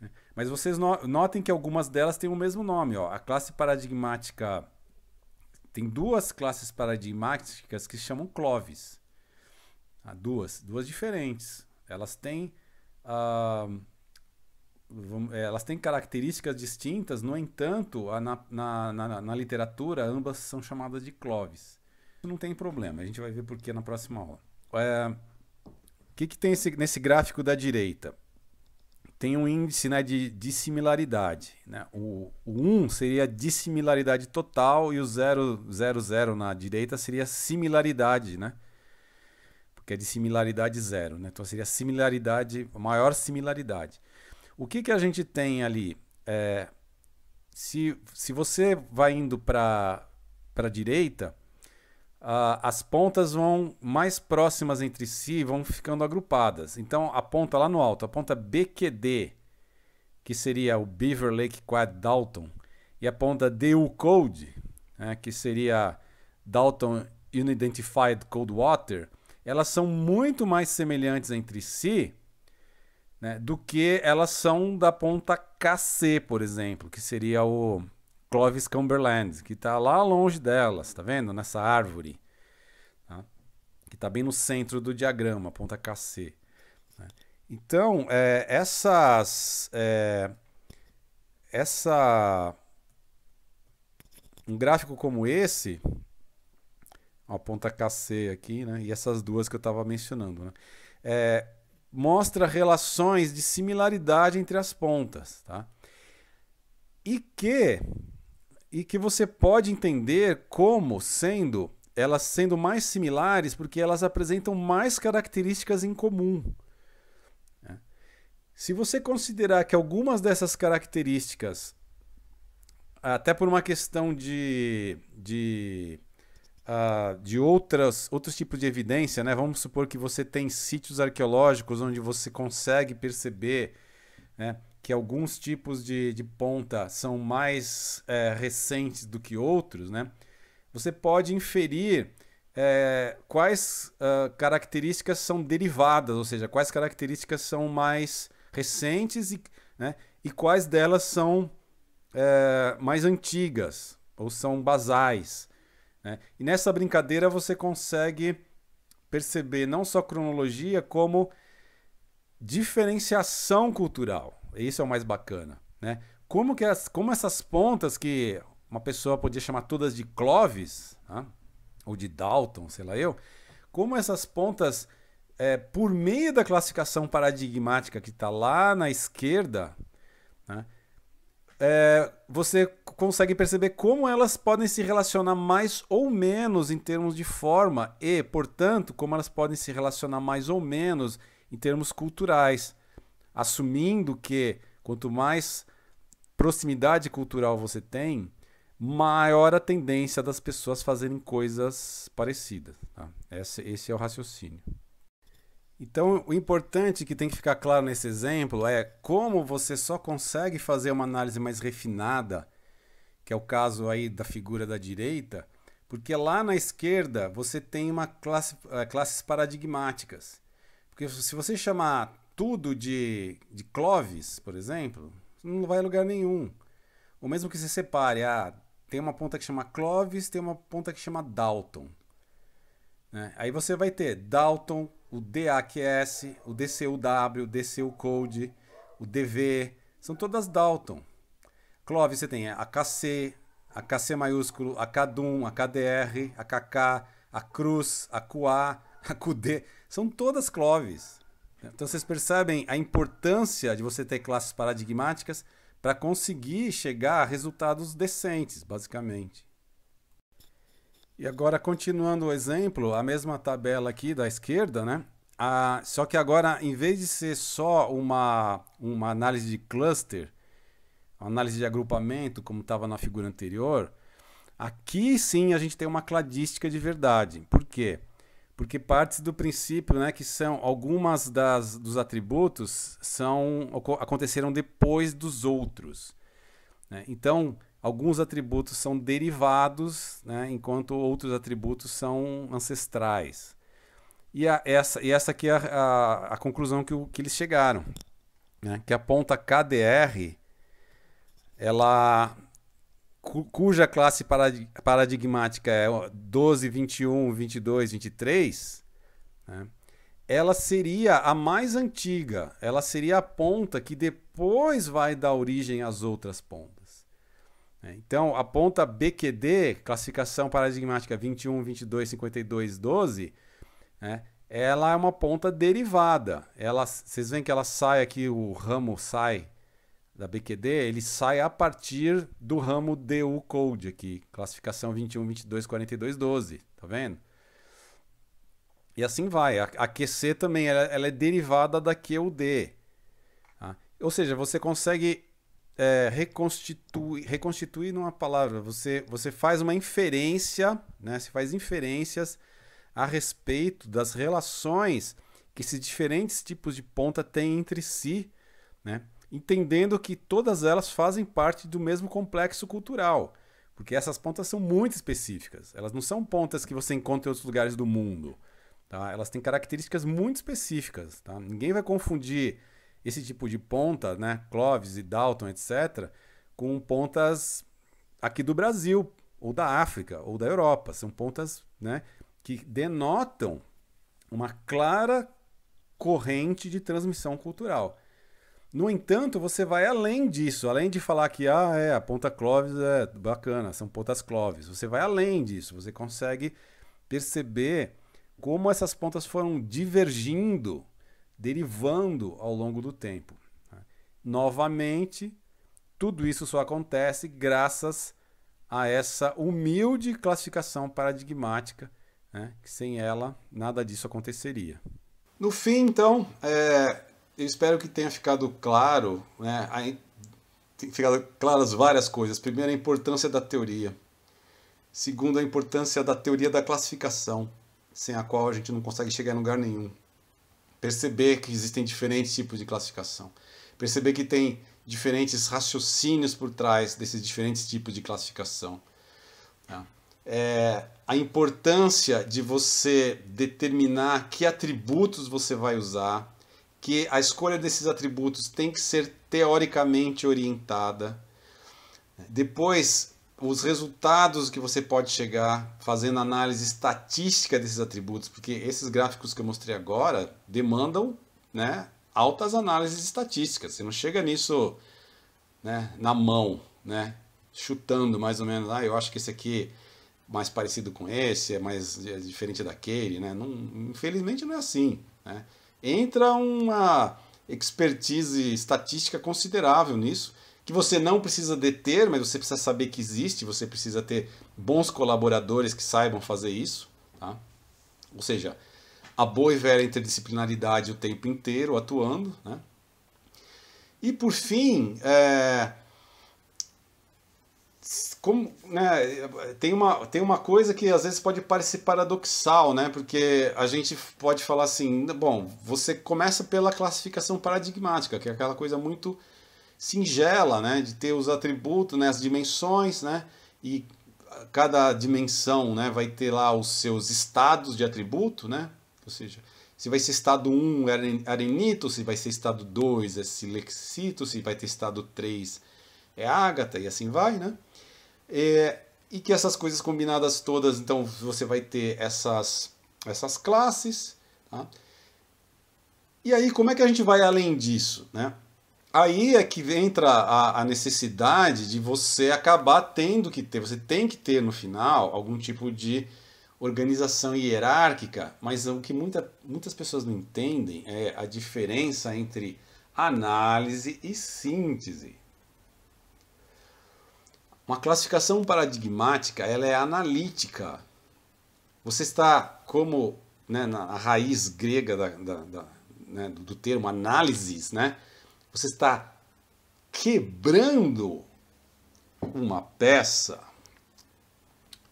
né? mas vocês no notem que algumas delas têm o mesmo nome. Ó. A classe paradigmática. Tem duas classes paradigmáticas que chamam Clovis. Ah, duas, duas diferentes. Elas têm, ah, eh, elas têm características distintas, no entanto, na, na, na, na, literatura, ambas são chamadas de cloves. Não tem problema, a gente vai ver por que na próxima aula. o eh, é, que, que tem esse, nesse gráfico da direita? Tem um índice né, de dissimilaridade. Né? O, o 1 seria dissimilaridade total e o 000 na direita seria similaridade, né? que é de similaridade zero. Né? Então seria similaridade, maior similaridade. O que, que a gente tem ali? É, se, se você vai indo para a direita, uh, as pontas vão mais próximas entre si, vão ficando agrupadas. Então a ponta lá no alto, a ponta BQD, que seria o Beaver Lake Quad Dalton, e a ponta DU Code, né, que seria Dalton Unidentified Cold Water, elas são muito mais semelhantes entre si né, do que elas são da ponta KC, por exemplo, que seria o Clovis Cumberland, que está lá longe delas, está vendo? Nessa árvore, tá? que está bem no centro do diagrama, a ponta KC. Né? Então, é, essas. É, essa. Um gráfico como esse, a ponta KC aqui, né? E essas duas que eu estava mencionando, né? É, mostra relações de similaridade entre as pontas, tá? E que e que você pode entender como sendo elas sendo mais similares porque elas apresentam mais características em comum. Né? Se você considerar que algumas dessas características, até por uma questão de, de uh, de outras, outros tipos de evidência, né? Vamos supor que você tem sítios arqueológicos onde você consegue perceber né, que alguns tipos de, de ponta são mais é, recentes do que outros, né? Você pode inferir é, quais uh, características são derivadas, ou seja, quais características são mais recentes e, né, e quais delas são é, mais antigas ou são basais. Né? E nessa brincadeira você consegue perceber não só cronologia, como diferenciação cultural. Isso é o mais bacana. Né? Como, que as, como essas pontas que uma pessoa podia chamar todas de Clovis, né? ou de Dalton, sei lá eu, como essas pontas, é, por meio da classificação paradigmática que está lá na esquerda, né? é, você consegue perceber como elas podem se relacionar mais ou menos em termos de forma e, portanto, como elas podem se relacionar mais ou menos em termos culturais, assumindo que quanto mais proximidade cultural você tem, maior a tendência das pessoas fazerem coisas parecidas. Tá? Esse, esse é o raciocínio. Então, o importante que tem que ficar claro nesse exemplo é como você só consegue fazer uma análise mais refinada, que é o caso aí da figura da direita, porque lá na esquerda você tem uma classe, eh, classes paradigmáticas. Porque se você chamar tudo de, de Clovis, por exemplo, não vai a lugar nenhum. Ou mesmo que você separe, ah, tem uma ponta que chama Clovis, tem uma ponta que chama Dalton. Né? Aí você vai ter Dalton, o DAQS, o DCUW, o DCU Code, o DV, são todas Dalton. Clóvis, você tem a KC, a KC maiúsculo, a KDUM, a KDR, a KK, a Cruz, a QA, a QD, são todas Cloves. Então vocês percebem a importância de você ter classes paradigmáticas para conseguir chegar a resultados decentes, basicamente. E agora, continuando o exemplo, a mesma tabela aqui da esquerda, né? Ah, só que agora, em vez de ser só uma, uma análise de cluster, análise de agrupamento, como estava na figura anterior, aqui sim a gente tem uma cladística de verdade. Por quê? Porque parte do princípio né, que são algumas das, dos atributos são aconteceram depois dos outros. Né? Então, alguns atributos são derivados, né, enquanto outros atributos são ancestrais. E, a, essa, e essa aqui é a, a, a conclusão que, que eles chegaram, né, que ponta KDR, ela cu, cuja classe paradigmática é 12, 21, 22, 23, né, ela seria a mais antiga, ela seria a ponta que depois vai dar origem às outras pontas. Né? Então, a ponta BQD, classificação paradigmática 21, 22, 52, 12, né? ela é uma ponta derivada. Ela, vocês veem que ela sai aqui, o ramo sai da BQD, ele sai a partir do ramo DU Code aqui, classificação 21, 22, 42, 12, tá vendo? E assim vai. A, QC também ela, ela é derivada da QD. Tá? Ou seja, você consegue é, reconstituir, reconstituir numa palavra, você, você faz uma inferência, né? Você faz inferências a respeito das relações que esses diferentes tipos de ponta têm entre si, né? Entendendo que todas elas fazem parte do mesmo complexo cultural, porque essas pontas são muito específicas. Elas não são pontas que você encontra em outros lugares do mundo, tá? Elas têm características muito específicas, tá? Ninguém vai confundir esse tipo de ponta, né? Clóvis e Dalton, etc., com pontas aqui do Brasil, ou da África, ou da Europa. São pontas né, que denotam uma clara corrente de transmissão cultural. No entanto, você vai além disso, além de falar que ah, é, a ponta Clóvis é bacana, são pontas Clóvis. Você vai além disso, você consegue perceber como essas pontas foram divergindo derivando ao longo do tempo. Né? Novamente, tudo isso só acontece graças a essa humilde classificação paradigmática, né? que sem ela nada disso aconteceria. No fim, então, é, eu espero que tenha ficado claro, né, tem ficado claras várias coisas. Primeiro, a importância da teoria. Segundo, a importância da teoria da classificação, sem a qual a gente não consegue chegar em lugar nenhum perceber que existem diferentes tipos de classificação, perceber que tem diferentes raciocínios por trás desses diferentes tipos de classificação. Né? É, a importância de você determinar que atributos você vai usar, que a escolha desses atributos tem que ser teoricamente orientada. Depois, os resultados que você pode chegar fazendo análise estatística desses atributos, porque esses gráficos que eu mostrei agora demandam né, altas análises estatísticas. Você não chega nisso né, na mão, né, chutando mais ou menos. Ah, eu acho que esse aqui é mais parecido com esse, é mais é diferente daquele. Né? Não, infelizmente não é assim. Né? Entra uma expertise estatística considerável nisso que você não precisa deter, mas você precisa saber que existe, você precisa ter bons colaboradores que saibam fazer isso. Tá? Ou seja, a boa e velha interdisciplinaridade o tempo inteiro atuando. Né? E por fim, é... Como, né, tem, uma, tem uma coisa que às vezes pode parecer paradoxal, né? Porque a gente pode falar assim, bom, você começa pela classificação paradigmática, que é aquela coisa muito singela, né, de ter os atributos, né, as dimensões, né, e cada dimensão, né, vai ter lá os seus estados de atributo, né, ou seja, se vai ser estado 1 arenito, se vai ser estado 2 é silexito, se vai ter estado 3 é ágata e assim vai, né, é, e que essas coisas combinadas todas, então você vai ter essas, essas classes, tá? E aí, como é que a gente vai além disso, né? Aí é que entra a, a, necessidade de você acabar tendo que ter, você tem que ter no final algum tipo de organização hierárquica, mas o que muita, muitas pessoas não entendem é a diferença entre análise e síntese. Uma classificação paradigmática ela é analítica. Você está como né, na raiz grega da, da, da, né, do termo análise, né? Você está quebrando uma peça,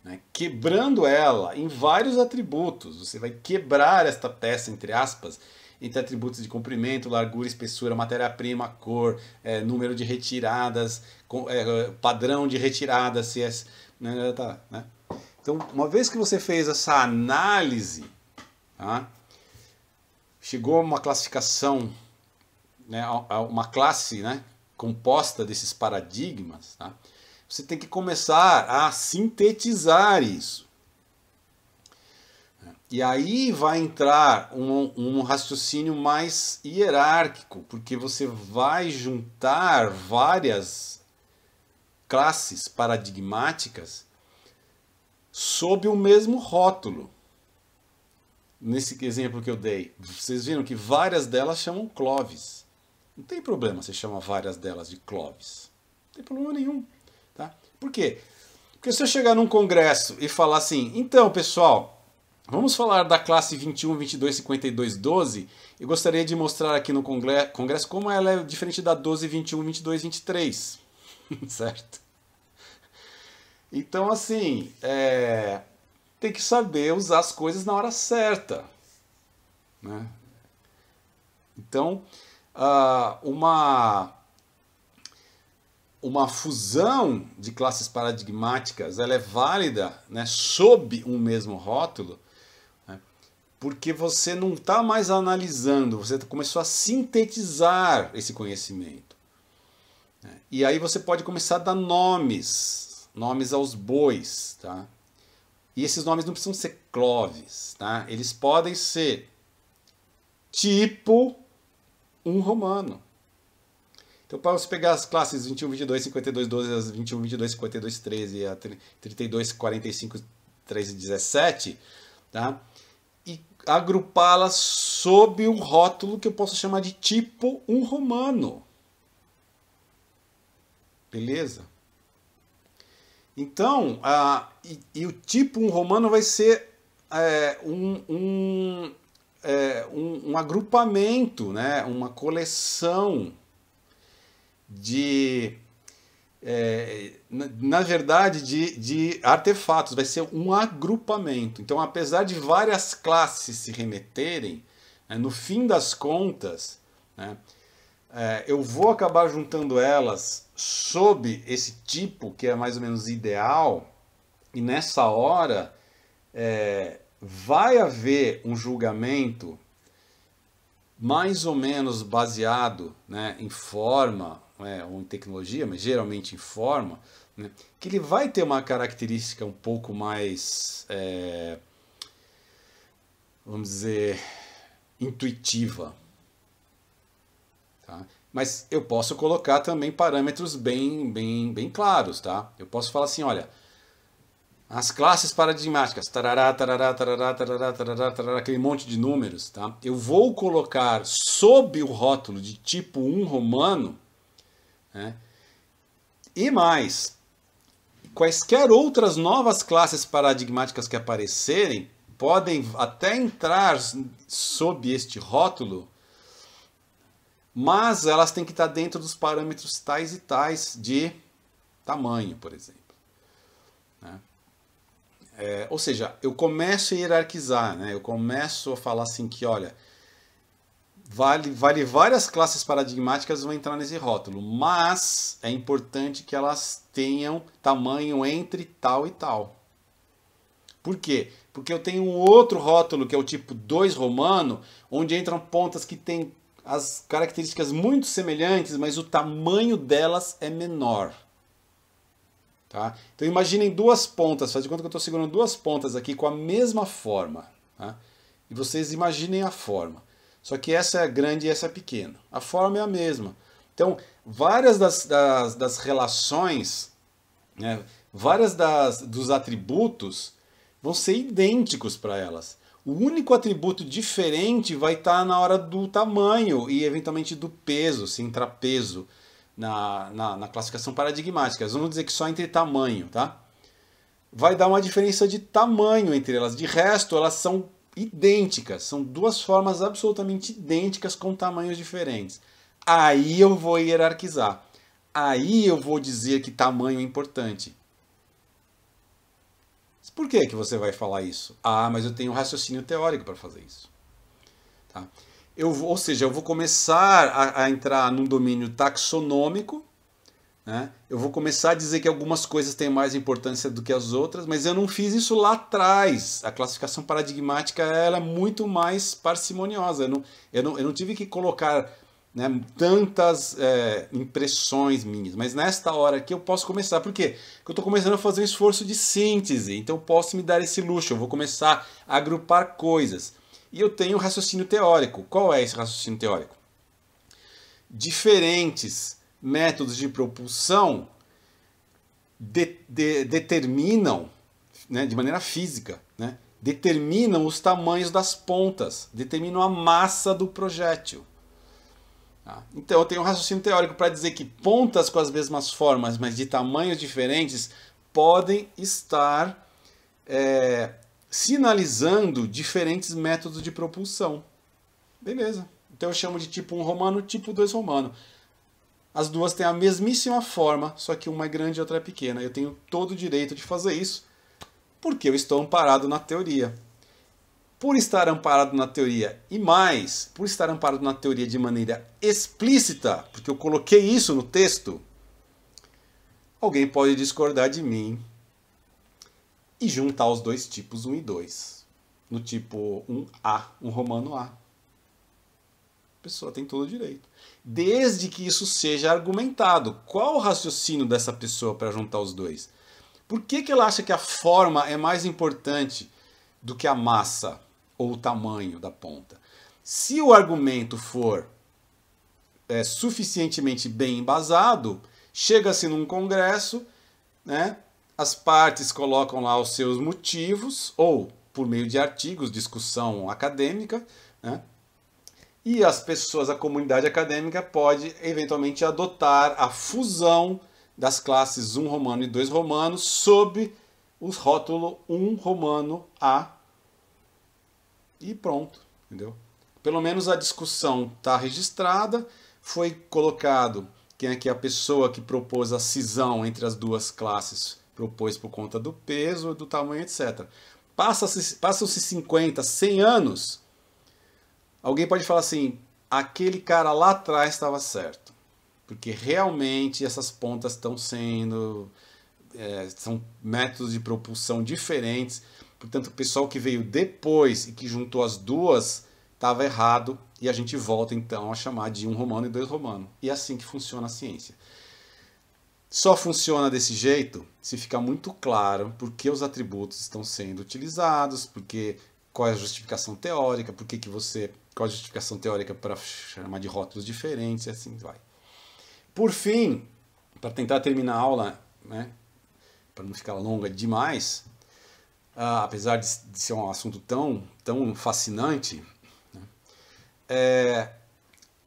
né? quebrando ela em vários atributos. Você vai quebrar esta peça, entre aspas, entre atributos de comprimento, largura, espessura, matéria-prima, cor, é, número de retiradas, com, é, padrão de retiradas, se é, né, tá, né? Então, uma vez que você fez essa análise, tá? chegou a uma classificação né, uma classe né, composta desses paradigmas, tá? você tem que começar a sintetizar isso. E aí vai entrar um, um, raciocínio mais hierárquico, porque você vai juntar várias classes paradigmáticas sob o mesmo rótulo. Nesse exemplo que eu dei, vocês viram que várias delas chamam Clovis. Não tem problema você chama várias delas de Clóvis. Não tem problema nenhum. Tá? Por quê? Porque se eu chegar num congresso e falar assim, então pessoal, vamos falar da classe 21, 22, 52, 12, eu gostaria de mostrar aqui no congresso como ela é diferente da 12, 21, 22, 23. certo? Então, assim, é... tem que saber usar as coisas na hora certa. Né? Então, uh, uma uma fusão de classes paradigmáticas ela é válida né, sob um mesmo rótulo, né, porque você não está mais analisando, você começou a sintetizar esse conhecimento. Né, e aí você pode começar a dar nomes, nomes aos bois. Tá? E esses nomes não precisam ser cloves, tá? eles podem ser tipo um romano. Então, para você pegar as classes 21, 22, 52, 12, as 21, 22, 52, 13, a 32, 45, 13, 17, tá? e agrupá-las sob um rótulo que eu posso chamar de tipo um romano. Beleza? Então, a, e, e o tipo um romano vai ser é, um, um, é, um, um agrupamento, né, uma coleção de é, na, na, verdade, de, de, artefatos, vai ser um agrupamento. Então, apesar de várias classes se remeterem, né, no fim das contas, né, é, eu vou acabar juntando elas sob esse tipo que é mais ou menos ideal, e nessa hora é, vai haver um julgamento mais ou menos baseado né, em forma, né, ou em tecnologia, mas geralmente em forma, né, que ele vai ter uma característica um pouco mais, é, vamos dizer, intuitiva. Tá? Mas eu posso colocar também parâmetros bem, bem, bem claros, tá? Eu posso falar assim, olha, as classes paradigmáticas, tarará, tarará, tarará, tarará, tarará, tarará, aquele monte de números, tá? Eu vou colocar sob o rótulo de tipo 1 romano, né? E mais, quaisquer outras novas classes paradigmáticas que aparecerem podem até entrar sob este rótulo, mas elas têm que estar dentro dos parâmetros tais e tais de tamanho, por exemplo. Né? É, ou seja, eu começo a hierarquizar, né? eu começo a falar assim que, olha, vale, vale várias classes paradigmáticas vão entrar nesse rótulo, mas é importante que elas tenham tamanho entre tal e tal. Por quê? Porque eu tenho um outro rótulo, que é o tipo 2 romano, onde entram pontas que têm as características muito semelhantes, mas o tamanho delas é menor. Tá? Então imaginem duas pontas, faz de conta que eu estou segurando duas pontas aqui com a mesma forma. Tá? E vocês imaginem a forma. Só que essa é grande e essa é pequena. A forma é a mesma. Então, várias das, das, das relações, né, várias das, dos atributos vão ser idênticos para elas. O único atributo diferente vai estar tá na hora do tamanho e eventualmente do peso, se entrar peso na, na, na classificação paradigmática. Vamos dizer que só entre tamanho, tá? Vai dar uma diferença de tamanho entre elas. De resto, elas são idênticas. São duas formas absolutamente idênticas com tamanhos diferentes. Aí eu vou hierarquizar. Aí eu vou dizer que tamanho é importante. Por que, que você vai falar isso? Ah, mas eu tenho um raciocínio teórico para fazer isso. Tá? eu, ou seja, eu vou começar a, a entrar num domínio taxonômico, né? eu vou começar a dizer que algumas coisas têm mais importância do que as outras, mas eu não fiz isso lá atrás. A classificação paradigmática era é muito mais parcimoniosa. Eu não, eu não, eu não tive que colocar né, tantas é, impressões minhas, mas nesta hora aqui eu posso começar. Por quê? Porque eu estou começando a fazer um esforço de síntese, então eu posso me dar esse luxo, eu vou começar a agrupar coisas. E eu tenho o raciocínio teórico. Qual é esse raciocínio teórico? Diferentes métodos de propulsão de, de, determinam, né, de maneira física, né, determinam os tamanhos das pontas, determinam a massa do projétil. Tá? Então eu tenho um raciocínio teórico para dizer que pontas com as mesmas formas, mas de tamanhos diferentes, podem estar é, sinalizando diferentes métodos de propulsão. Beleza. Então eu chamo de tipo 1 romano, tipo 2 romano. As duas têm a mesmíssima forma, só que uma é grande e outra é pequena. Eu tenho todo o direito de fazer isso, porque eu estou amparado na teoria. Por estar amparado na teoria e mais, por estar amparado na teoria de maneira explícita, porque eu coloquei isso no texto, alguém pode discordar de mim e juntar os dois tipos 1 e 2. No tipo 1A, um romano A. A pessoa tem todo o direito. Desde que isso seja argumentado. Qual o raciocínio dessa pessoa para juntar os dois? Por que, que ela acha que a forma é mais importante do que a massa ou o tamanho da ponta? Se o argumento for é, suficientemente bem embasado, chega-se num congresso, né, as partes colocam lá os seus motivos, ou por meio de artigos, discussão acadêmica, né? e as pessoas, a comunidade acadêmica pode eventualmente adotar a fusão das classes 1 romano e 2 romano sob o rótulo 1 romano A. E pronto, entendeu? Pelo menos a discussão está registrada, foi colocado quem é que é a pessoa que propôs a cisão entre as duas classes propôs por conta do peso, do tamanho, etc. Passam-se 50, 100 anos, alguém pode falar assim: aquele cara lá atrás estava certo. Porque realmente essas pontas estão sendo. É, são métodos de propulsão diferentes. Portanto, o pessoal que veio depois e que juntou as duas estava errado. E a gente volta então a chamar de um romano e dois romano. E é assim que funciona a ciência. Só funciona desse jeito se ficar muito claro por que os atributos estão sendo utilizados, porque qual é a justificação teórica, por que, que você. qual a justificação teórica para chamar de rótulos diferentes, e assim vai. Por fim, para tentar terminar a aula, né, para não ficar longa demais, ah, apesar de, de, ser um assunto tão, tão fascinante, né, é,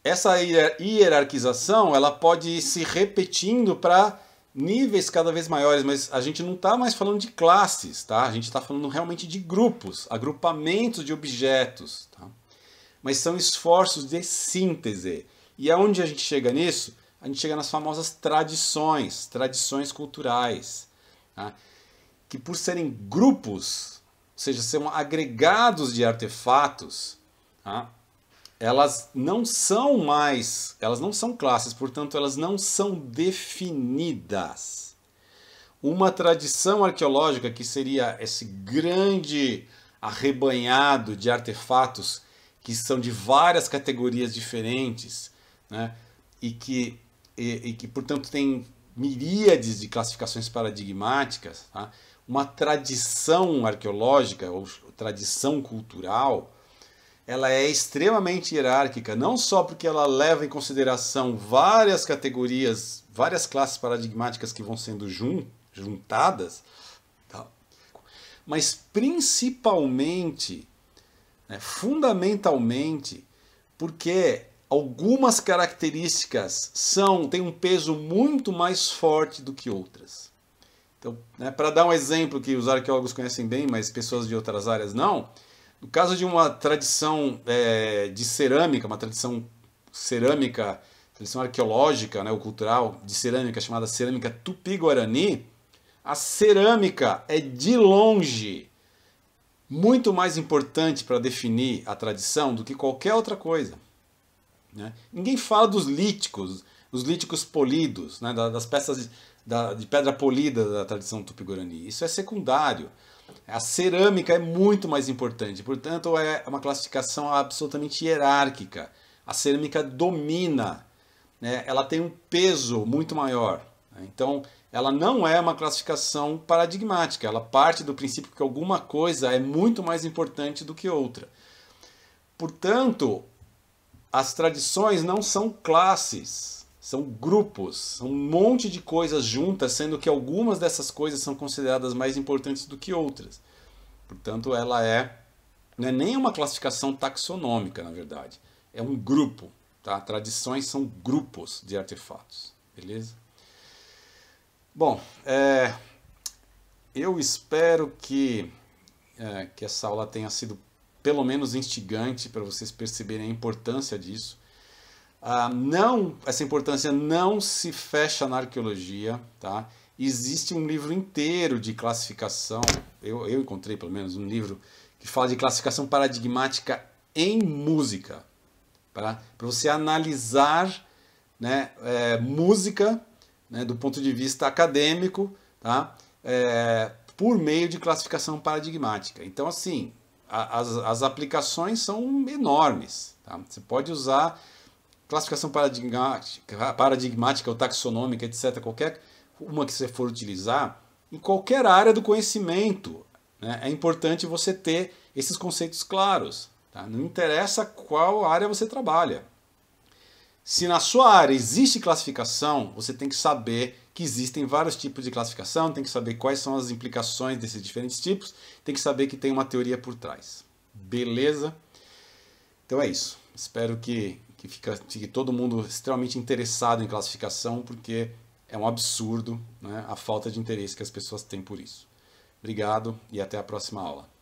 essa hierarquização ela pode ir se repetindo para níveis cada vez maiores, mas a gente não está mais falando de classes, tá? A gente está falando realmente de grupos, agrupamentos de objetos, tá? Mas são esforços de síntese. E aonde a gente chega nisso? A gente chega nas famosas tradições, tradições culturais, tá? que por serem grupos, ou seja, são agregados de artefatos, tá? elas não são mais, elas não são classes, portanto, elas não são definidas. Uma tradição arqueológica que seria esse grande arrebanhado de artefatos que são de várias categorias diferentes, né? E que, e, e que portanto, tem miríades de classificações paradigmáticas. Tá? Uma tradição arqueológica ou tradição cultural ela é extremamente hierárquica, não só porque ela leva em consideração várias categorias, várias classes paradigmáticas que vão sendo jun juntadas, tá? mas principalmente, né, fundamentalmente, porque algumas características são têm um peso muito mais forte do que outras. Então, né, para dar um exemplo que os arqueólogos conhecem bem, mas pessoas de outras áreas não, no caso de uma tradição é, de cerâmica, uma tradição cerâmica, tradição arqueológica, né, ou cultural de cerâmica chamada cerâmica tupi-guarani, a cerâmica é de longe muito mais importante para definir a tradição do que qualquer outra coisa. Né? Ninguém fala dos líticos, os líticos polidos, né? das peças de, da, de pedra polida da tradição tupi-guarani. Isso é secundário. A cerâmica é muito mais importante, portanto, é uma classificação absolutamente hierárquica. A cerâmica domina, né? ela tem um peso muito maior. Né? Então, ela não é uma classificação paradigmática, ela parte do princípio que alguma coisa é muito mais importante do que outra. Portanto, as tradições não são classes, são grupos, são um monte de coisas juntas, sendo que algumas dessas coisas são consideradas mais importantes do que outras. Portanto, ela é não é nem uma classificação taxonômica, na verdade. É um grupo, tá? Tradições são grupos de artefatos, beleza? Bom, é, eu espero que, é, que essa aula tenha sido pelo menos instigante para vocês perceberem a importância disso. Ah, não, essa importância não se fecha na arqueologia, tá? Existe um livro inteiro de classificação, eu, eu encontrei pelo menos um livro que fala de classificação paradigmática em música, tá? para você analisar né, é, música né, do ponto de vista acadêmico, tá? É, por meio de classificação paradigmática. Então, assim, a, as, as aplicações são enormes. Tá? Você pode usar classificação paradigmática, paradigmática ou taxonômica, etc., qualquer uma que você for utilizar, em qualquer área do conhecimento, né, é importante você ter esses conceitos claros. Tá? Não interessa qual área você trabalha. Se na sua área existe classificação, você tem que saber que existem vários tipos de classificação, tem que saber quais são as implicações desses diferentes tipos, tem que saber que tem uma teoria por trás. Beleza? Então é isso. Espero que que fica, fica todo mundo extremamente interessado em classificação, porque é um absurdo né, a falta de interesse que as pessoas têm por isso. Obrigado e até a próxima aula.